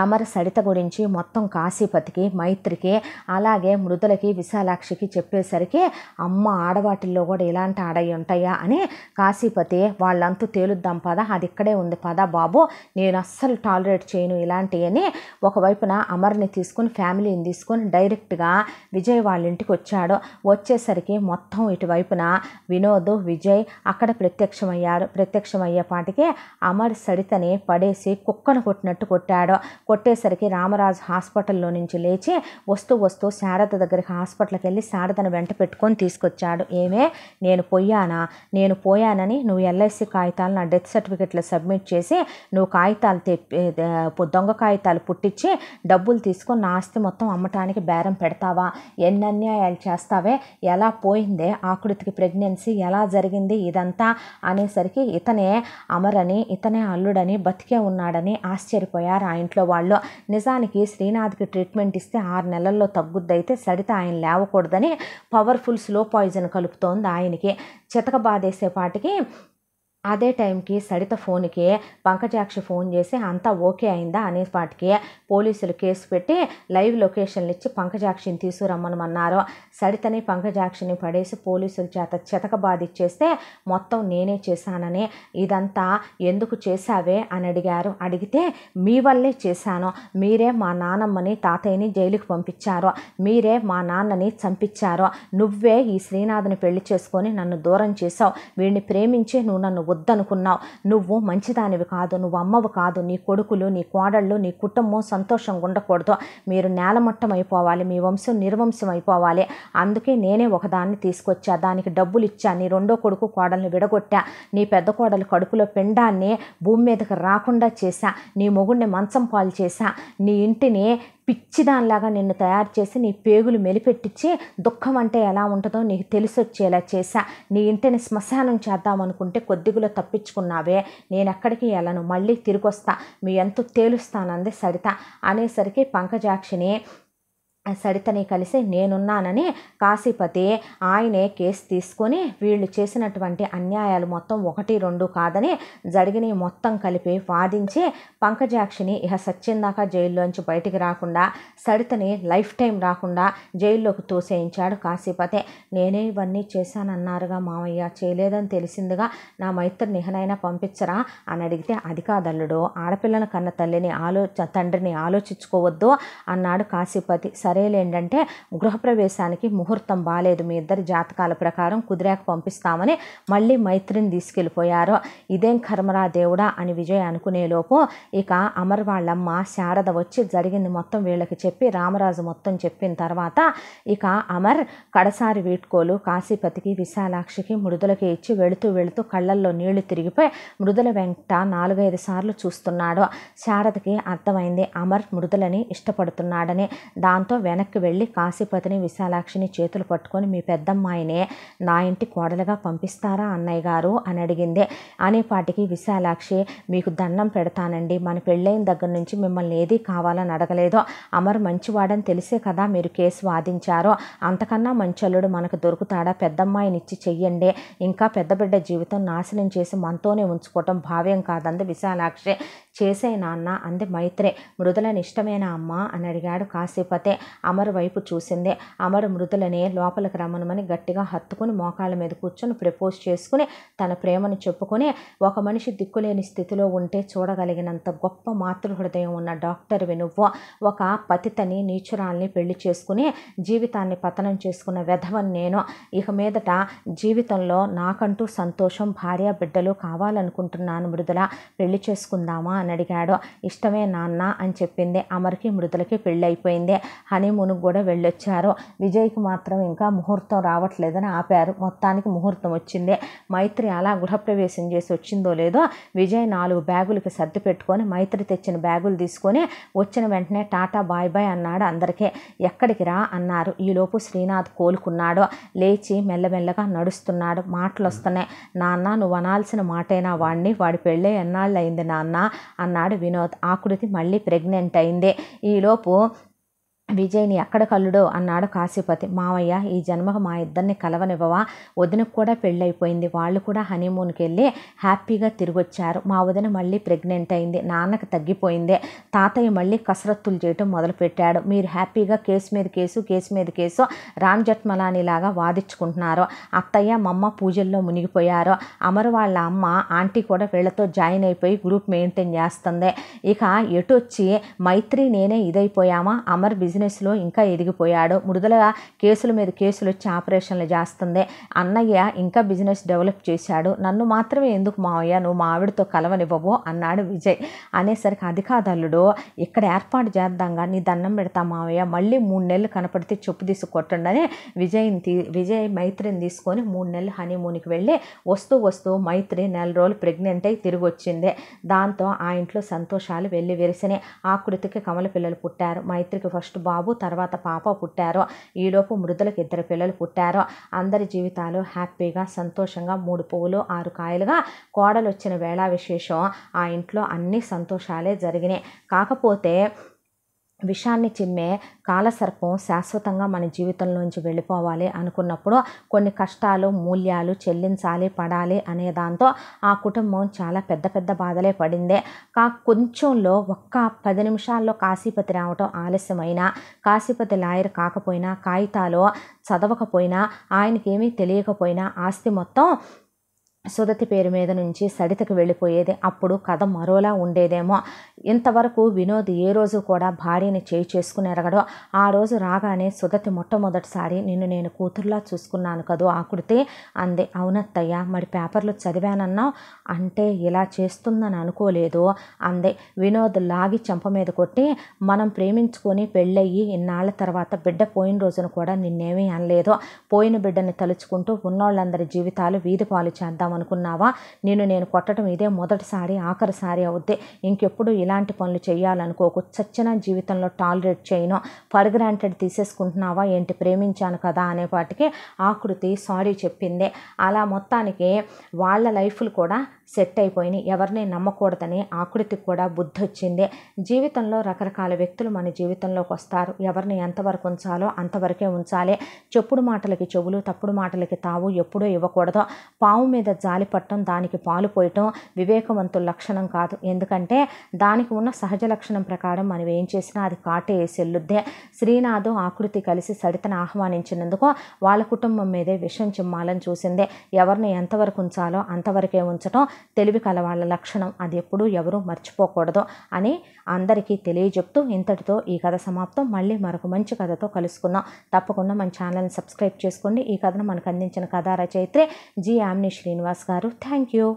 అమర సడిత గురించి మొత్తం కాశీపతికి మైత్రికి అలాగే మృదులకి విశాలాక్షికి చెప్పేసరికి అమ్మ ఆడవాటిల్లో కూడా ఇలాంటి ఆడవి ఉంటాయా అని కాశీపతి వాళ్ళంతా తేలుద్దాం పద అది ఇక్కడే ఉంది పద బాబు నేను అస్సలు టాలరేట్ చేయను ఇలాంటి అని ఒకవైపున అమర్ని తీసుకుని ఫ్యామిలీని తీసుకుని డైరెక్ట్గా విజయ్ వాళ్ళ ఇంటికి వచ్చాడు వచ్చేసరికి మొత్తం ఇటువైపున వినోద్ విజయ్ అక్కడ ప్రత్యక్షమయ్యాడు పాటికి అమర్ సడితని పడేసి కుక్కను కొట్టినట్టు కొట్టాడు కొట్టేసరికి రామరాజ్ హాస్పిటల్లో నుంచి లేచి వస్తూ వస్తూ శారద దగ్గరికి హాస్పిటల్కి వెళ్ళి శారదను వెంట పెట్టుకొని తీసుకొచ్చాడు ఏమే నేను పోయానా నేను పోయానని నువ్వు ఎల్ఐసి కాగితాలు నా డెత్ సర్టిఫికెట్లు సబ్మిట్ చేసి నువ్వు కాగితాలు తెప్పి దొంగ కాగితాలు పుట్టించి డబ్బులు తీసుకొని నా ఆస్తి మొత్తం అమ్మటానికి బేరం పెడతావా ఎన్ని అన్యాయాలు చేస్తావే ఎలా పోయిందే ఆకృతికి ప్రెగ్నెన్సీ ఎలా జరిగింది ఇదంతా అనేసరికి ఇతనే అమరని ఇతనే అల్లుడని బతికే ఉన్నాడని ఆశ్చర్యపోయారు ఆ ఇంట్లో వాళ్ళు వాళ్ళు నిజానికి శ్రీనాథ్కి ట్రీట్మెంట్ ఇస్తే ఆరు నెలల్లో తగ్గుద్దైతే సడిత ఆయన లేవకూడదని పవర్ఫుల్ స్లో పాయిజన్ కలుపుతోంది ఆయనకి చితక బాధేసేపాటికి అదే టైంకి సడిత ఫోన్కి పంకజాక్షి ఫోన్ చేసి అంతా ఓకే అయిందా అనేపాటికి పోలీసులు కేసు పెట్టి లైవ్ లొకేషన్లు ఇచ్చి పంకజాక్షిని తీసుకురమ్మనమన్నారు సడితని పంకజాక్షిని పడేసి పోలీసుల చేత బాధిచ్చేస్తే మొత్తం నేనే చేశానని ఇదంతా ఎందుకు చేశావే అని అడిగారు అడిగితే మీ వల్లే చేశాను మీరే మా నానమ్మని తాతయ్యని జైలుకి పంపించారు మీరే మా నాన్నని చంపించారు నువ్వే ఈ శ్రీనాథ్ని పెళ్లి చేసుకొని నన్ను దూరం చేశావు వీడిని ప్రేమించి నువ్వు నన్ను వద్దనుకున్నావు నువ్వు మంచిదానివి కాదు నువ్వు అమ్మవు కాదు నీ కొడుకులు నీ కోడళ్ళు నీ కుటుంబం సంతోషంగా ఉండకూడదు మీరు నేలమట్టం అయిపోవాలి మీ వంశం నిర్వంశం అయిపోవాలి అందుకే నేనే ఒకదాన్ని తీసుకొచ్చా దానికి డబ్బులు ఇచ్చా నీ రెండో కొడుకు కోడల్ని విడగొట్టా నీ పెద్ద కోడలు కడుపులో పిండాన్ని భూమి మీదకి రాకుండా చేశా నీ మొగుడిని మంచం పాలు చేశా నీ ఇంటిని పిచ్చిదానిలాగా నిన్ను తయారు చేసి నీ పేగులు మెలిపెట్టించి దుఃఖం అంటే ఎలా ఉంటుందో నీకు తెలిసొచ్చేలా చేశా నీ ఇంటిని శ్మశానం చేద్దామనుకుంటే కొద్దిగులో తప్పించుకున్నావే నేను ఎక్కడికి వెళ్ళను మళ్ళీ తిరిగొస్తా మీ ఎంతో తేలుస్తానంది సరిత అనేసరికి పంకజాక్షిని సరితని కలిసి నేనున్నానని కాశీపతి ఆయనే కేసు తీసుకొని వీళ్ళు చేసినటువంటి అన్యాయాలు మొత్తం ఒకటి రెండు కాదని జరిగిన మొత్తం కలిపి వాదించి పంకజాక్షిని ఇహ సచ్చిందాకా జైల్లోంచి బయటికి రాకుండా సరితని లైఫ్ టైం రాకుండా జైల్లోకి తోసేయించాడు కాశీపతి నేనే ఇవన్నీ చేశానన్నారుగా మామయ్య చేయలేదని తెలిసిందిగా నా మైత్రి నిహనైనా పంపించరా అని అడిగితే అది కాదల్లుడు ఆడపిల్లను కన్న తల్లిని ఆలోచ తండ్రిని ఆలోచించుకోవద్దు అన్నాడు కాశీపతి సరేలేంటంటే గృహప్రవేశానికి ముహూర్తం బాగాలేదు మీ ఇద్దరి జాతకాల ప్రకారం కుదిరాక పంపిస్తామని మళ్ళీ మైత్రిని తీసుకెళ్ళిపోయారు ఇదేం కర్మరా దేవుడా అని విజయ్ అనుకునే లోపు ఇక అమర్ వాళ్ళమ్మ శారద వచ్చి జరిగింది మొత్తం వీళ్ళకి చెప్పి రామరాజు మొత్తం చెప్పిన తర్వాత ఇక అమర్ కడసారి వీట్కోలు కాశీపతికి విశాలాక్షికి మృదులకి ఇచ్చి వెళుతూ వెళుతూ కళ్ళల్లో నీళ్లు తిరిగిపోయి మృదుల వెంట నాలుగైదు సార్లు చూస్తున్నాడు శారదకి అర్థమైంది అమర్ మృదులని ఇష్టపడుతున్నాడని దాంతో వెనక్కి వెళ్ళి కాశీపతిని విశాలాక్షిని చేతులు పట్టుకొని మీ పెద్దమ్మాయినే నా ఇంటి కోడలుగా పంపిస్తారా అన్నయ్య గారు అని అడిగింది అనేపాటికి విశాలాక్షి మీకు దండం పెడతానండి మన పెళ్ళైన దగ్గర నుంచి మిమ్మల్ని ఏది కావాలని అడగలేదు అమర్ మంచివాడని తెలిసే కదా మీరు కేసు వాదించారో అంతకన్నా మంచల్లుడు మనకు దొరుకుతాడా పెద్దమ్మాయినిచ్చి చెయ్యండి ఇంకా పెద్ద బిడ్డ జీవితం నాశనం చేసి మనతోనే ఉంచుకోవటం భావ్యం కాదంది విశాలాక్షి చేసే నాన్న అంది మైత్రే మృదుల నిష్టమేనా అమ్మా అని అడిగాడు కాసేపతే అమరు వైపు చూసింది అమరు మృదులనే లోపలికి రమ్మనమని గట్టిగా హత్తుకుని మోకాళ్ళ మీద కూర్చొని ప్రపోజ్ చేసుకుని తన ప్రేమను చెప్పుకుని ఒక మనిషి దిక్కులేని స్థితిలో ఉంటే చూడగలిగినంత గొప్ప మాతృహృదయం ఉన్న డాక్టర్ వినువ్వు ఒక పతితని నీచురాల్ని పెళ్లి చేసుకుని జీవితాన్ని పతనం చేసుకున్న వెధవన్ నేను ఇక మీదట జీవితంలో నాకంటూ సంతోషం భార్య బిడ్డలు కావాలనుకుంటున్నాను మృదుల పెళ్లి చేసుకుందామా అని అడిగాడు ఇష్టమే నాన్న అని చెప్పింది అమర్కి మృదులకి పెళ్ళైపోయింది హనీమూన్కి కూడా వెళ్ళొచ్చారు విజయ్కి మాత్రం ఇంకా ముహూర్తం రావట్లేదని ఆపారు మొత్తానికి ముహూర్తం వచ్చింది మైత్రి అలా గృహప్రవేశం చేసి వచ్చిందో లేదో విజయ్ నాలుగు బ్యాగులకి సర్ది పెట్టుకొని మైత్రి తెచ్చిన బ్యాగులు తీసుకొని వచ్చిన వెంటనే టాటా బాయ్ బాయ్ అన్నాడు అందరికీ ఎక్కడికి రా అన్నారు ఈలోపు శ్రీనాథ్ కోలుకున్నాడు లేచి మెల్లమెల్లగా నడుస్తున్నాడు మాటలు వస్తున్నాయి నాన్న నువ్వు అనాల్సిన మాటైనా వాడిని వాడి పెళ్ళే ఎన్నాళ్ళు అయింది నాన్న అన్నాడు వినోద్ ఆకృతి మళ్ళీ ప్రెగ్నెంట్ అయిందే ఈలోపు విజయ్ని ఎక్కడ కల్లుడో అన్నాడు కాశీపతి మావయ్య ఈ జన్మకు మా ఇద్దరిని కలవనివ్వవా వదినకు కూడా పెళ్ళైపోయింది వాళ్ళు కూడా హనీమూన్కి వెళ్ళి హ్యాపీగా తిరిగొచ్చారు మా వదిన మళ్ళీ ప్రెగ్నెంట్ అయింది నాన్నకి తగ్గిపోయిందే తాతయ్య మళ్ళీ కసరత్తులు చేయటం మొదలుపెట్టాడు మీరు హ్యాపీగా కేసు మీద కేసు కేసు మీద కేసు రామ్ జట్మలానిలాగా వాదించుకుంటున్నారు అత్తయ్య మమ్మ పూజల్లో మునిగిపోయారు అమరు వాళ్ళ అమ్మ ఆంటీ కూడా వీళ్ళతో జాయిన్ అయిపోయి గ్రూప్ మెయింటైన్ చేస్తుంది ఇక ఎటు వచ్చి మైత్రి నేనే ఇదైపోయామా అమర్ బిజినెస్ బిజినెస్లో ఇంకా ఎదిగిపోయాడు మృదులగా కేసుల మీద కేసులు వచ్చి ఆపరేషన్లు చేస్తుంది అన్నయ్య ఇంకా బిజినెస్ డెవలప్ చేశాడు నన్ను మాత్రమే ఎందుకు మావయ్య నువ్వు మా ఆవిడతో కలవనివ్వబో అన్నాడు విజయ్ అనేసరికి అది ఇక్కడ ఏర్పాటు చేద్దాంగా నీ దండం పెడతా మావయ్య మళ్ళీ మూడు నెలలు కనపడితే చెప్పు తీసి కొట్టండి విజయ్ని తీ విజయ్ మైత్రిని తీసుకొని మూడు నెలలు హనీమూన్కి వెళ్ళి వస్తూ వస్తూ మైత్రి నెల రోజులు ప్రెగ్నెంట్ అయి తిరిగి వచ్చింది దాంతో ఆ ఇంట్లో సంతోషాలు వెళ్ళి వెరిసినాయి ఆకృతికి కమల పిల్లలు పుట్టారు మైత్రికి ఫస్ట్ బాబు తర్వాత పాప పుట్టారు ఈలోపు మృదులకు ఇద్దరు పిల్లలు పుట్టారు అందరి జీవితాలు హ్యాపీగా సంతోషంగా మూడు పువ్వులు ఆరు కాయలుగా కోడలు వచ్చిన వేళా విశేషం ఆ ఇంట్లో అన్ని సంతోషాలే జరిగినాయి కాకపోతే విషాన్ని చిమ్మే కాలసర్పం శాశ్వతంగా మన జీవితంలోంచి వెళ్ళిపోవాలి అనుకున్నప్పుడు కొన్ని కష్టాలు మూల్యాలు చెల్లించాలి పడాలి అనే దాంతో ఆ కుటుంబం చాలా పెద్ద పెద్ద బాధలే పడిందే కా కొంచెంలో ఒక్క పది నిమిషాల్లో కాశీపతి రావటం ఆలస్యమైనా కాశీపతి లాయర్ కాకపోయినా కాగితాలు చదవకపోయినా ఆయనకేమీ తెలియకపోయినా ఆస్తి మొత్తం సుదతి పేరు మీద నుంచి సడితకు వెళ్ళిపోయేది అప్పుడు కథ మరోలా ఉండేదేమో ఇంతవరకు వినోద్ ఏ రోజు కూడా భార్యని చేయి చేసుకుని ఎరగడో ఆ రోజు రాగానే సుదతి మొట్టమొదటిసారి నిన్ను నేను కూతురులా చూసుకున్నాను కదూ ఆకుడితే అంది అవునత్తయ్య మరి పేపర్లు చదివానన్నా అంటే ఇలా చేస్తుందని అనుకోలేదు అంది వినోద్ లాగి చెంప మీద కొట్టి మనం ప్రేమించుకొని పెళ్ళయ్యి ఇన్నాళ్ల తర్వాత బిడ్డ పోయిన రోజున కూడా నిన్నేమీ అనలేదు పోయిన బిడ్డని తలుచుకుంటూ ఉన్నోళ్ళందరి జీవితాలు వీధి పాలు చేద్దాం అనుకున్నావా నేను నేను కొట్టడం ఇదే మొదటిసారి ఆఖరిసారి అవుద్ది ఇంకెప్పుడు ఇలాంటి పనులు చేయాలనుకోకు చచ్చిన జీవితంలో టాలరేట్ చేయను ఫర్ గ్రాంటెడ్ తీసేసుకుంటున్నావా ఏంటి ప్రేమించాను కదా అనే వాటికి ఆకృతి సారీ చెప్పింది అలా మొత్తానికి వాళ్ళ లైఫ్లు కూడా సెట్ అయిపోయినాయి ఎవరిని నమ్మకూడదని ఆకృతి కూడా బుద్ధి వచ్చింది జీవితంలో రకరకాల వ్యక్తులు మన జీవితంలోకి వస్తారు ఎవరిని ఎంతవరకు ఉంచాలో అంతవరకే ఉంచాలి చెప్పుడు మాటలకి చెవులు తప్పుడు మాటలకి తావు ఎప్పుడూ ఇవ్వకూడదు పావు మీద జాలి పట్టడం దానికి పాలు పోయటం వివేకవంతుల లక్షణం కాదు ఎందుకంటే దానికి ఉన్న సహజ లక్షణం ప్రకారం మనం ఏం చేసినా అది కాటే సెల్లుద్దే శ్రీనాథు ఆకృతి కలిసి సరితను ఆహ్వానించినందుకు వాళ్ళ కుటుంబం మీదే విషం చిమ్మాలని చూసిందే ఎవరిని ఎంతవరకు ఉంచాలో అంతవరకే ఉంచటం తెలివి కలవాళ్ళ లక్షణం అది ఎప్పుడూ ఎవరూ మర్చిపోకూడదు అని అందరికీ తెలియజెప్తూ ఇంతటితో ఈ కథ సమాప్తం మళ్ళీ మరొక మంచి కథతో కలుసుకుందాం తప్పకుండా మన ఛానల్ని సబ్స్క్రైబ్ చేసుకోండి ఈ కథను మనకు అందించిన కథా రచయిత్రి జి ఆమ్ని శ్రీనివాస్ గారు థ్యాంక్ యూ